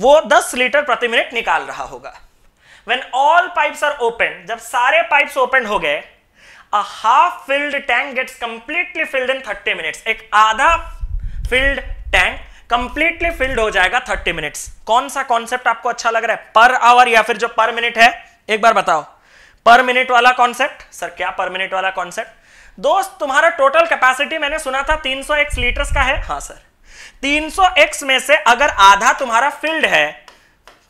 वो 10 लीटर प्रति मिनट निकाल रहा होगा when all pipe are open जब सारे पाइप ओपन हो गए half filled tank gets completely filled in in 30 minutes एक आधा फिल्ड टैंक कंप्लीटली फिल्ड हो जाएगा थर्टी मिनट्स कौन सा कॉन्सेप्ट आपको अच्छा लग रहा है पर आवर या फिर जो पर मिनट है एक बार बताओ पर मिनट वाला कॉन्सेप्ट सर क्या पर मिनट वाला कॉन्सेप्ट दोस्त तुम्हारा टोटल कैपेसिटी मैंने सुना था 300 एक्स लीटर्स का है हाँ सर 300 एक्स में से अगर आधा तुम्हारा फील्ड है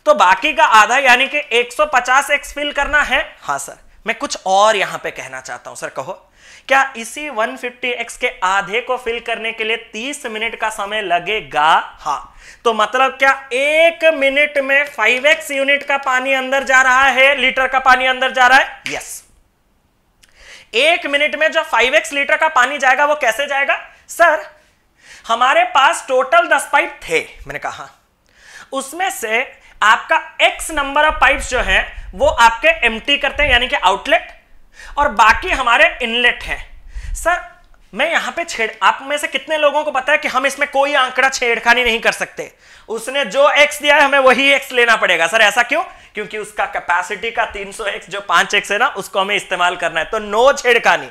तो बाकी का आधा यानी कि 150 एक्स फिल करना है हाँ सर मैं कुछ और यहां पे कहना चाहता हूं सर कहो क्या इसी 150x के आधे को फिल करने के लिए 30 मिनट का समय लगेगा हा तो मतलब क्या एक मिनट में 5x यूनिट का पानी अंदर जा रहा है लीटर का पानी अंदर जा रहा है यस एक मिनट में जो 5x लीटर का पानी जाएगा वो कैसे जाएगा सर हमारे पास टोटल दस पाइप थे मैंने कहा उसमें से आपका x नंबर ऑफ पाइप्स जो है वो आपके एम करते हैं यानी कि आउटलेट और बाकी हमारे इनलेट हैं सर मैं यहां पे छेड़ आप में से कितने लोगों को पता है कि हम इसमें कोई आंकड़ा छेड़खानी नहीं कर सकते उसने जो एक्स दिया है हमें वही एक्स लेना पड़ेगा सर ऐसा क्यों क्योंकि उसका कैपेसिटी का 300 एक्स जो पांच एक्स है ना उसको हमें इस्तेमाल करना है तो नो छेड़खानी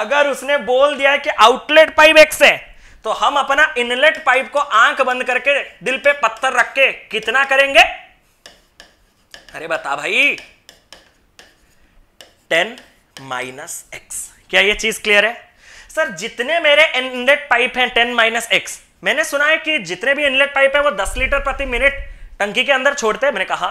अगर उसने बोल दिया है कि आउटलेट पाइप एक्स है तो हम अपना इनलेट पाइप को आंख बंद करके दिल पे पत्थर रख के कितना करेंगे अरे बता भाई टेन माइनस एक्स क्या ये चीज क्लियर है सर जितने मेरे इनलेट पाइप हैं टेन माइनस एक्स मैंने सुना है कि जितने भी इनलेट पाइप हैं वो दस लीटर प्रति मिनट टंकी के अंदर छोड़ते हैं मैंने कहा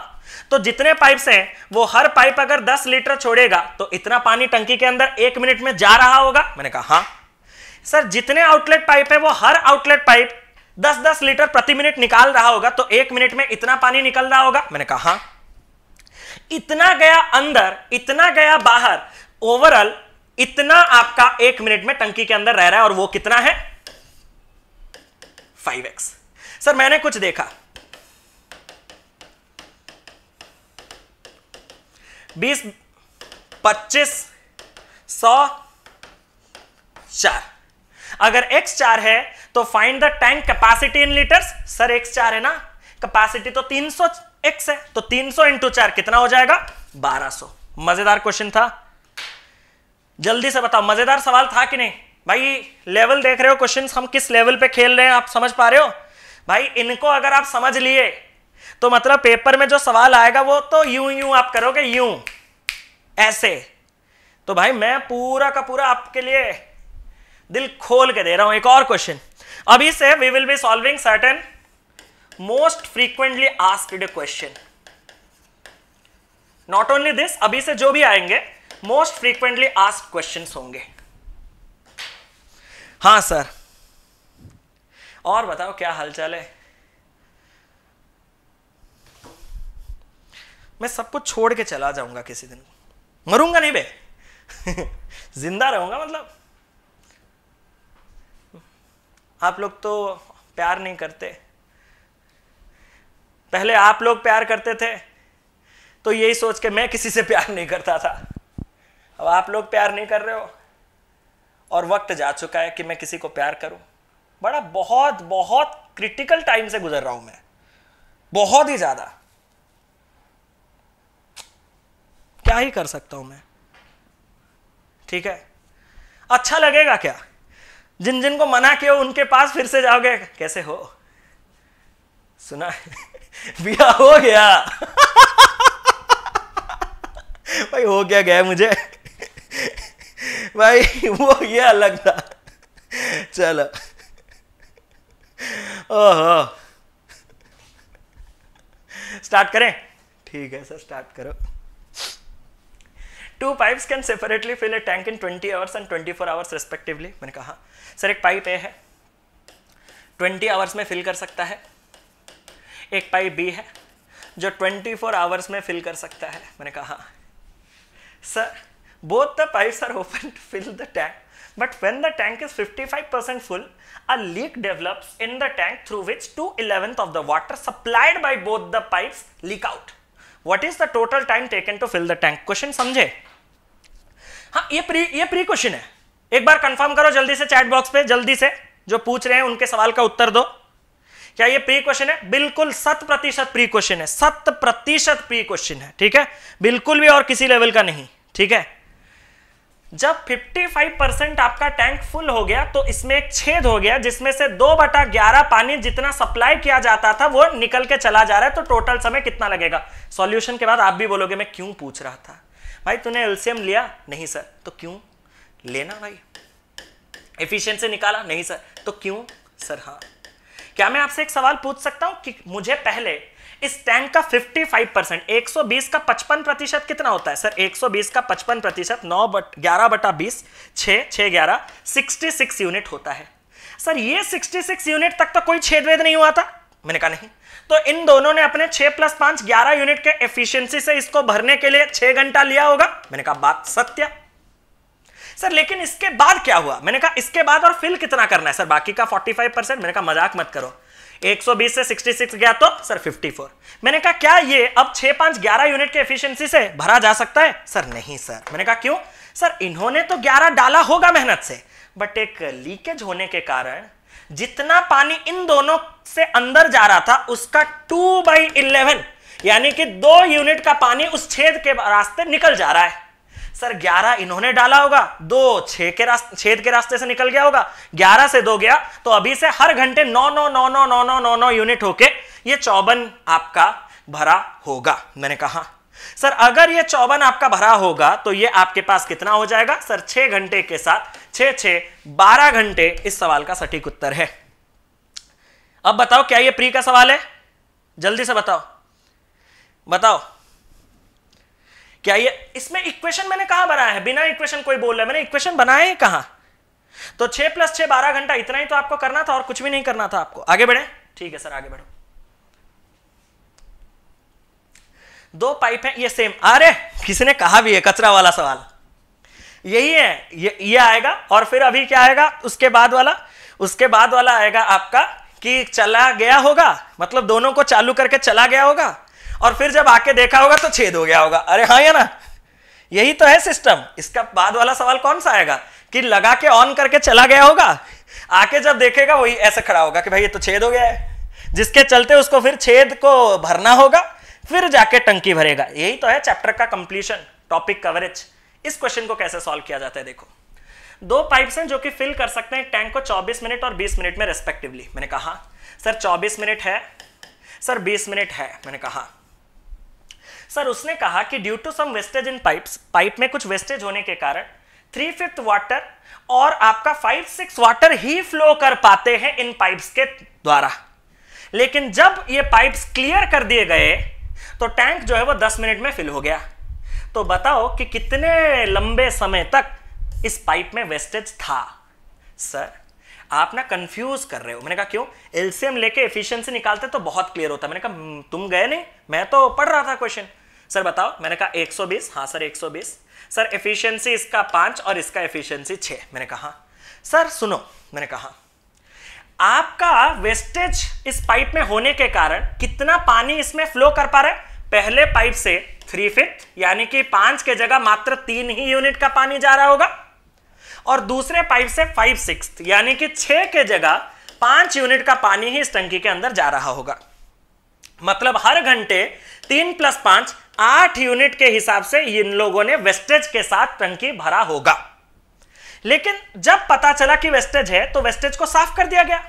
तो जितने पाइप हैं वो हर पाइप अगर 10 लीटर छोड़ेगा तो इतना पानी टंकी के अंदर एक मिनट में जा रहा होगा मैंने कहा हाँ सर जितने आउटलेट पाइप है वो हर आउटलेट पाइप 10-10 लीटर प्रति मिनट निकाल रहा होगा तो एक मिनट में इतना पानी निकल रहा होगा मैंने कहा हाँ इतना गया अंदर इतना गया बाहर ओवरऑल इतना आपका एक मिनट में टंकी के अंदर रह रहा है और वो कितना है 5x सर मैंने कुछ देखा 20 25 100 चार अगर x चार है तो find the tank capacity in litres sir x चार है ना कैपेसिटी तो 300 x है तो 300 इंटू चार कितना हो जाएगा 1200 मजेदार क्वेश्चन था जल्दी से बताओ मजेदार सवाल था कि नहीं भाई लेवल देख रहे हो क्वेश्चंस हम किस लेवल पे खेल रहे हैं आप समझ पा रहे हो भाई इनको अगर आप समझ लिए तो मतलब पेपर में जो सवाल आएगा वो तो यूं यूं आप करोगे यूं ऐसे तो भाई मैं पूरा का पूरा आपके लिए दिल खोल के दे रहा हूं एक और क्वेश्चन अभी से we will be solving certain most frequently asked question not only this अभी से जो भी आएंगे मोस्ट फ्रीक्वेंटली आस्क क्वेश्चन होंगे हाँ सर और बताओ क्या हालचाल है मैं सब कुछ छोड़ के चला जाऊंगा किसी दिन मरूंगा नहीं बे जिंदा रहूंगा मतलब आप लोग तो प्यार नहीं करते पहले आप लोग प्यार करते थे तो यही सोच के मैं किसी से प्यार नहीं करता था अब आप लोग प्यार नहीं कर रहे हो और वक्त जा चुका है कि मैं किसी को प्यार करूं बड़ा बहुत बहुत क्रिटिकल टाइम से गुजर रहा हूं मैं बहुत ही ज्यादा क्या ही कर सकता हूं मैं ठीक है अच्छा लगेगा क्या जिन जिन को मना किया उनके पास फिर से जाओगे कैसे हो सुना बिया हो गया भाई हो गया गया मुझे भाई वो ये अलग था चलो ओहो स्टार्ट करें ठीक है सर स्टार्ट करो two pipes can separately fill a tank in 20 hours and 24 hours respectively मैंने कहा सर एक पाइप ए है 20 आवर्स में फिल कर सकता है एक पाइप बी है जो 24 आवर्स में फिल कर सकता है मैंने कहा sir both the pipes are open to fill the tank but when the tank is 55% full, a leak develops in the tank through which 2 11th of the water supplied by both the pipes leak out. What is the total time taken to fill the tank? Question samjhe ha ye pre ye pre question hai ek bar confirm karo jaldi se chat box pe jaldi se jo pooch rahe hain unke sawal ka uttar do क्या ये pre question है बिल्कुल सत प्रतिशत pre question है सत प्रतिशत pre question है ठीक है बिल्कुल भी और किसी लेवल का नहीं ठीक है जब 55 परसेंट आपका टैंक फुल हो गया तो इसमें एक छेद हो गया जिसमें से दो बटा ग्यारह पानी जितना सप्लाई किया जाता था वो निकल के चला जा रहा है तो टोटल समय कितना लगेगा सॉल्यूशन के बाद आप भी बोलोगे मैं क्यों पूछ रहा था भाई तूने एल्सियम लिया नहीं सर तो क्यों लेना भाई एफिशिएंसी निकाला नहीं सर तो क्यों सर हाँ क्या मैं आपसे एक सवाल पूछ सकता हूं कि मुझे पहले इस टैंक का 55 परसेंट एक का 55 प्रतिशत कितना होता है सर 120 का 55 प्रतिशत नौ बट ग्यारह बटा बीस छः छः ग्यारह सिक्सटी यूनिट होता है सर ये 66 यूनिट तक तो कोई छेदवेद नहीं हुआ था मैंने कहा नहीं तो इन दोनों ने अपने 6 प्लस पांच ग्यारह यूनिट के एफिशिएंसी से इसको भरने के लिए छह घंटा लिया होगा मैंने कहा बात सत्य सर लेकिन इसके बाद क्या हुआ मैंने कहा इसके बाद और फिल कितना करना है सर बाकी का 45 परसेंट मैंने कहा मजाक मत करो 120 से 66 गया तो सर 54 मैंने कहा क्या ये अब 6 पांच 11 यूनिट के एफिशिएंसी से भरा जा सकता है सर नहीं सर मैंने कहा क्यों सर इन्होंने तो 11 डाला होगा मेहनत से बट एक लीकेज होने के कारण जितना पानी इन दोनों से अंदर जा रहा था उसका टू बाई इलेवन यानी कि दो यूनिट का पानी उस छेद के रास्ते निकल जा रहा है सर 11 इन्होंने डाला होगा दो छे के रास्ते छेद के रास्ते से निकल गया होगा 11 से दो गया तो अभी से हर घंटे नौ नौ नौ नौ नौ नौ नौ नौ यूनिट होके ये चौबन आपका भरा होगा मैंने कहा सर अगर ये चौबन आपका भरा होगा तो ये आपके पास कितना हो जाएगा सर छह घंटे के साथ छे छे बारह घंटे इस सवाल का सटीक उत्तर है अब बताओ क्या ये प्री का सवाल है जल्दी से बताओ बताओ क्या ये इसमें इक्वेशन मैंने कहा बनाया है बिना इक्वेशन कोई बोल रहा है मैंने इक्वेशन है कहा तो छह प्लस छह बारह घंटा इतना ही तो आपको करना था और कुछ भी नहीं करना था आपको आगे बढ़े ठीक है सर आगे बढ़ो दो पाइप है ये सेम अरे किसी ने कहा भी है कचरा वाला सवाल यही है ये, ये आएगा और फिर अभी क्या आएगा उसके बाद वाला उसके बाद वाला आएगा आपका कि चला गया होगा मतलब दोनों को चालू करके चला गया होगा और फिर जब आके देखा होगा तो छेद हो गया होगा अरे हाँ या ना यही तो है सिस्टम इसका बाद वाला सवाल कौन सा आएगा कि लगा के ऑन करके चला गया होगा आके जब देखेगा वही ऐसे खड़ा होगा कि भाई ये तो छेद हो गया है जिसके चलते उसको फिर छेद को भरना होगा फिर जाके टंकी भरेगा यही तो है चैप्टर का कंप्लीशन टॉपिक कवरेज इस क्वेश्चन को कैसे सॉल्व किया जाता है देखो दो पाइप्स हैं जो कि फिल कर सकते हैं टैंक को 24 मिनट और 20 मिनट में रेस्पेक्टिवली मैंने कहा सर 24 मिनट है सर 20 मिनट है मैंने कहा सर उसने कहा कि due to some wastage in pipes pipe में कुछ वेस्टेज होने के कारण थ्री फिफ्थ वाटर और आपका फाइव सिक्स वाटर ही फ्लो कर पाते हैं इन पाइप्स के द्वारा लेकिन जब ये पाइप्स क्लियर कर दिए गए तो टैंक जो है वो दस मिनट में फिल हो गया तो बताओ कि कितने लंबे समय तक इस पाइप में वेस्टेज था सर आप ना कंफ्यूज कर रहे हो मैंने कहा क्यों एलसीएम लेके एफिशिएंसी निकालते तो बहुत क्लियर होता मैंने कहा हम्म, तुम गए नहीं मैं तो पढ़ रहा था क्वेश्चन सर बताओ मैंने कहा 120 हाँ सर 120 सर एफिशिएंसी इसका पांच और इसका एफिशिएंसी छः मैंने कहा सर सुनो मैंने कहा आपका वेस्टेज इस पाइप में होने के कारण कितना पानी इसमें फ्लो कर पा रहा है पहले पाइप से थ्री फिफ्थ यानी कि पांच के जगह मात्र तीन ही यूनिट का पानी जा रहा होगा और दूसरे पाइप से फाइव सिक्स यानी कि छह के जगह पांच यूनिट का पानी ही इस टंकी के अंदर जा रहा होगा मतलब हर घंटे तीन प्लस पांच आठ यूनिट के हिसाब से इन लोगों ने वेस्टेज के साथ टंकी भरा होगा लेकिन जब पता चला कि वेस्टेज है तो वेस्टेज को साफ कर दिया गया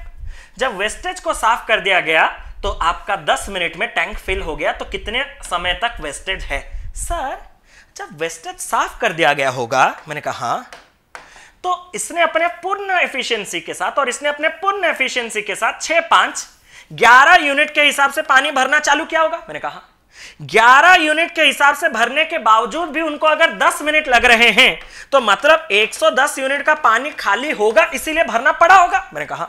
जब वेस्टेज को साफ कर दिया गया तो आपका 10 मिनट में टैंक फिल हो गया तो कितने समय तक वेस्टेज है सर जब वेस्टेज साफ कर दिया गया होगा मैंने कहा हाँ तो इसने अपने पूर्ण एफिशिएंसी के साथ और इसने अपने पूर्ण एफिशिएंसी के साथ छह पांच ग्यारह यूनिट के हिसाब से पानी भरना चालू किया होगा मैंने कहा ग्यारह यूनिट के हिसाब से भरने के बावजूद भी उनको अगर दस मिनट लग रहे हैं तो मतलब एक सौ दस यूनिट का पानी खाली होगा इसीलिए भरना पड़ा होगा मैंने कहा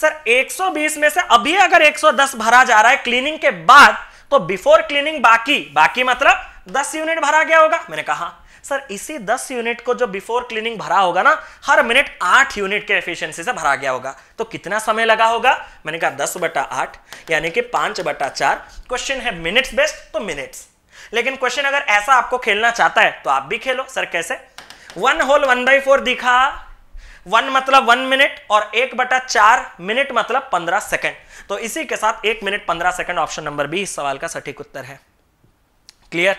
सर 120 में से अभी अगर 110 भरा जा रहा है क्लीनिंग के बाद तो बिफोर क्लीनिंग बाकी बाकी मतलब 10 यूनिट भरा गया होगा मैंने कहा सर इसी 10 यूनिट को जो बिफोर क्लीनिंग भरा होगा ना हर मिनट 8 यूनिट के एफिशिएंसी से भरा गया होगा तो कितना समय लगा होगा मैंने कहा 10 बटा आठ यानी कि 5 बटा चार क्वेश्चन है मिनट्स बेस्ट तो मिनट्स लेकिन क्वेश्चन अगर ऐसा आपको खेलना चाहता है तो आप भी खेलो सर कैसे one whole one by four दिखा वन मतलब वन मिनट और एक बटा चार मिनट मतलब पंद्रह सेकंड तो इसी के साथ एक मिनट पंद्रह सेकंड ऑप्शन नंबर बी इस सवाल का सटीक उत्तर है क्लियर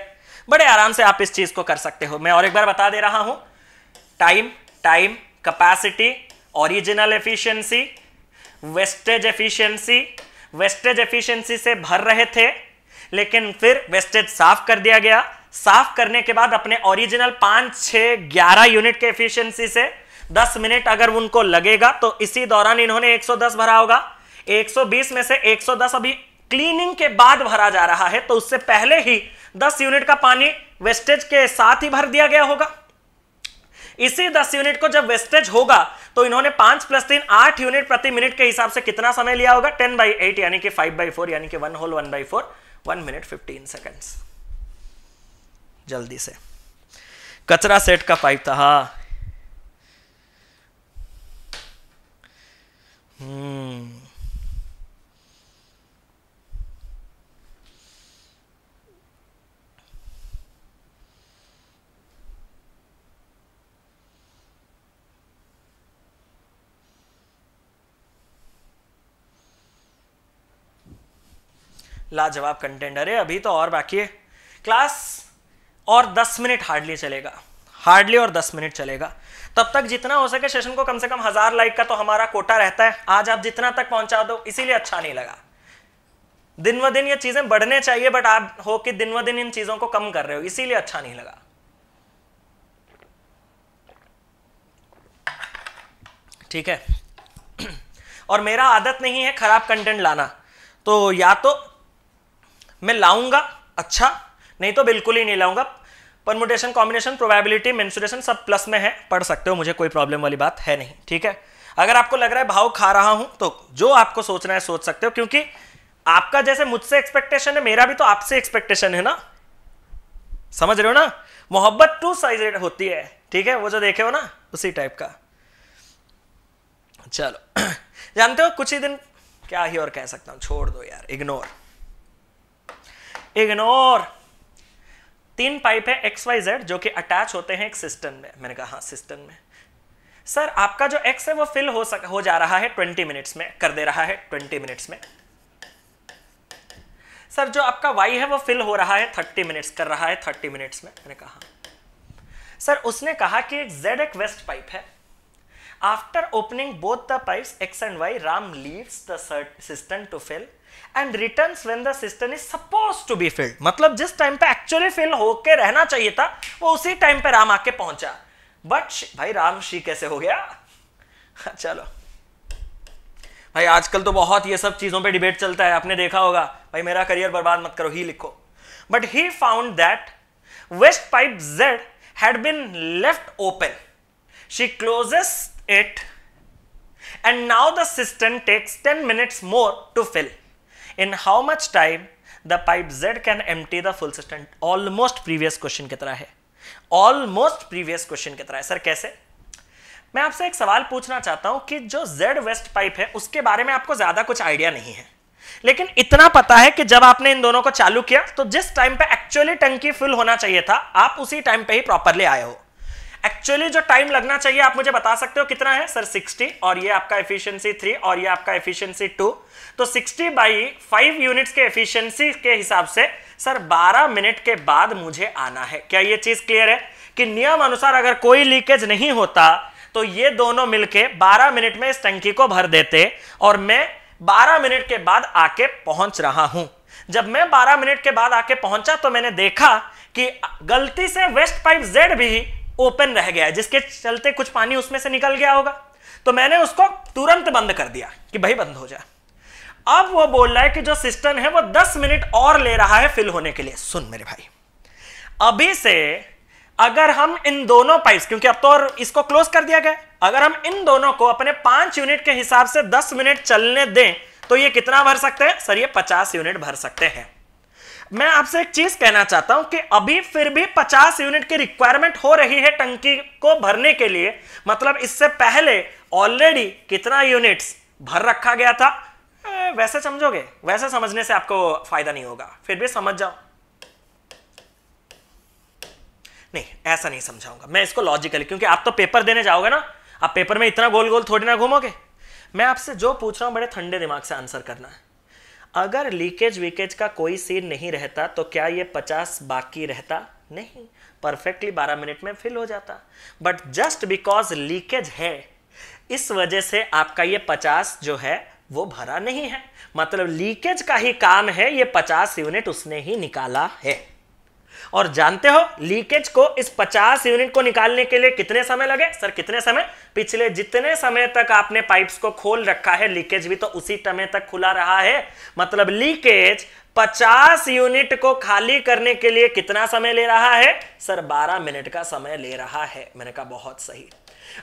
बड़े आराम से आप इस चीज को कर सकते हो मैं और एक बार बता दे रहा हूं time time capacity original efficiency wastage efficiency wastage efficiency से भर रहे थे लेकिन फिर वेस्टेज साफ कर दिया गया साफ करने के बाद अपने ओरिजिनल पांच छह ग्यारह यूनिट के एफिशिएंसी से दस मिनट अगर उनको लगेगा तो इसी दौरान इन्होंने 110 भरा होगा 120 में से 110 अभी क्लीनिंग के बाद भरा जा रहा है तो उससे पहले ही दस यूनिट का पानी वेस्टेज के साथ ही भर दिया गया होगा इसी दस यूनिट को जब वेस्टेज होगा तो इन्होंने पांच प्लस तीन आठ यूनिट प्रति मिनट के हिसाब से कितना समय लिया होगा टेन बाई एट यानी कि फाइव बाई फोर यानी कि one whole one by four one minute fifteen second जल्दी से कचरा सेट का पाइप था हा हम्म लाजवाब कंटेंट अरे अभी तो और बाकी है क्लास और दस मिनट हार्डली चलेगा हार्डली और दस मिनट चलेगा तब तक जितना हो सके सेशन को कम से कम हज़ार लाइक का तो हमारा कोटा रहता है आज आप जितना तक पहुंचा दो इसीलिए अच्छा नहीं लगा दिन व दिन ये चीज़ें बढ़ने चाहिए बट आप हो कि दिन व दिन इन चीज़ों को कम कर रहे हो इसीलिए अच्छा नहीं लगा ठीक है और मेरा आदत नहीं है खराब कंटेंट लाना तो या तो मैं लाऊंगा अच्छा नहीं तो बिल्कुल ही नहीं लाऊंगा परमुटेशन कॉम्बिनेशन प्रोबेबिलिटी मेंसुरेशन सब प्लस में है पढ़ सकते हो मुझे कोई प्रॉब्लम वाली बात है नहीं ठीक है अगर आपको लग रहा है भाव खा रहा हूं तो जो आपको सोचना है सोच सकते हो क्योंकि आपका जैसे मुझसे एक्सपेक्टेशन है मेरा भी तो आपसे एक्सपेक्टेशन है ना समझ रहे हो ना मोहब्बत टू साइज होती है ठीक है वो जो देखे हो ना उसी टाइप का चलो जानते हो कुछ ही दिन क्या ही और कह सकता हूँ छोड़ दो यार इग्नोर इग्नोर तीन पाइप है एक्स वाई जेड जो कि अटैच होते हैं एक सिस्टम में मैंने कहा हाँ सिस्टम में सर आपका जो एक्स है वो फिल हो सक हो जा रहा है ट्वेंटी मिनट्स में कर दे रहा है ट्वेंटी मिनट्स में सर जो आपका वाई है वो फिल हो रहा है थर्टी मिनट्स कर रहा है थर्टी मिनट्स में मैंने कहा सर उसने कहा कि एक जेड एक वेस्ट पाइप है After opening both the pipes X and Y, Ram leaves the cistern to fill and returns when the cistern is supposed to be filled. मतलब जिस टाइम पे एक्चुअली फिल होके रहना चाहिए था वो उसी टाइम पे राम आके पहुंचा बट भाई राम श्री कैसे हो गया चलो भाई आजकल तो बहुत ये सब चीजों पे डिबेट चलता है आपने देखा होगा भाई मेरा करियर बर्बाद मत करो ही लिखो but he found that waste pipe z had been left open she closest it and now the cistern takes 10 minutes more to fill. In how much time the pipe Z can empty the full cistern Almost previous question ki tarah hai almost previous question ki tarah hai sir kaise मैं आपसे एक सवाल पूछना चाहता हूं कि जो Z waste pipe है उसके बारे में आपको ज्यादा कुछ आइडिया नहीं है लेकिन इतना पता है कि जब आपने इन दोनों को चालू किया तो जिस टाइम पे एक्चुअली टंकी फुल होना चाहिए था आप उसी टाइम पे ही प्रॉपरली आए हो एक्चुअली जो टाइम लगना चाहिए आप मुझे बता सकते हो कितना है सर 60 और ये आपका एफिशिएंसी 3 और ये आपका एफिशिएंसी 2 तो 60 बाई 5 यूनिट्स के एफिशिएंसी के हिसाब से सर 12 मिनट के बाद मुझे आना है क्या ये चीज क्लियर है कि नियम अनुसार अगर कोई लीकेज नहीं होता तो ये दोनों मिलके 12 मिनट में इस टंकी को भर देते और मैं 12 मिनट के बाद आके पहुंच रहा हूं जब मैं 12 मिनट के बाद आके पहुंचा तो मैंने देखा कि गलती से वेस्ट पाइप जेड भी ओपन रह गया है जिसके चलते कुछ पानी उसमें से निकल गया होगा तो मैंने उसको तुरंत बंद कर दिया कि भाई बंद हो जाए अब वो बोल रहा है कि जो सिस्टम है वो 10 मिनट और ले रहा है फिल होने के लिए सुन मेरे भाई अभी से अगर हम इन दोनों पाइप क्योंकि अब तो और इसको क्लोज कर दिया गया अगर हम इन दोनों को अपने पांच यूनिट के हिसाब से दस मिनट चलने दें तो ये कितना भर सकते हैं सर ये पचास यूनिट भर सकते हैं मैं आपसे एक चीज कहना चाहता हूं कि अभी फिर भी 50 यूनिट की रिक्वायरमेंट हो रही है टंकी को भरने के लिए मतलब इससे पहले ऑलरेडी कितना यूनिट्स भर रखा गया था वैसे समझोगे वैसे समझने से आपको फायदा नहीं होगा फिर भी समझ जाओ नहीं ऐसा नहीं समझाऊंगा मैं इसको लॉजिकली क्योंकि आप तो पेपर देने जाओगे ना आप पेपर में इतना गोल गोल थोड़ी ना घूमोगे मैं आपसे जो पूछ रहा हूं बड़े ठंडे दिमाग से आंसर करना है अगर लीकेज वीकेज का कोई सीन नहीं रहता तो क्या ये पचास बाकी रहता नहीं परफेक्टली बारह मिनट में फिल हो जाता बट जस्ट बिकॉज लीकेज है इस वजह से आपका ये पचास जो है वो भरा नहीं है मतलब लीकेज का ही काम है ये पचास यूनिट उसने ही निकाला है और जानते हो लीकेज को इस 50 यूनिट को निकालने के लिए कितने समय लगे सर कितने समय पिछले जितने समय तक आपने पाइप्स को खोल रखा है लीकेज भी तो उसी समय तक खुला रहा है मतलब लीकेज 50 यूनिट को खाली करने के लिए कितना समय ले रहा है सर 12 मिनट का समय ले रहा है मैंने कहा बहुत सही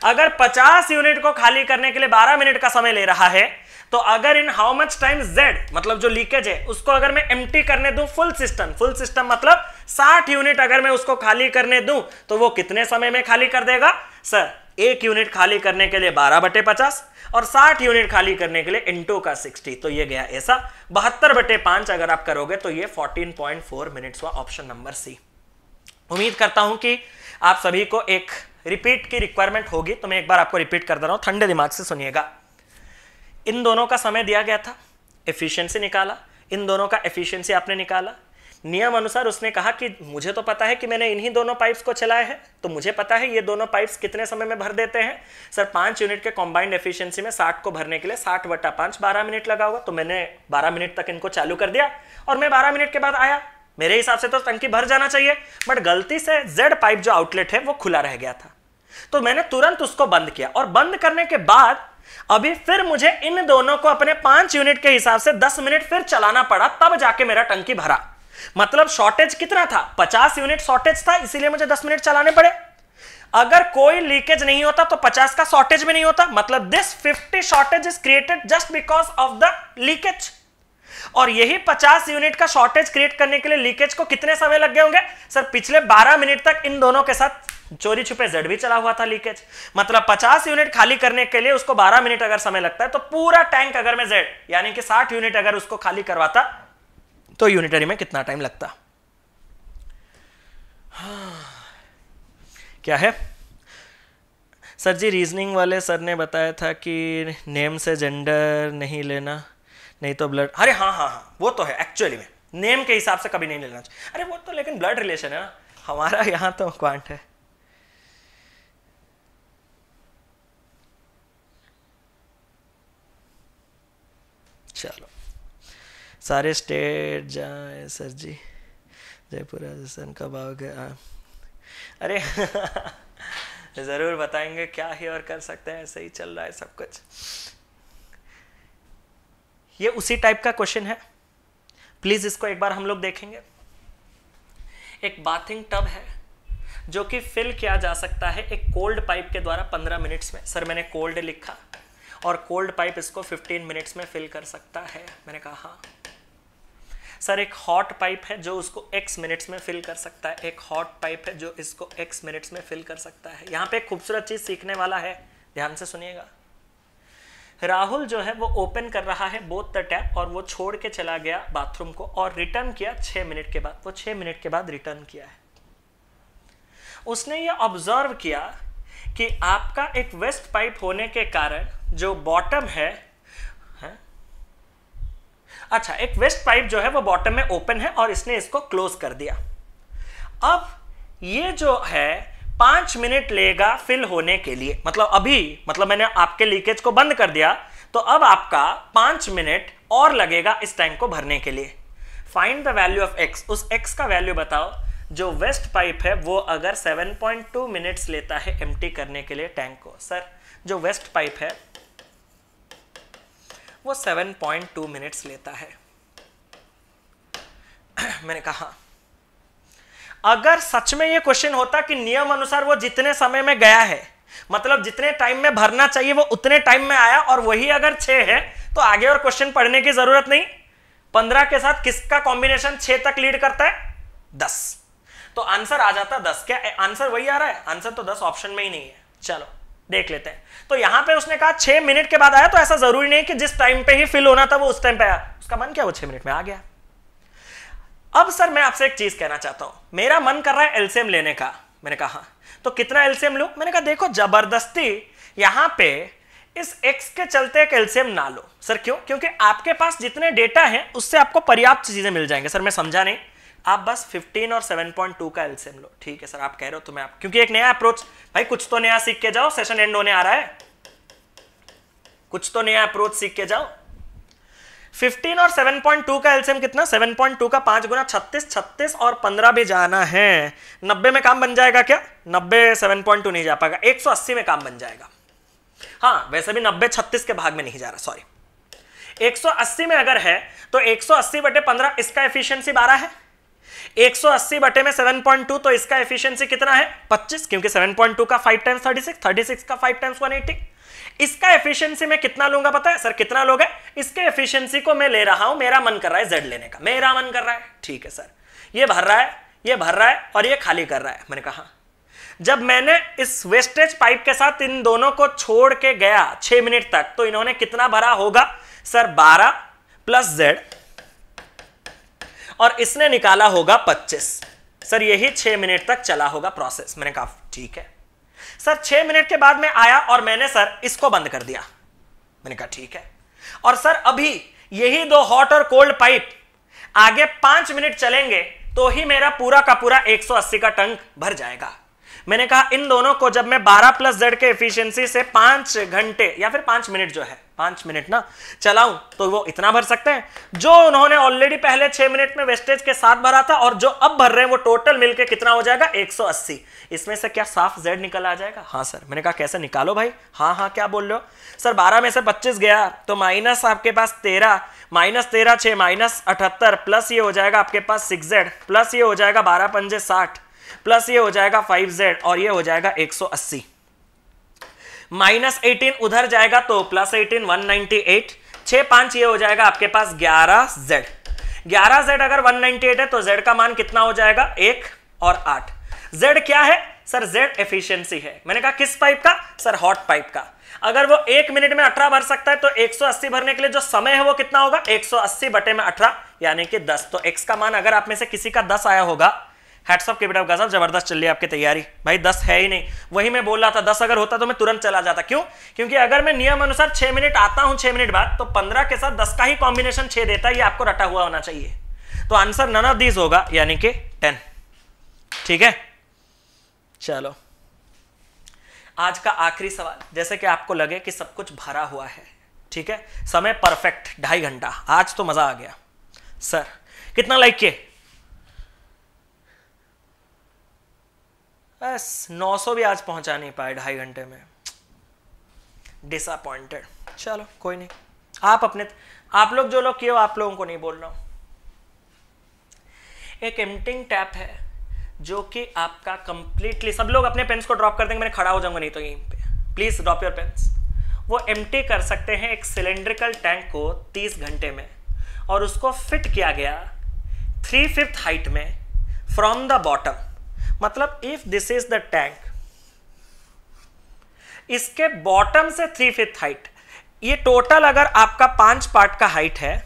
अगर 50 यूनिट को खाली करने के लिए 12 मिनट का समय ले रहा है तो अगर in how much time z मतलब जो लीकेज है उसको अगर मैं एम करने दू फुल सिस्टम फुल सिस्टम मतलब 60 यूनिट अगर मैं उसको खाली करने दू तो वो कितने समय में खाली कर देगा सर एक यूनिट खाली करने के लिए 12 बटे पचास और 60 यूनिट खाली करने के लिए इंटू का 60 तो ये गया ऐसा बहत्तर बटे पांच अगर आप करोगे तो ये 14.4 मिनट्स हुआ ऑप्शन नंबर सी उम्मीद करता हूं कि आप सभी को एक रिपीट की रिक्वायरमेंट होगी तो मैं एक बार आपको रिपीट कर दे रहा हूं ठंडे दिमाग से सुनिएगा इन दोनों का समय दिया गया था एफिशिएंसी निकाला इन दोनों का एफिशिएंसी आपने निकाला नियम अनुसार उसने कहा कि मुझे तो पता है कि मैंने इन्हीं दोनों पाइप्स को चलाए हैं तो मुझे पता है ये दोनों पाइप्स कितने समय में भर देते हैं सर पाँच यूनिट के कॉम्बाइंड एफिशिएंसी में साठ को भरने के लिए साठ वटा पाँच बारह मिनट लगा होगा तो मैंने बारह मिनट तक इनको चालू कर दिया और मैं बारह मिनट के बाद आया मेरे हिसाब से तो टंकी भर जाना चाहिए बट गलती से जेड पाइप जो आउटलेट है वो खुला रह गया था तो मैंने तुरंत उसको बंद किया और बंद करने के बाद अभी फिर मुझे इन दोनों को अपने पांच यूनिट के हिसाब से दस मिनट फिर चलाना पड़ा तब जाके मेरा टंकी भरा मतलब शॉर्टेज कितना था पचास यूनिट शॉर्टेज था इसीलिए मुझे दस मिनट चलाने पड़े अगर कोई लीकेज नहीं होता तो 50 का शॉर्टेज भी नहीं होता मतलब this 50 shortage is created just because of the leakage और यही 50 यूनिट का शॉर्टेज क्रिएट करने के लिए लीकेज को कितने समय लग गए होंगे सर पिछले 12 मिनट तक इन दोनों के साथ चोरी छुपे जेड भी चला हुआ था लीकेज मतलब 50 यूनिट खाली करने के लिए उसको 12 मिनट अगर समय लगता है तो पूरा टैंक अगर मैं जेड यानी कि 60 यूनिट अगर उसको खाली करवाता तो यूनिटरी में कितना टाइम लगता हाँ। क्या है सर जी रीजनिंग वाले सर ने बताया था कि नेम से जेंडर नहीं लेना नहीं तो ब्लड अरे हाँ हाँ हाँ वो तो है एक्चुअली में नेम के हिसाब से कभी नहीं लेना चाहिए अरे वो तो लेकिन ब्लड रिलेशन है ना हमारा यहाँ तो क्वांट है सारे स्टेट जाए सर जी जयपुर राजस्थान कब आओगे हाँ। अरे ज़रूर बताएंगे क्या ही और कर सकते हैं ऐसे ही चल रहा है सब कुछ ये उसी टाइप का क्वेश्चन है प्लीज़ इसको एक बार हम लोग देखेंगे एक बाथिंग टब है जो कि फिल किया जा सकता है एक कोल्ड पाइप के द्वारा 15 मिनट्स में सर मैंने कोल्ड लिखा और कोल्ड पाइप इसको 15 मिनट्स में फिल कर सकता है मैंने कहा हाँ सर एक हॉट पाइप है जो उसको एक्स मिनट्स में फिल कर सकता है एक हॉट पाइप है जो इसको एक्स मिनट्स में फिल कर सकता है यहाँ पे खूबसूरत चीज़ सीखने वाला है ध्यान से सुनिएगा राहुल जो है वो ओपन कर रहा है बोथ द टैप और वो छोड़ के चला गया बाथरूम को और रिटर्न किया छह मिनट के बाद वो छह मिनट के बाद रिटर्न किया है उसने ये ऑब्जर्व किया कि आपका एक वेस्ट पाइप होने के कारण जो बॉटम है अच्छा एक वेस्ट पाइप जो है वो बॉटम में ओपन है और इसने इसको क्लोज कर दिया अब ये जो है पांच मिनट लेगा फिल होने के लिए मतलब अभी मतलब मैंने आपके लीकेज को बंद कर दिया तो अब आपका पांच मिनट और लगेगा इस टैंक को भरने के लिए find the value of x उस एक्स का वैल्यू बताओ जो वेस्ट पाइप है वो अगर 7.2 मिनट्स लेता है एम्प्टी करने के लिए टैंक को सर जो वेस्ट पाइप है वो 7.2 मिनट्स लेता है मैंने कहा अगर सच में ये क्वेश्चन होता कि नियम अनुसार वो जितने समय में गया है मतलब जितने टाइम में भरना चाहिए वो उतने टाइम में आया और वही अगर छह है तो आगे और क्वेश्चन पढ़ने की जरूरत नहीं पंद्रह के साथ किसका कॉम्बिनेशन छह तक लीड करता है दस तो आंसर आ जाता दस क्या आंसर वही आ रहा है आंसर तो दस ऑप्शन में ही नहीं है चलो देख लेते हैं तो यहां पे उसने कहा छह मिनट के बाद आया तो ऐसा जरूरी नहीं कि जिस टाइम पे ही फिल होना था वो उस टाइम पे आया उसका मन क्या वो छह मिनट में आ गया अब सर मैं आपसे एक चीज कहना चाहता हूं मेरा मन कर रहा है एल्सियम लेने का मैंने कहा हाँ। तो कितना एल्सियम लू मैंने कहा देखो जबरदस्ती यहां पे इस एक्स के चलते एक एल्सियम ना लो सर क्यों क्योंकि आपके पास जितने डेटा हैं उससे आपको पर्याप्त चीजें मिल जाएंगे सर मैं समझा नहीं आप बस 15 और 7.2 का एलसीएम लो ठीक है सर आप कह रहे हो तो मैं आप क्योंकि एक नया अप्रोच भाई कुछ तो नया सीख के जाओ सेशन एंड होने आ रहा है कुछ तो नया अप्रोच सीख के जाओ 15 और 7.2 का एलसीएम कितना 7.2 का पांच गुना 36 36 और 15 भी जाना है 90 में काम बन जाएगा क्या 90 7.2 नहीं जा पाएगा 180 में काम बन जाएगा हाँ वैसे भी 90 36 के भाग में नहीं जा रहा सॉरी 180 में अगर है तो 180 सौ बटे पंद्रह इसका एफिशिएंसी 12 है 180 बटे में 7.2 तो इसका एफिशिएंसी कितना है 25 क्योंकि 7.2 का 5 टाइम्स 36 36 का 5 टाइम्स 180 इसका एफिशिएंसी मैं कितना लूंगा पता है सर कितना लोग है इसके एफिशिएंसी को मैं ले रहा हूं मेरा मन कर रहा है जेड लेने का मेरा मन कर रहा है ठीक है सर ये भर रहा है ये भर रहा है और ये खाली कर रहा है मैंने कहा जब मैंने इस वेस्टेज पाइप के साथ इन दोनों को छोड़ के गया छह मिनट तक तो इन्होंने कितना भरा होगा सर बारह प्लस जेड और इसने निकाला होगा पच्चीस सर यही छह मिनट तक चला होगा प्रोसेस मैंने कहा ठीक है सर छह मिनट के बाद में आया और मैंने सर इसको बंद कर दिया मैंने कहा ठीक है और सर अभी यही दो हॉट और कोल्ड पाइप आगे पांच मिनट चलेंगे तो ही मेरा पूरा का पूरा 180 का टंक भर जाएगा मैंने कहा इन दोनों को जब मैं 12 प्लस जेड के एफिशिएंसी से पांच घंटे या फिर पांच मिनट जो है पांच मिनट ना चलाऊं तो वो इतना भर सकते हैं जो उन्होंने ऑलरेडी पहले छह मिनट में वेस्टेज के साथ भरा था और जो अब भर रहे हैं वो टोटल मिलकर कितना हो जाएगा 180 इसमें से क्या साफ जेड निकल आ जाएगा हाँ सर मैंने कहा कैसे निकालो भाई हाँ हाँ क्या बोल रहे हो सर बारह में से पच्चीस गया तो माइनस आपके पास तेरह माइनस तेरह छह माइनस अठहत्तर प्लस ये हो जाएगा आपके पास सिक्स जेड प्लस ये हो जाएगा बारह पंजे साठ प्लस ये हो जाएगा फाइव जेड और ये हो जाएगा एक सौ अस्सी माइनस एटीन उधर जाएगा तो plus eighteen one ninety eight छः पांच ये हो जाएगा आपके पास ग्यारह जेड ग्यारह जेड अगर वन नाइनटी एट है तो जेड का मान कितना हो जाएगा एक और आठ जेड क्या है सर जेड एफिशिएंसी है मैंने कहा किस पाइप का सर हॉट पाइप का अगर वो एक मिनट में अठारह भर सकता है तो 180 भरने के लिए जो समय है वो कितना होगा 180 बटे में अठारह यानी कि 10 तो x का मान अगर आप में से किसी का 10 आया होगा हैट्सअप के बेटा गजब जबरदस्त चल रही है आपकी तैयारी भाई दस है ही नहीं वही मैं बोल रहा था दस अगर होता तो मैं तुरंत चला जाता क्यों क्योंकि अगर मैं नियम अनुसार छह मिनट आता हूं छह मिनट बाद तो पंद्रह के साथ दस का ही कॉम्बिनेशन छह देता है ये आपको रटा हुआ होना चाहिए तो आंसर नन ऑफ दीज होगा यानी कि टेन ठीक है चलो आज का आखिरी सवाल जैसे कि आपको लगे कि सब कुछ भरा हुआ है ठीक है समय परफेक्ट ढाई घंटा आज तो मजा आ गया सर कितना लाइक किए बस 900 भी आज पहुंचा नहीं पाए ढाई घंटे में डिसअपॉइंटेड चलो कोई नहीं आप अपने आप लोग जो लोग किए हो आप लोगों को नहीं बोल रहा हूं एक एमटिंग टैप है जो कि आपका कंप्लीटली सब लोग अपने पेन्स को ड्रॉप कर देंगे मैं खड़ा हो जाऊंगा नहीं तो यहीं पे प्लीज ड्रॉप योर पेन्स वो एम्प्टी कर सकते हैं एक सिलेंड्रिकल टैंक को 30 घंटे में और उसको फिट किया गया थ्री फिफ्थ हाइट में फ्रॉम द बॉटम मतलब if this is the tank इसके बॉटम से थ्री फिफ्थ हाइट ये टोटल अगर आपका पांच पार्ट का हाइट है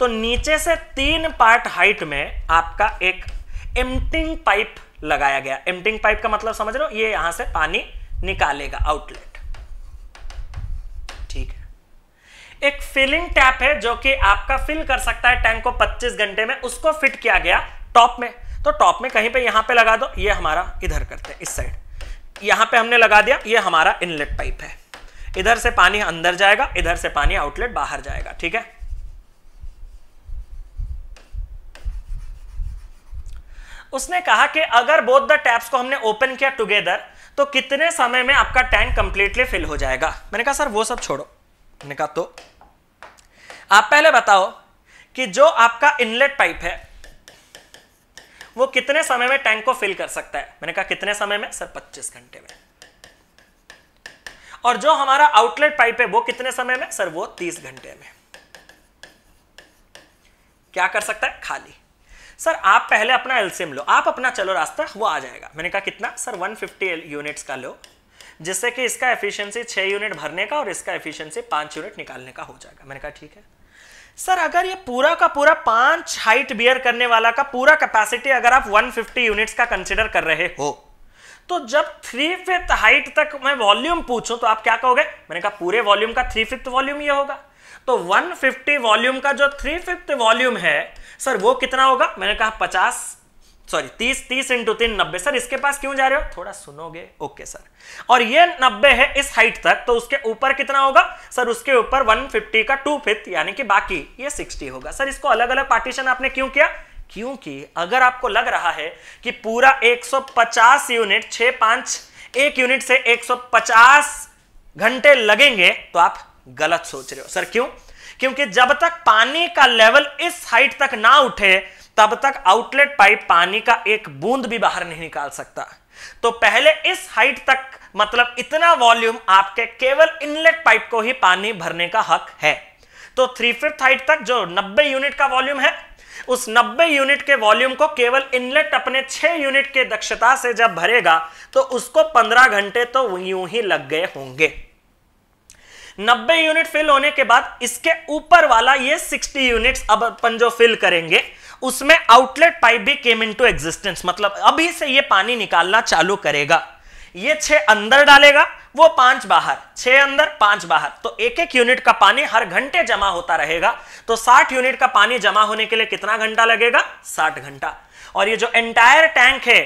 तो नीचे से तीन पार्ट हाइट में आपका एक एमटिंग पाइप लगाया गया एमटिंग पाइप का मतलब समझ लो ये यहां से पानी निकालेगा आउटलेट ठीक है एक फिलिंग टैप है जो कि आपका फिल कर सकता है टैंक को 25 घंटे में उसको फिट किया गया टॉप में तो टॉप में कहीं पे यहां पे लगा दो ये हमारा इधर करते हैं इस साइड यहां पे हमने लगा दिया ये हमारा इनलेट पाइप है इधर से पानी अंदर जाएगा इधर से पानी आउटलेट बाहर जाएगा ठीक है उसने कहा कि अगर बोथ द टैप्स को हमने ओपन किया टुगेदर तो कितने समय में आपका टैंक कंप्लीटली फिल हो जाएगा मैंने कहा सर वो सब छोड़ो मैंने कहा तो आप पहले बताओ कि जो आपका इनलेट पाइप है वो कितने समय में टैंक को फिल कर सकता है मैंने कहा कितने समय में सर 25 घंटे में और जो हमारा आउटलेट पाइप है वो कितने समय में सर वो 30 घंटे में क्या कर सकता है खाली सर आप पहले अपना एल्सियम लो आप अपना चलो रास्ता वो आ जाएगा मैंने कहा कितना सर 150 यूनिट्स का लो जिससे कि इसका एफिशिएंसी 6 यूनिट भरने का और इसका एफिशिएंसी 5 यूनिट निकालने का हो जाएगा मैंने कहा ठीक है सर अगर ये पूरा का पूरा पांच हाइट बियर करने वाला का पूरा कैपेसिटी अगर आप 150 यूनिट्स का कंसिडर कर रहे हो तो जब थ्री फिफ्थ हाइट तक मैं वॉल्यूम पूछूं तो आप क्या कहोगे मैंने कहा पूरे वॉल्यूम का थ्री फिफ्थ वॉल्यूम ये होगा तो 150 वॉल्यूम का जो थ्री फिफ्थ वॉल्यूम है सर वो कितना होगा मैंने कहा पचास सॉरी तीस तीस इंटू तीन नब्बे सर इसके पास क्यों जा रहे हो थोड़ा सुनोगे ओके सर और ये नब्बे है इस हाइट तक तो उसके ऊपर कितना होगा सर उसके ऊपर 150 का टू फिफ्थ यानी कि बाकी ये 60 होगा सर इसको अलग अलग पार्टीशन आपने क्यों किया क्योंकि अगर आपको लग रहा है कि पूरा 150 यूनिट छह पांच एक यूनिट से 150 घंटे लगेंगे तो आप गलत सोच रहे हो सर क्यों क्योंकि जब तक पानी का लेवल इस हाइट तक ना उठे तब तक आउटलेट पाइप पानी का एक बूंद भी बाहर नहीं निकाल सकता तो पहले इस हाइट तक मतलब इतना वॉल्यूम आपके केवल इनलेट पाइप को ही पानी भरने का हक है तो थ्री फिफ्थ हाइट तक जो 90 यूनिट का वॉल्यूम है उस 90 यूनिट के वॉल्यूम को केवल इनलेट अपने 6 यूनिट के दक्षता से जब भरेगा तो उसको 15 घंटे तो यूं ही लग गए होंगे 90 यूनिट फिल होने के बाद इसके ऊपर वाला ये 60 यूनिट्स अब अपन जो फिल करेंगे उसमें आउटलेट पाइप भी केम इन टू एग्जिस्टेंस मतलब अभी से ये पानी निकालना चालू करेगा ये छह अंदर डालेगा वो पांच बाहर छह अंदर पांच बाहर तो एक एक यूनिट का पानी हर घंटे जमा होता रहेगा तो साठ यूनिट का पानी जमा होने के लिए कितना घंटा लगेगा साठ घंटा और ये जो एंटायर टैंक है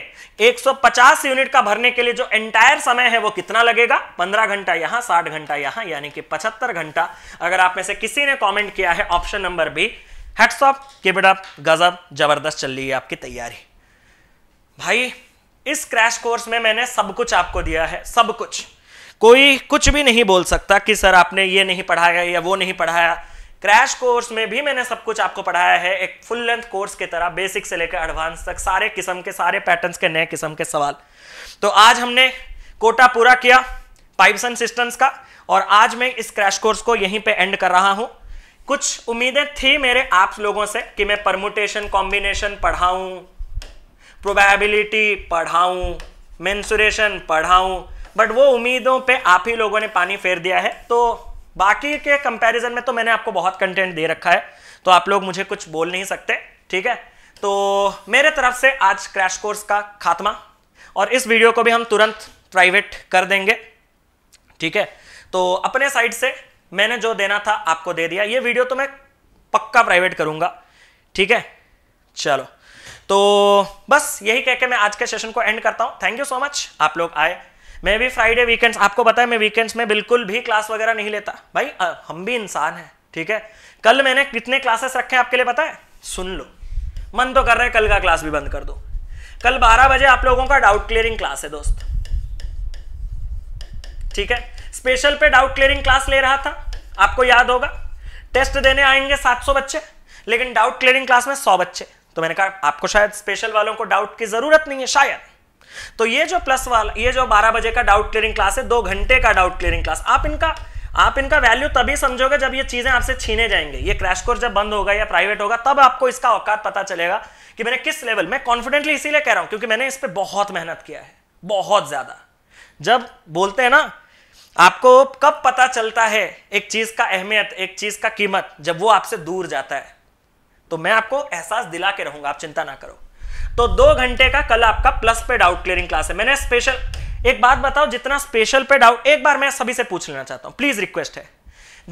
150 यूनिट का भरने के लिए जो एंटायर समय है वो कितना लगेगा 15 घंटा यहां 60 घंटा यहां यानी कि 75 घंटा अगर आप में से किसी ने कमेंट किया है ऑप्शन नंबर बी हेडसॉफ ऑफ गिबड अप गजब जबरदस्त चल रही है आपकी तैयारी भाई इस क्रैश कोर्स में मैंने सब कुछ आपको दिया है सब कुछ कोई कुछ भी नहीं बोल सकता कि सर आपने ये नहीं पढ़ाया या वो नहीं पढ़ाया क्रैश कोर्स में भी मैंने सब कुछ आपको पढ़ाया है एक फुल लेंथ कोर्स की तरह बेसिक से लेकर एडवांस तक सारे किस्म के सारे पैटर्न्स के नए किस्म के सवाल तो आज हमने कोटा पूरा किया पाइप्स एंड सिस्टम्स का और आज मैं इस क्रैश कोर्स को यहीं पे एंड कर रहा हूँ कुछ उम्मीदें थी मेरे आप लोगों से कि मैं परमुटेशन कॉम्बिनेशन पढ़ाऊं प्रोबेबिलिटी पढ़ाऊं मेंसुरेशन पढ़ाऊं बट वो उम्मीदों पे आप ही लोगों ने पानी फेर दिया है तो बाकी के कंपैरिजन में तो मैंने आपको बहुत कंटेंट दे रखा है तो आप लोग मुझे कुछ बोल नहीं सकते ठीक है तो मेरे तरफ से आज क्रैश कोर्स का खात्मा और इस वीडियो को भी हम तुरंत प्राइवेट कर देंगे ठीक है तो अपने साइड से मैंने जो देना था आपको दे दिया ये वीडियो तो मैं पक्का प्राइवेट करूंगा ठीक है चलो तो बस यही कह के मैं आज के सेशन को एंड करता हूँ थैंक यू सो मच आप लोग आए मैं भी फ्राइडे वीकेंड्स आपको पता है मैं वीकेंड्स में बिल्कुल भी क्लास वगैरह नहीं लेता भाई आ, हम भी इंसान हैं ठीक है कल मैंने कितने क्लासेस रखे हैं आपके लिए पता है सुन लो मन तो कर रहे हैं कल का क्लास भी बंद कर दो कल 12 बजे आप लोगों का डाउट क्लियरिंग क्लास है दोस्त ठीक है स्पेशल पे डाउट क्लियरिंग क्लास ले रहा था आपको याद होगा टेस्ट देने आएंगे 700 बच्चे लेकिन डाउट क्लियरिंग क्लास में 100 बच्चे तो मैंने कहा आपको शायद स्पेशल वालों को डाउट की जरूरत नहीं है शायद तो ये जो प्लस वाला ये जो 12 बजे का डाउट क्लियरिंग क्लास है दो घंटे का डाउट क्लियरिंग क्लास आप इनका आप इनका वैल्यू तभी समझोगे जब ये चीजें आपसे छीने जाएंगे ये क्रैश कोर्स जब बंद होगा या प्राइवेट होगा तब आपको इसका औकात पता चलेगा कि मैंने किस लेवल मैं कॉन्फिडेंटली इसीलिए कह रहा हूं क्योंकि मैंने इस पर बहुत मेहनत किया है बहुत ज्यादा जब बोलते हैं ना आपको कब पता चलता है एक चीज का अहमियत एक चीज का कीमत जब वो आपसे दूर जाता है तो मैं आपको एहसास दिला के रहूंगा आप चिंता ना करो तो दो घंटे का कल आपका प्लस पे डाउट क्लियरिंग क्लास है मैंने स्पेशल एक बात बताओ जितना स्पेशल पे डाउट एक बार मैं सभी से पूछ लेना चाहता हूं प्लीज रिक्वेस्ट है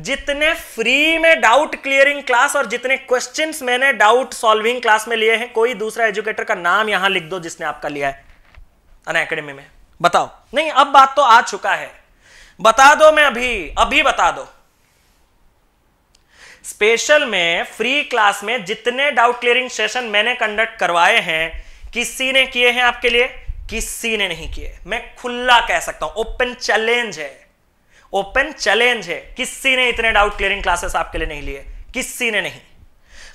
जितने फ्री में डाउट क्लियरिंग क्लास और जितने क्वेश्चंस मैंने डाउट सॉल्विंग क्लास में लिए हैं कोई दूसरा एजुकेटर का नाम यहां लिख दो जिसने आपका लिया है अन में बताओ नहीं अब बात तो आ चुका है बता दो मैं अभी अभी बता दो स्पेशल में फ्री क्लास में जितने डाउट क्लियरिंग सेशन मैंने कंडक्ट करवाए हैं किसी ने किए हैं आपके लिए किसी ने नहीं किए मैं खुला कह सकता हूं ओपन चैलेंज है ओपन चैलेंज है किसी ने इतने डाउट क्लियरिंग क्लासेस आपके लिए नहीं लिए किसी ने नहीं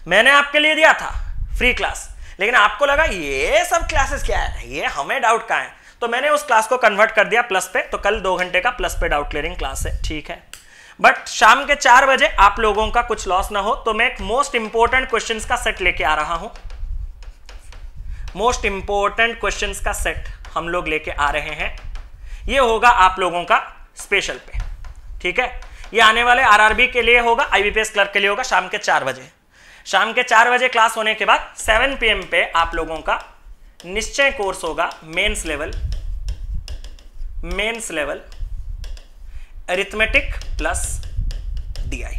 मैंने आपके लिए दिया था फ्री क्लास लेकिन आपको लगा ये सब क्लासेस क्या है ये हमें डाउट कहा है तो मैंने उस क्लास को कन्वर्ट कर दिया प्लस पे तो कल दो घंटे का प्लस पे डाउट क्लियरिंग क्लास है ठीक है बट शाम के चार बजे आप लोगों का कुछ लॉस ना हो तो मैं एक मोस्ट इंपोर्टेंट क्वेश्चन का सेट लेके आ रहा हूं मोस्ट इंपोर्टेंट क्वेश्चन का सेट हम लोग लेके आ रहे हैं ये होगा आप लोगों का स्पेशल पे ठीक है ये आने वाले आरआरबी के लिए होगा आईबीपीएस क्लर्क के लिए होगा शाम के चार बजे शाम के चार बजे क्लास होने के बाद सेवन पीएम पे आप लोगों का निश्चय कोर्स होगा mains level mains level arithmetic plus DI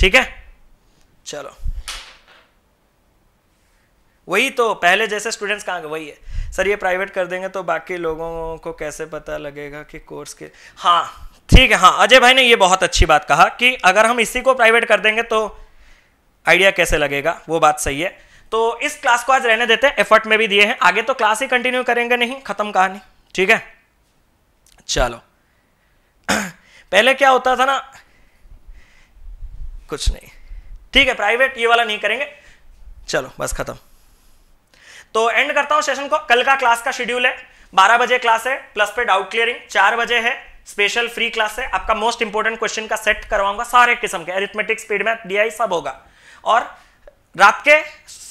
ठीक है चलो वही तो पहले जैसे स्टूडेंट्स कहाँ गए वही है सर ये प्राइवेट कर देंगे तो बाकी लोगों को कैसे पता लगेगा कि कोर्स के हाँ ठीक है हाँ अजय भाई ने ये बहुत अच्छी बात कहा कि अगर हम इसी को प्राइवेट कर देंगे तो आइडिया कैसे लगेगा वो बात सही है तो इस क्लास को आज रहने देते हैं एफर्ट में भी दिए हैं आगे तो क्लास ही कंटिन्यू करेंगे नहीं खत्म कहानी ठीक है चलो पहले क्या होता था ना कुछ नहीं ठीक है प्राइवेट ये वाला नहीं करेंगे चलो बस खत्म तो एंड करता हूं सेशन को कल का क्लास का शेड्यूल है बारह बजे क्लास है प्लस पे डाउट क्लियरिंग चार बजे है स्पेशल फ्री क्लास है आपका मोस्ट इंपोर्टेंट क्वेश्चन का सेट करवाऊंगा सारे किस्म के अरिथमेटिक स्पीड में डीआई सब होगा और रात के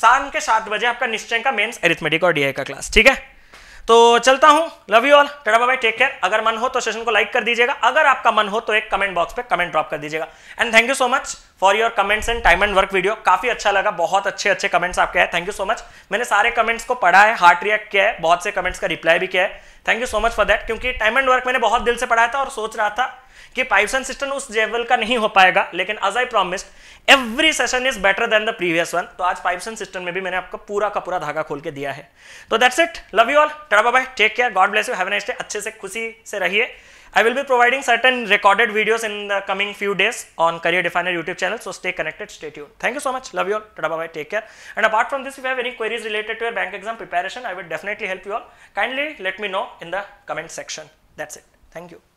शाम के सात बजे आपका निश्चय का मेन्स एरिथमेटिक और डीआई का क्लास ठीक है तो चलता हूं love you all tada bye take care अगर मन हो तो सेशन को लाइक कर दीजिएगा अगर आपका मन हो तो एक कमेंट बॉक्स पे कमेंट ड्रॉप कर दीजिएगा and thank you so much for your comments and time and work video काफी अच्छा लगा बहुत अच्छे अच्छे कमेंट्स आपके हैं थैंक यू सो मच मैंने सारे कमेंट्स को पढ़ा है हार्ट रिएक्ट किया है बहुत से कमेंट्स का रिप्लाई भी किया है thank you so much for that क्योंकि टाइम एंड वर्क मैंने बहुत दिल से पढ़ाया था और सोच रहा था कि एंड सिस्टम उस लेवल का नहीं हो पाएगा लेकिन as I promised every session is better than the previous one तो आज एंड सिस्टम में भी मैंने आपको पूरा का पूरा धागा खोल के दिया है तो that's it love you all tata bye take care God bless you have nice day अच्छे से खुशी से रहिए I will be providing certain recorded videos in the coming few days on Career Definer YouTube channel. So stay connected, stay tuned. Thank you so much. Love you all. Tada bye bye. Take care. And apart from this, if you have any queries related to your bank exam preparation, I will definitely help you all. Kindly let me know in the comment section. That's it. Thank you.